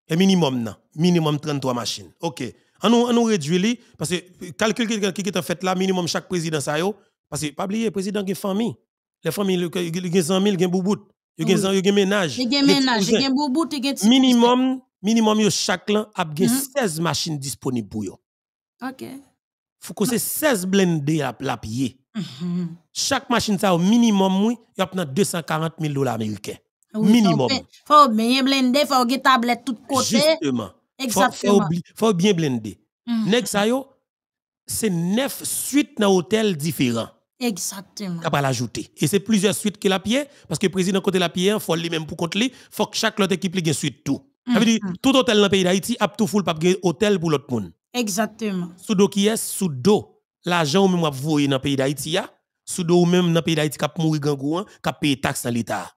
Et minimum, non. Minimum 33 machines. OK. On nous réduit, parce que calcul qui est fait là, minimum chaque président, ça y Parce que, pas oublier, le président a une famille. Les familles, il y a 100 000, il y a un boubout. Il y a un ménage. Il y a un ménage, il y a un Minimum minimum yo chaque clan a gen 16 mm-hmm. machines disponibles pour yo. OK. Faut que c'est 16 blindés à la pied. Chaque machine ça au minimum oui, y a 240 000 dollars américains. Ah minimum. Faut bien blender, faut que tablette tout côté. Justement. Exactement. Faut, faut bien blender. Mm mm-hmm. Nèg ça yo c'est neuf suites dans hôtel différents. Exactement. Après l'ajouter. Et c'est plusieurs suites que la pied parce que le président côté la pied, faut lui même pour compte lui, faut que chaque l'autre équipe ait une suite tout. Mm, mm. tout hôtel dans le pays d'Haïti, a tout full, pas hôtel pour l'autre monde. Exactement. Sous qui est, sous l'argent ou même vous dans le pays d'Haïti, sous ou même dans le pays d'Haïti, qui a qui a payé taxe dans l'État.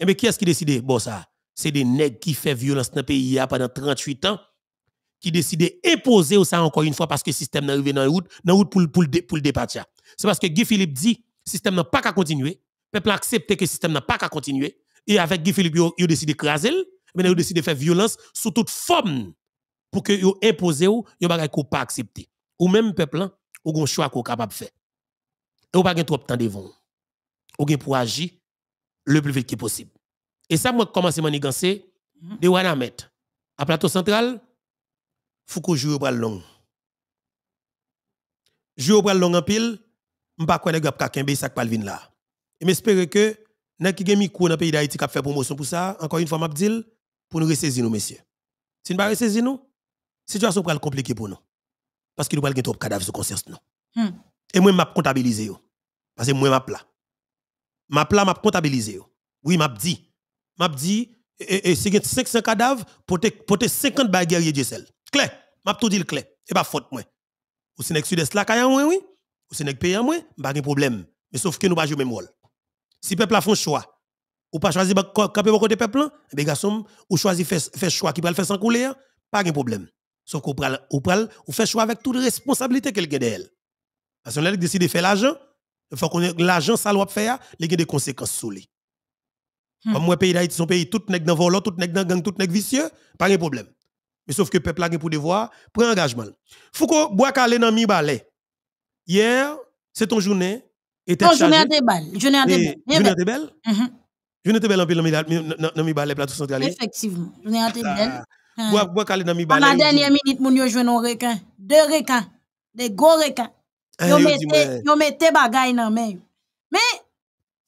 Et eh ben, qui est-ce qui décide? Bon, ça, c'est des nègres qui font violence dans le pays pendant 38 ans, qui décident d'imposer ça encore une fois parce que le système n'est arrivé dans route, dans route pour, le départ. C'est parce que Guy Philippe dit, le système n'a pas qu'à continuer, le peuple a accepté que le système n'a pas qu'à continuer, et avec Guy Philippe, il a décidé de craser mais ils décident de faire violence sous toute forme pour que vous imposez ou, vous ne pouvez pas accepter. Ou même peuple, vous avez un choix qu'on capable de faire. Et vous n'avez pas trop de temps devant vous. Vous pour agir le plus vite possible. Et ça, moi, commence à manigancer mhm. de mettre. À plateau central, je joue au bras long. Joue au bras long en pile, pas quoi nèg ka kembe sak le vin là. Et j'espère que nèg qui gen micro dans pays d'Haïti qui fait promotion pour ça, encore une fois m'a dis pour nous ressaisir, nous, messieurs. Si nous ne ressaisir, nous, la situation va compliquée pour nous. Parce qu'il nous a trop de cadavres sur conscience, hmm. Et moi, je vais comptabiliser. Parce que moi, je là. Ma Je m'a comptabilisé. Oui, m'a dit. M'a dit, et, et, c'est 500 cadavres pour 50 bagues guerriers de sel. Clair. M'a tout dit le clair. Et pas faute, moi. Ou si sud-est là, kaya oui. Ou si n'est pays, moi, pas de problème. Mais sauf que nous pas jouer même rôle. Si peuple a fait un choix, ou pas choisi camper au côté peuple ben garçon ou choisi faire choix qui va le faire sans couler hein? pas de problème sauf qu'on pral ou pral ou fait choix avec toute responsabilité qu'elle gagne d'elle parce que elle décide de faire l'argent il faut qu'on l'argent ça doit faire il y a des conséquences sur lui hmm. comme moi pays d'Haïti son pays tout nèg dans volant tout nèg dans gang tout nèg vicieux pas de problème mais sauf que peuple a pour devoir prend engagement Foucault bois calé dans mi balai hier c'est ton journée et ton journée à eh, balles eh journée à ben. Vous n'êtes pas en pile dans mes balais plateau central. Effectivement. vous ne bien dans mes balais. Dans la dernière minute, vous yo joué un requin. Deux requins. Des gros requins. Vous mettez des choses dans Mais,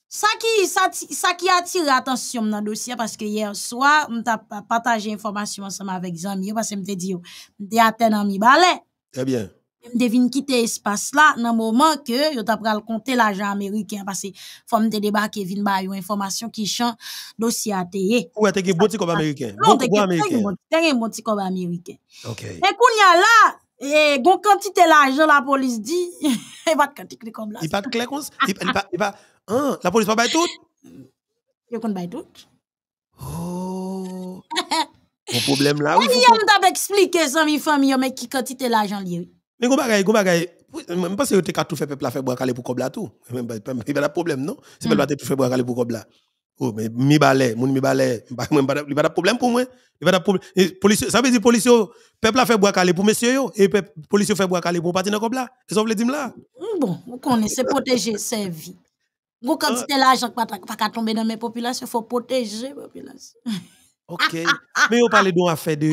ça Mais, ça, qui attire l'attention dans le dossier, parce que hier soir, m'ta partage information ensemble avec amis parce que m'te dit yo, m'te atteint dans mes balais. Très bien devine quitter espace là nan moment que yo t'a pral compter l'argent américain parce que faut me débarquer vin ba une information qui chan dossier a teye ou te ge boti américain beaucoup américain te ge américain OK et kounya là et gon quantité l'argent la police dit et pas quantité comme là il pas clair comme il pas il hein la police pas bay tout yo kon bay tout oh Mon problème là. Oui, on t'a expliqué ça, mes familles, mais qui quantité l'argent lié. Mais go bagaille, go bagaille. Je pense que tu as tout fait peuple à faire boire pour cobla tout. Même pas de problème non. Si hmm. peuple a tout fait boire pour cobla. Oh mais mi balai, mon mi balai, bah, bah, il pas de problème pour moi. Il pas problème. Police, ça veut dire policier peuple a fait boire pour monsieur et et policier fait boire pour partir dans cobla. Ils ça voulez dire là. Hmm, bon, vous connaissez protéger ses vies. Quand quantité ah. l'argent pas pas tomber dans mes populations, faut protéger population. OK. Mais on parle d'une affaire de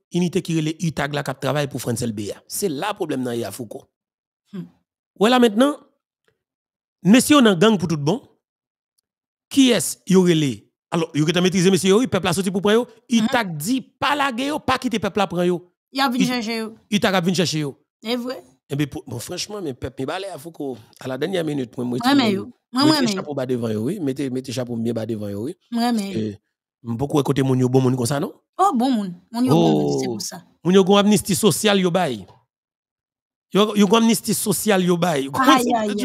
unité qui est qui travaille pour France C'est là le problème dans hmm. Voilà maintenant, monsieur on a gang pour tout bon. Qui est-ce qui Alors, il a maîtrisé monsieur, le peuple a pour prendre. Hmm. pas la guerre, pas quitter le peuple à prendre. Il a chercher. a chercher. C'est eh, vrai. Eh ben, franchement, mais peuple, mais à à la dernière minute, moi, Beaucoup côté mon bon moun comme ça non Oh bon moun, mon bon oh. c'est pour ça. Mon yo gon amnistie sociale yo bay. Yo yo gon amnistie sociale yo bay. Aïe aïe.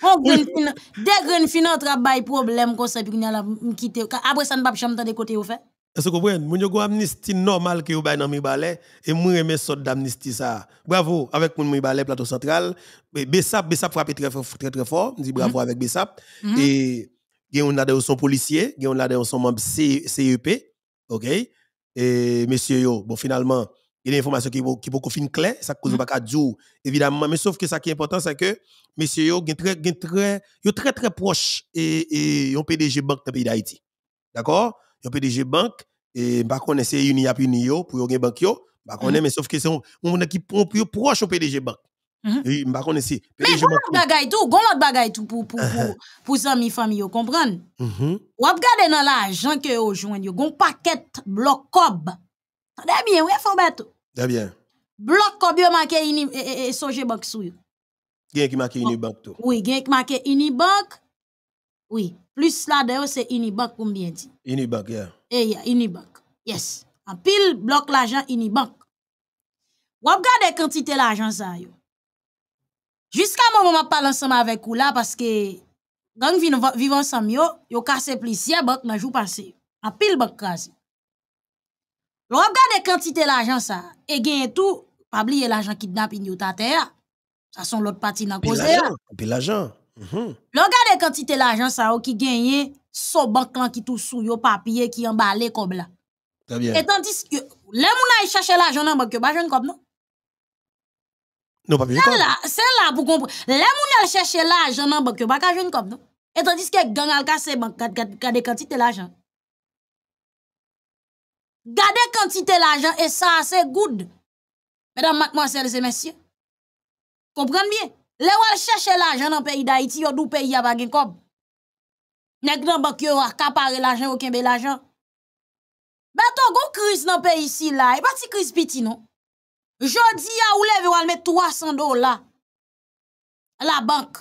On oh, graine fin, des graines problème comme ça puis après ça ne pas chambre de côté au fait. Est-ce que vous comprenez? Mon yo gon amnistie normale que yo bay dans mi balai et moi remet sort d'amnistie ça. Bravo avec mon mi balai plateau central. Bessap Bessap frappe très très très fort, dit bravo mhm. avec Bessap mhm. et gen yon lade ou son policier, gen a lade ou son membre CEP, ok, et Monsieur yo, bon finalement, il y a des informations qui sont beaucoup fin claires, ça cause mm-hmm. pas qu'à dire, évidemment, mais sauf que ça qui est important, c'est que Monsieur yo, est très, très, yo très très proche et, et yon PDG banque dans le pays d'Haïti. D'accord? Yon PDG banque, et bah connaît c'est uni à uni yo, pour yon banque yo, bah mais sauf que c'est on, on qui proche au PDG banque. Mm -hmm. et, connaissé, mais je m'en bagay tout, gon l'autre bagay tout pour pour uh-huh. pour pour sa mi famille, vous comprenez? Mm -hmm. Ou ap gade nan la, jan ke gon paket blok kob. bien, oui, e fon beto. De bien. Blok kob yo make ini, e, e, marqué e, soje bank sou yo. Gen ki bank tout. Oui, gen ki marqué ini bank, oui. Plus là de c'est se ini bank pou mbien di. bank, Eh, ya ini bank. Yes. En pile, bloque l'argent ini bank. Ou ap gade quantité l'argent sa Jusqu'à un moment, je parle ensemble avec vous là parce que quand vous vivez ensemble, vous avez cassé plusieurs banques dans le jour passé. En pile, vous avez cassé. Vous la quantité l'argent ça et gagné tout. Pas oublier l'argent qui vous avez terre. Ça, c'est l'autre partie dans la cause. Vous l'argent. Vous la quantité l'argent mhm. ça qui gagne gagné son banque qui tout sous vos papiers qui emballé comme là. Et tandis que les gens qui cherchent l'argent dans banque banque, ils comme non. Non, pas bien. Celle-là, c'est là pour comprendre. Les gens cherchent l'argent dans la banque, ils ne pas jouer non. Et tandis que gang al casse banque, garde quantité l'argent. Gardez quantité l'argent et ça, c'est good. Mesdames, mademoiselles et messieurs. Comprenez bien. Les gens cherchent l'argent dans le pays d'Haïti, ils dou pays à pas de cob. Nèg dans banque yo accaparer l'argent, aucun bel l'argent. Mais ton gros crise dans le pays ici là, et pas si crise petit non. Jodi a ou levé ou al met 300 dollars à la banque.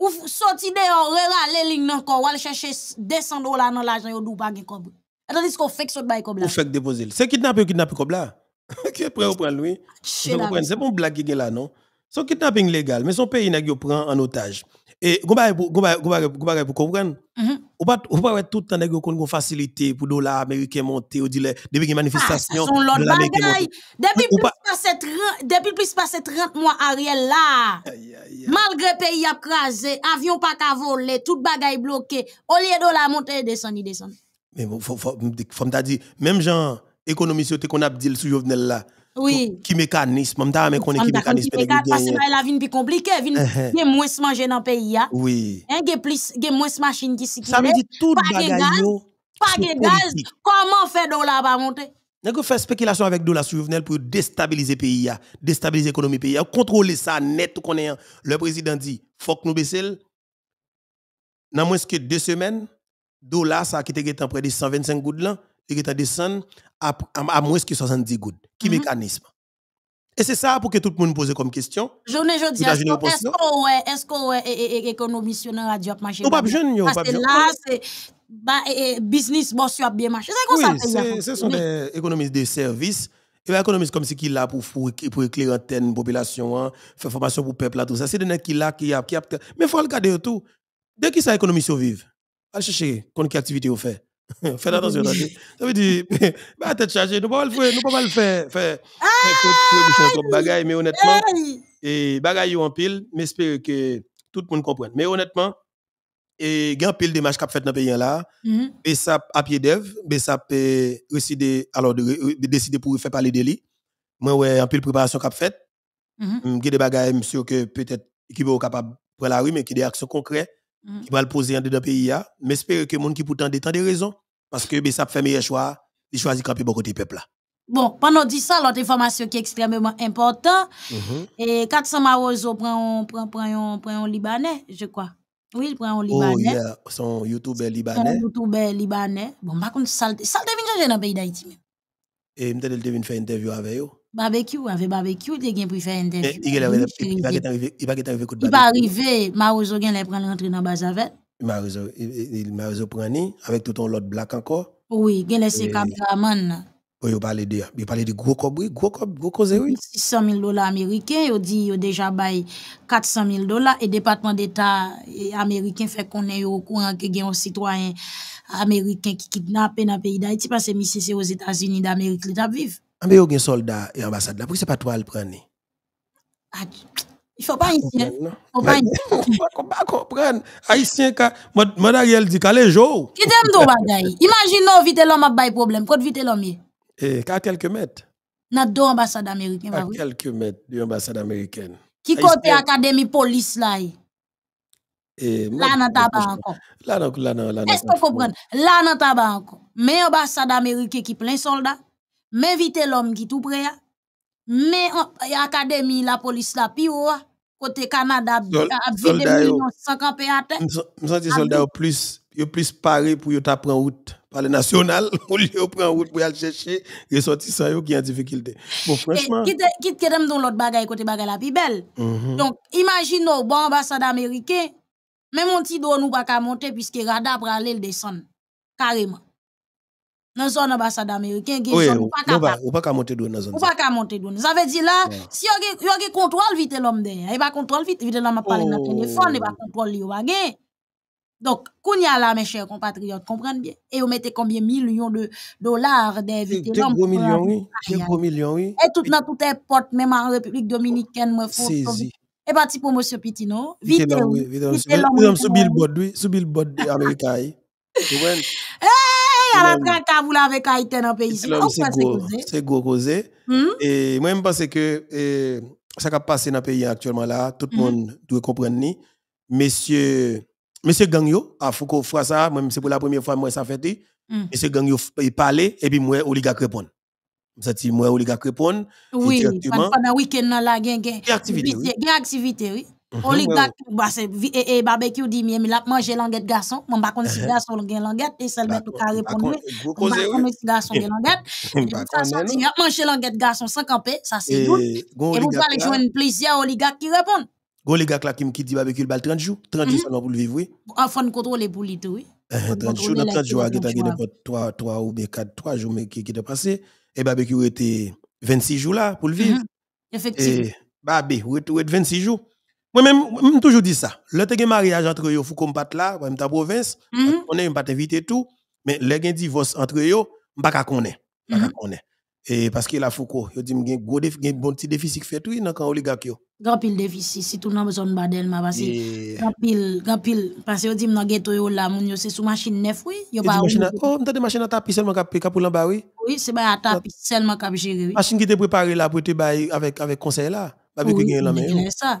Ou sorti de yo rera le ligne nan kon al cherche 200 dollars nan l'argent. jan dou pa kob. Et tandis qu'on fait ce bay kob là. Ou fait déposer. C'est kidnappé ou kidnappé comme là. Qui est prêt prendre lui? C'est bon blague qui est là, non? Son kidnapping légal, mais son pays n'a pas pris en otage. Et, vous pouvez comprendre? ou pas ou pas tout le temps nèg kon facilité pour dollar américain monter ah, ou dire depuis les manifestations depuis plus passé 30 depuis plus passé 30 mois Ariel là malgré pays a crasé avion pas qu'à voler tout bagaille bloqué au lieu dollar monter descendre descendre mais faut faut faut me dire même gens économistes qu'on a dit le Jovenel là oui. Qui mécanisme, m'ta qu'on est qui mécanisme de c'est Parce la vie plus compliquée, Il y a moins manger dans pays a. Oui. Hein, il y a plus de machines moins machine qui circule. Ça veut dire tout monde. Pas de gaz, comment faire dollar pas monter Nèg fait spéculation avec dollar souvenir pour déstabiliser pays déstabiliser l'économie pays contrôler ça net qu'on est. Le président dit faut que nous baisser. Dans moins que deux semaines, dollar ça qui était près de 125 gouttes là, il est descendre à, à, moins que 70 gouttes. Qui mm -hmm. mécanisme Et c'est ça pour que tout le monde pose comme question. Je ne est-ce qu'on est, est-ce qu'on est économiste dans radio marché Non, pas jeune, pas que Là, c'est bah, business boss a bien marché. C'est comme oui, ça. c'est ce sont des économistes de services. Et économistes comme ceux qui là pour pour, pour éclairer antenne population, hein, faire formation pour peuple là tout ça. C'est des gens qui là qui a qui a mais faut regarder tout. qu'ils sont ça économie survive Allez chercher quelle activité vous fait. Faites attention. Ça veut dire, bah, tête chargé, nous ne pouvons pas le faire. Faire trop bagaille, mais honnêtement, et bagaille en pile, mais j'espère que tout le monde comprenne. Mais honnêtement, et il pile de matchs qui fait dans le pays là. Et mm-hmm. ça, à pied d'œuvre, mais ça peut décider, alors, de, décider pour faire parler de lui. Moi, ouais, en pile préparation qui fait. Mm-hmm. Mm, il y a des bagailles, monsieur, que peut-être, qui est capable pour la rue, mais qui des actions concrètes Mm. qui va le poser en dedans pays mais j'espère que monde qui pourtant des raisons parce que ben, ça fait meilleur choix il choisit camper bon côté peuple Bon, pendant 10 ans l'autre information qui est extrêmement importante, mm-hmm. et 400 Marozo prend un Libanais, je crois. Oui, il prend un oh, Libanais. Oh, Son YouTuber Libanais. Son YouTuber Libanais. Bon, par contre, ça, ça changer dans le pays d'Haïti. Et il devine faire une interview avec eux. Barbecue, avec barbecue, il y a pour faire une interview. Il va arriver, il va arriver coup de Il va arriver, Marozo gagne les prendre rentrer dans base avec. Marozo, il Marozo prend ni avec tout ton lot black encore. Oui, gagne laisser cameraman. Oui, il parle de il de gros cobri, gros gros oui. 600 000 dollars américains, il dit il déjà bail 400 000 dollars et département d'état américain fait qu'on est au courant que gagne un citoyen américain qui kidnappé dans le pays d'Haïti parce que c'est aux États-Unis d'Amérique, il t'a vivre. Mais il un soldat et ambassade là. Pourquoi c'est pas toi le prendre? Ah, il faut pas haïtien. Ah, il faut pas pas comprendre. Haïtien, Mme Ariel dit qu'elle est jour. Qui t'aime ton bagaille? Imagine nous, vite l'homme a pas problème. Quand vite l'homme est? Eh, qu'à quelques mètres. Dans deux ambassades américaines. À quelques mètres de l'ambassade américaine. Qui côté académie police là? Eh? Eh, là, dans tabac encore. Là, là, là, là. Est-ce que vous comprenez? Là, dans tabac encore. Mais ambassade américaine qui plein soldat m'inviter l'homme qui tout près, mais l'académie, la police, la pire, côté Canada, a des millions sans camper à terre. sens que soldats plus, plus parés pour prendre route par le national, au lieu de route pour aller chercher les eux qui ont difficulté. Bon, franchement. Quitte que dans l'autre bagaille, côté bagaille la plus belle. Mhm. Donc, imaginons, bon ambassade américain, même mon petit ne nous pas monter puisque radar pour aller le descendre. Carrément dans zone ambassade américain qui sont pas capable pas monter drone dans zone ou pas monter drone ça veut dire là si on contrôle vite l'homme il va contrôler vite vite l'homme parler dans oh. téléphone il va contrôler vite pas gagner. donc qu'on y a là mes chers compatriotes comprenez bien et vous mettez combien millions de dollars vite l'homme gros millions oui gros millions oui et tout dans tout les portes même en république dominicaine moi faut et parti pour monsieur pitino vite vite sous billboard oui sous billboard américain tu vois eh, à la traka vous avec Haïti dans le pays C'est gros causé. Hmm? Et moi je pense que eh, ça qui passé dans le pays actuellement là, tout le hmm? monde doit comprendre monsieur monsieur Gangyo, à ah, Foucault fois ça, moi c'est pour la première fois moi ça fait hmm. monsieur Gangyo il parlait et puis moi oligarque répondre. Ça dit moi oligarque répondre oui, pendant week-end là, gain une activité, oui. On mhm. li gak, base, e barbekyou di miye, mi lap manje langet gason, mwen bakon si gason gen langet, e sel bet ou ka repondwe, mwen bakon si gason gen langet, e mwen fason di lap manje langet gason san kampe, sa se dout, e mwen pale jwen plizye ou li gak ki repon. Gon li gak la ki mki bal 30 jours, 30 jours sanon pou li vivwe. An fon kontrole pou li oui. 30 jours, nan 30 jou a geta gen depot 3 ou be 4, 3 jou qui ki geta pase, e barbekyou était 26 jours là pour li viv. Mhm. Efektiv. Babé, be, ou 26 jours? Moi-même, j'ai toujours dit ça. Le un mariage entre eux, qu'on batte là, même ta province, mhm. on est pas invité tout, mais les divorce entre eux, on pas connaître. Et parce que la Foucault, il dit qu'il y a un bon petit déficit fait tout dans yo Grand pile déficit, si tout le monde besoin de ma parce que grand pile, grand pile, parce que dit dans ghetto là, mon yo c'est sous machine neuf oui, yo pas. Oh, m'ta de machine à tapis seulement cap cap pour l'embarrer. oui. Oui, c'est pas à tapis seulement cap gérer oui. Machine qui était préparée là pour te bailler avec avec conseil là, avec que gagner la ça.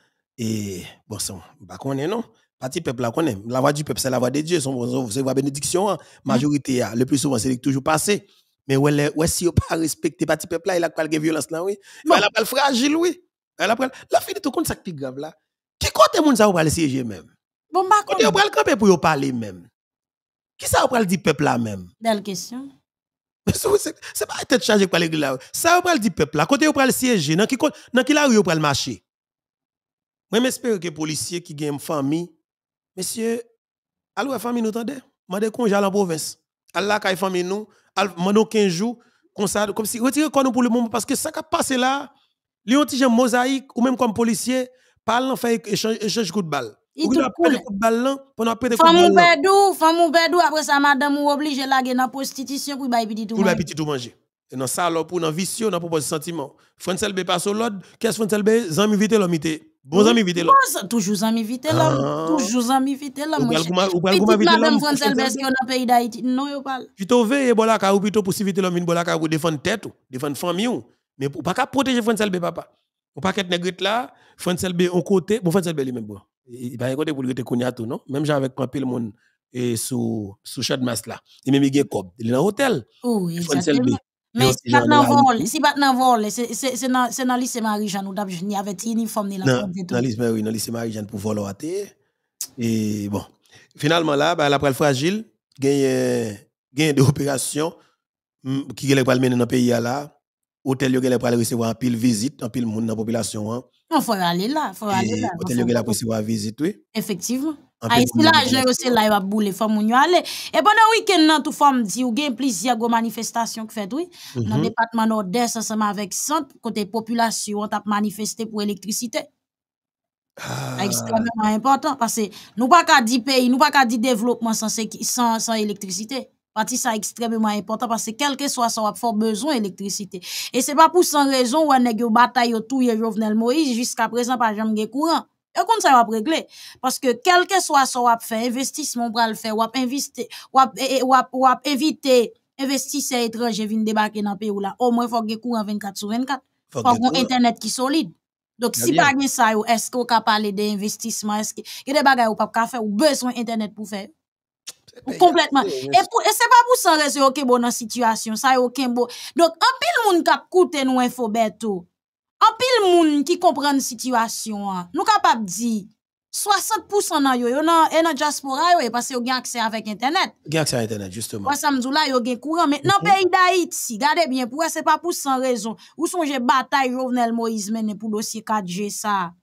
Et bon, ça, bah, qu'on est, non? Parti peuple, là, connaît. La voix du peuple, c'est la voix de Dieu. C'est la bénédiction. Hein. Mm-hmm. Majorité, mm. le plus souvent, c'est toujours passé. Mais ouais, ouais, si on pas respecté parti peuple, là, il a pas de violence, là, oui. Mais elle a pas le fragile, oui. Elle a pas La fille de tout compte, ça qui grave, là. Qui compte, moun, ça, ou pas le même? Bon, bah, quand. Ou pas le camper pour parler même. Qui ça, ou du le peuple, là, même? Belle question. Mais c'est pas être chargé par l'église, là. Ça, ou pas le peuple, là. Côté, ou parle le siéger. Dans qui la rue, ou pas le marché? Moi, j'espère que les policiers qui ont une famille, monsieur, allô, la famille nous tendez, m'a congé à la province. Allah, la famille nous, m'a 15 jours, comme ça, comme si, retirez quoi nous pour le moment, parce que ça qui a passé là, les ont un mosaïque, ou même comme policier, parle, fait échange, échange coup de balle. Il tout cool. de balle là, pendant perdre coup de ou Bedou, femme ou bedou, après ça, madame ou oblige la dans prostitution pour bailler petit tout manger. Pour petit tout manger. Et dans ça, alors, pour dans vicieux, dans propos de sentiment. Francel be pas au l'autre, qu'est-ce que Francel B, zami vite l'homme Bon amis vite la. Toujou zami vite la. Ah. Toujou zami vite la. Ou pal kouman vite la. Petit la Non yo ou pou si vite l'homme la ou ou, defan ou. Mais ou pa protéger papa. Ou pa ket negrit la, B on côté, bon Fransel lui même bon. Il va pour le côté Kouniato non? Même j'avais avec pile et sous sous chat là. Il même mis cob, il est dans hôtel. Oh, oui, mais si pas vol, si pas dans vol, c'est dans l'Isse Marie-Jeanne ou d'abord, n'y uniforme ni la Non, dans l'Isse oui, dans Marie-Jeanne pour voler à terre. Et bon, finalement là, bah, après le fragile, il y a des opérations mm, qui sont pas mener dans le pays là. Hôtel yon pas recevoir un pile visite, un pile monde dans la population. Hein. Non, faut aller là, faut aller là. Hôtel yon pral recevoir visite, oui. Effectivement. Aïssi ah, là j'en yose la yon boule, fom ale. Et bon, week-end nan, tout fom di, ou gen plusieurs go manifestations que fait, oui. Dans le mm-hmm. département nord-est, ensemble avec centre, côté population, on tap manifesté pour électricité. C'est ah, extrêmement ah. important, parce que nous pas qu'à dire pays, nous pas qu'à dire développement sans, sans, électricité. partie ça extrêmement important parce que quel que soit a fort besoin d'électricité. Et c'est pas pour sans raison ou un bataille tout yon Jovenel Moïse jusqu'à présent pas jamais courant. Et comme ça, va régler. Parce que, quel que soit ce qu'on va e, e, investissement, pour le faire, on va investir, éviter investisseurs étrangers viennent débarquer dans le pays ou là. Au moins, il faut que courant 24 sur 24. Il faut qu'on Internet qui solide. Donc, si pas de ça, est-ce qu'on peut parler d'investissement? Est-ce qu'il y a des ne ou pas faire ou besoin d'Internet pour faire? Complètement. Et ce n'est c'est pas pour ça, e rester ok, bon, dans la situation, ça y est, bon. Donc, un pile monde qui a coûté nous info bientôt. En pile moun ki kompren situation, an, hein. nou de di, 60% nan yo, yo nan, e nan diaspora yo, e pase yo gen aksè avèk internet. Gen à internet, justement. Wè samdou la yo gen kouran, men nan mais dans peyi pays gade bien, pour c'est se pa pou raison. rezon, ou son j'ai batay Jovenel Moïse menè pou dossier 4G sa,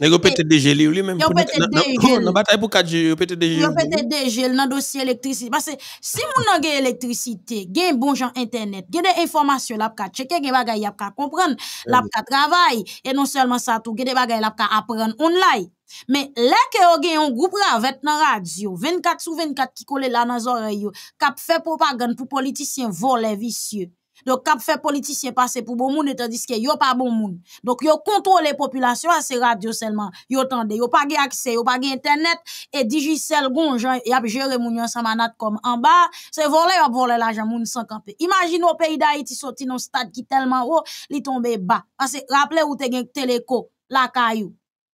mais vous pète de gel lui même. Yo pète de gel. Nan bataille pour 4G, yo pète de nan dossier électricité. Parce que si moun nan gen électricité, gen bon jan internet, gen des informations là ka checker, gen bagay la ka comprendre, la ka travail et non seulement ça tout, gen des bagay la ka apprendre online. Mais là que yo gen un groupe avec la radio, 24 sur 24 qui colle là dans oreille oreilles, k'ap fait propagande pour politiciens voler vicieux. Donc, cap fait politicien passer pour bon monde, tandis que yo pas bon monde. Donc, yo contrôle population à ces radios seulement. Yo tende, yo pas gen accès, yo pas gen internet, et digicel gon, jan, yap gérer moun yon samanat comme en bas. C'est volé, a volé l'argent moun sans camper. Imagine au pays d'Haïti sorti un stade qui tellement haut, li tombe bas. Parce que, rappelez ou te gen téléco, la caillou.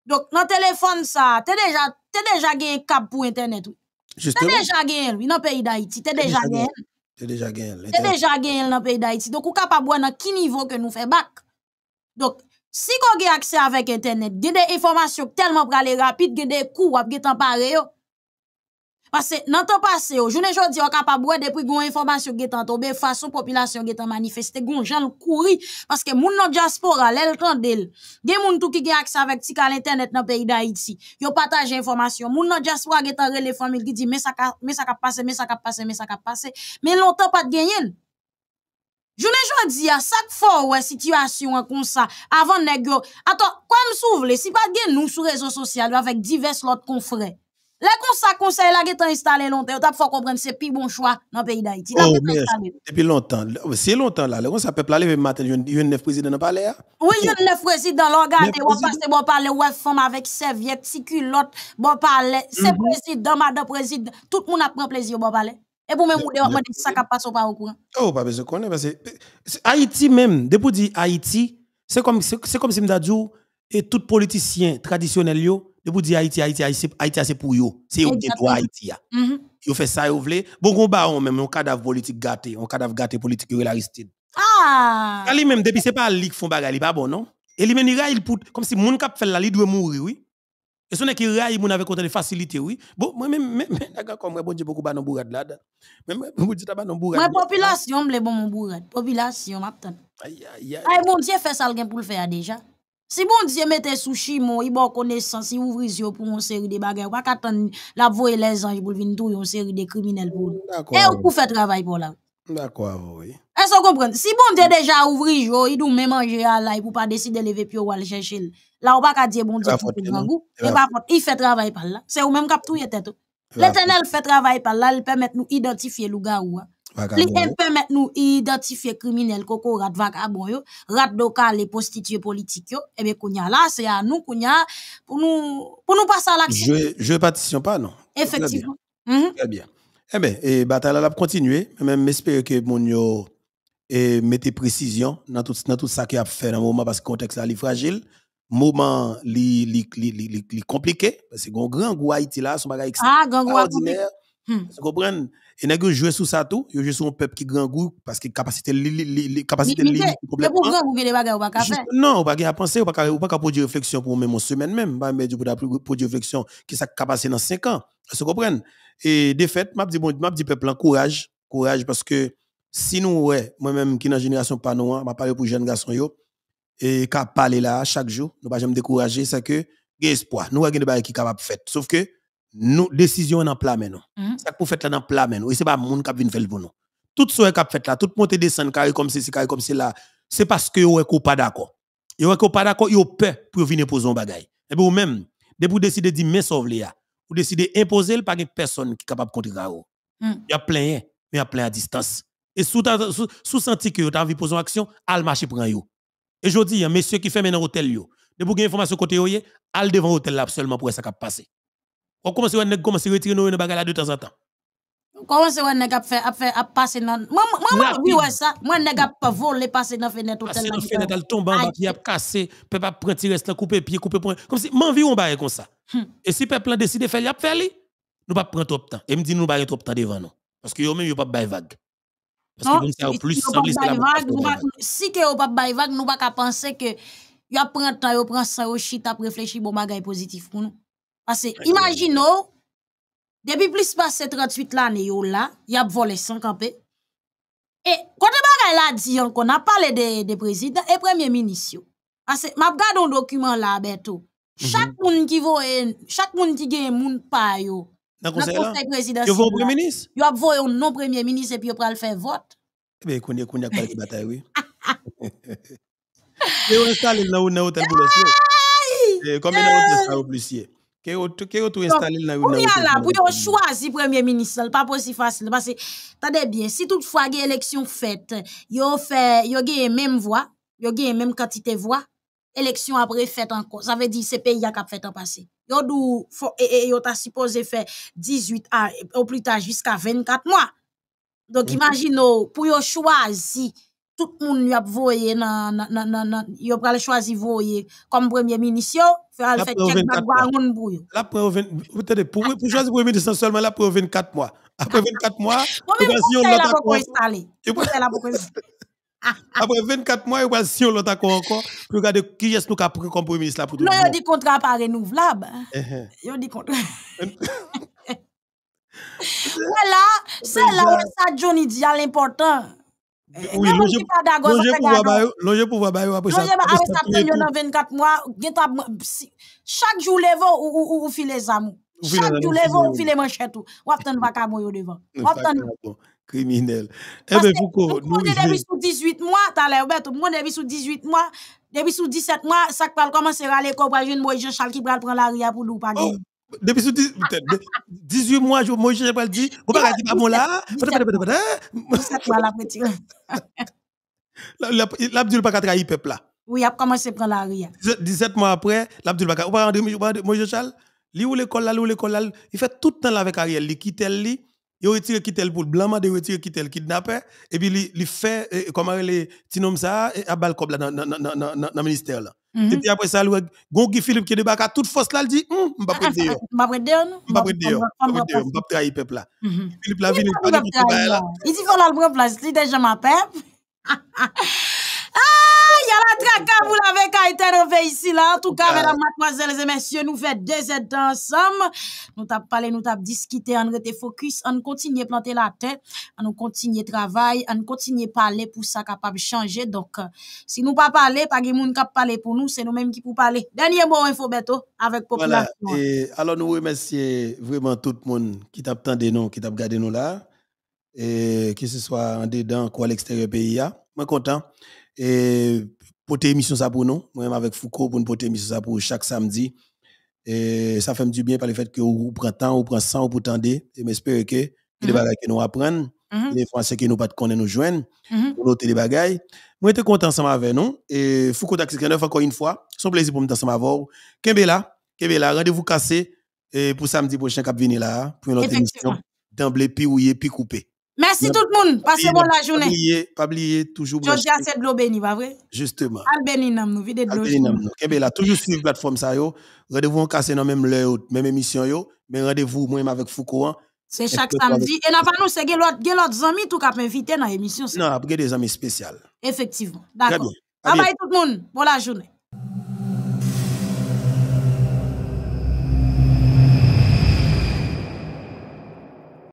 Donc, dans téléphone ça, t'es déjà, t'es déjà gagné cap pour internet. Tu T'es déjà gagné, oui, dans le pays d'Haïti, t'es déjà gagné. Te deja gen l, l internet. Te deja gen l nan pey da iti. Donk ou kap abouan nan ki nivou ke nou fe bak. Donk, si kon ge akse avèk internet, de de informasyon ke telman prale rapit, ge de kou ap ge tanpare yo, Pase nan te pase yo, jounen joun di yo kapabouwe depri goun informasyon ge tan tobe, fason popilasyon ge tan manifeste, goun joun kouri, paske moun nan diaspora lèl tan del, gen moun tou ki gen aksavek ti ka l'internet nan peyi da iti, yo pataje informasyon, moun nan diaspora ge tan relefamil, ki di mè sa kap pase, mè sa kap pase, mè sa kap pase, mè lontan pat gen yen. Jounen joun di yo, sak fò wè situasyon kon sa, avan negyo, ato, kwa m sou vle, si pat gen nou sou rezo sosyal ou avèk divers lot kon frey, Oh, le konsa conseil, la longtemps, faut faut comprendre plus bon pays pays d'Haïti. Depuis longtemps, c'est longtemps là. le conseil Oui, neuf président là, On passe bon parler bon parler, c'est président, madame tout le monde a plaisir bon Et pour ça pas au courant. Oh, Haïti même, Haïti c'est comme c'est comme c'est comme si dit et tout politicien traditionnel yo, de vous dire Haïti, Haïti, Haïti, Haïti, c'est pour vous. C'est vous qui doit Haïti. Vous faites ça, vous voulez. Bon, on bat même, un cadavre politique gâté, un cadavre gâté politique, il Aristide. Ah! Ali même, depuis, c'est pas lui qui font bagarre, il pas bon, non? Et lui même, il raille pour, comme si mon cap fait la, il doit mourir, oui. Et ce n'est qu'il raille, mon avec autant de facilité, oui. Bon, moi même, même, d'accord, comme bon Dieu, beaucoup pas non bourrade là. Même, vous dites pas non bourrade. Moi, population, me bon mon bourrade. Population, m'attend. Aïe, aïe, aïe. Aïe, mon Dieu, fait ça, quelqu'un pour le faire déjà. Si bon Dieu mette sous chimon, il bon connaissance, il ouvre les yeux pour une série de bagarres. Pas qu'attendre la voix les anges pour venir tout une série de criminels pour nous. Et vous faire travail pour là. D'accord, oui. Est-ce Si bon Dieu déjà ouvre les yeux, il doit même manger à là, il peut pas décider de lever pied ou aller chercher. Là, on pas dire bon Dieu pour grand goût. Il fait travail par là. C'est vous même avez tout tête. L'éternel fait travail par là, il permet nous identifier le gars les MP mettent nous identifier criminels, coco, rat vagabond, yo, rat d'occal, les prostituées politiques, yo, et eh bien, kounya là, c'est à nous, kounya, pour nous, pour nous passer à l'action. Je, je partition pas, non. Effectivement. Très bien. Mm ben, Eh bien, et bataille à la continue, même m'espère que mon yo, et eh, mettez précision dans tout, dans tout ça qui a fait dans le moment, parce que le contexte est fragile. moment li li li li compliqué, parce que c'est un grand goût Haïti là, son bagage Ah, grand Hmm. se Vous comprenez Et nèg jouer sous ça tout, je jouer sous un peuple qui grand goût parce que capacité li capacité li complètement. pour grand goût les pas Non, pas à penser, pas pas produire réflexion pour même une semaine même, pas bah, mais du pour produire réflexion qui ça capacité dans 5 ans. Vous comprenez Et de fait, m'a dit bon, m'a dit peuple courage, courage parce que si nous ouais, moi-même qui dans génération pas nous, m'a parlé pour jeunes garçons yo et qui parler là chaque jour, nous pas jamais décourager, c'est que espoir. Nous avons des choses qui sont capables de faire. Sauf que, nous décision en plat maintenant. Mm -hmm. Ça pour faire là dans plat maintenant. ce c'est pas monde qui vient faire pour nous. Tout ce qui fait là, toute montée descendre carré comme ceci, carré comme cela, c'est parce que vous n'êtes pas d'accord. Vous n'êtes pas d'accord, vous peur pour venir poser un bagage. Et vous même, dès vous décidez de me sauver vous décidez d'imposer le une personne qui est capable de contrer vous. Il y a plein, mais il y a plein à distance. Et sous sous, sous que vous avez posé une action, al marché prend yo. Et je dis, il y a monsieur qui fait maintenant hôtel yo, de vous avez information côté yo, al devant hôtel là seulement pour ça qui passer on commence à commencer retirer nos bagages de temps en temps. On commence à nèg faire à faire à passer dans Moi moi oui ouais ça. Moi nèg a pas voler passer dans fenêtre hôtel. Passer dans fenêtre elle tombe en bas qui a cassé, peut pas prendre reste couper pied couper point. Comme si m'envie on bail comme ça. Hmm. Et si peuple décide de faire il a faire lui Nous pas prendre trop de temps. Et me dit nous pas prendre trop de temps devant nous parce que eux même ils pas bail vague. Parce que plus la Si que pas bail vague, nous pas penser que yo prend temps, il prend ça, shit, à réfléchir bon bagaille positif pour nous. Parce que, imaginez, depuis plus de 38 ans, il y a volé sans camper. Et quand on parle là, on a parlé des de présidents et premiers ministres. Parce que, je regarde un document là, Beto. Mhm. Chaque mm monde qui voit, chaque monde qui gagne, moun pa yo. Dans le conseil présidentiel. Vous premier ministre Vous avez un non premier ministre et puis vous pouvez le faire vote. Eh bien, vous avez parlé de bataille, oui. Et vous installez là où vous avez un Comme il y a boulot, vous avez qui est tout installé dans le Pour choisir premier ministre, pas possible facile. Parce que, tade bien, si toutefois une élection faite, il fait, a la même voix, a une même quantité de voix, l'élection après faite encore. Ça veut dire que ce pays a fait en passé. Vous avez supposé faire 18 ans, au plus tard jusqu'à 24 mois. Donc, imaginez, pour choisir... choisir tout le monde a voyé il a choisi voyer comme premier ministre faire le fait pour pour choisir premier ministre seulement là pour 24 mois après 24 mois il va après 24 mois, il va si on l'a encore, pour regarder qui est-ce nous a pris comme premier ministre pour tout le monde. Non, il dit contrat pas renouvelable. Il uh-huh. dit Voilà, c'est là où ça, Johnny dit, l'important. Eh, oui, lonje pouwa bayo apre sa. Lonje ba apre sa pren yo nan 24 mwa, gen ta, chak jou levo ou file zamou. Chak jou levo ou file manchetou. Wap ten baka mwoyo devan. Wap ten. Kriminel. Ebe fouko. Mwen debi sou 18 mwa, talè ou betou, mwen debi sou 18 mwa, debi sou 17 mwa, sak pal koman se rale ko prajoun mwoy jen chal ki pral pran la ria pou lou pa oh, gen. Depuis 18 mois, je moi, pas dit, on pas dire, bon là, l'abdul pas trahi peuple là. Oui, il a commencé à prendre la ria. Hein. 17 mois après, l'abdul pas, on va dire, moi, je Charles, lui ou l'école là, ou l'école là, il fait tout le temps là avec Ariel, il quittait elle, lui il retiré tel pour le blanc, il retire le kidnappé, et puis il fait, eh, comment il nomme ça, eh, à Balcob dans le ministère. Là. Et mhm. puis après ça, Gongi Philippe qui à toute force là, il dit, je ne pas prendre peuple là. Philippe la il il dit, il dit, dit, il dit, dit, ah, a la traque vous l'avez kaïté dans ici là. En tout cas, mesdames, et messieurs, nous faisons deux aides ensemble. Nous t'avons parlé, nous t'avons discuté, on été focus, on continue à planter la tête, on continue à travailler, on continue à parler pour ça capable de changer. Donc, euh, si nous ne parlons pas, pas de monde qui parler pour nous, c'est nous-mêmes qui pouvons parler. Dernier mot, info beto, avec population. alors, nous remercions vraiment tout le monde qui t'a attendu nous, qui t'a regardé nous là. Et que ce soit en dedans ou à l'extérieur du pays, je hein. suis content et porter émission ça pour nous. Moi-même avec Foucault pour nous porter émission ça pour chaque samedi. Et ça fait du bien par le fait que vous prenez temps, vous prenez sang, vous tant Et j'espère que les mhm. bagages que nous apprennent, mhm. les Français que nous pas nous joignent, mhm. pour noter les bagages. Moi, j'étais content ensemble avec nous. Et Foucault Taxi 9 encore une fois, son plaisir pour nous ensemble Kembe rendez-vous cassé e, pour samedi prochain, venir là, pour une autre émission d'emblée, puis ouillé, puis coupé. Merci tout le monde. Passez bon la journée. Pas oublier, toujours. assez de l'eau pas vrai? Justement. Al nam nous, vide de l'eau. Al nam nous. Eh toujours suivre plateforme ça yo. Rendez-vous en casse dans même l'heure, même émission yo. Mais rendez-vous moi avec Foucault. Hein. C'est chaque samedi. Et là, nous, c'est l'autre ami tout cap invité dans l'émission. Non, a des amis spéciales. Effectivement. D'accord. Bye bye tout le monde. Bonne la journée.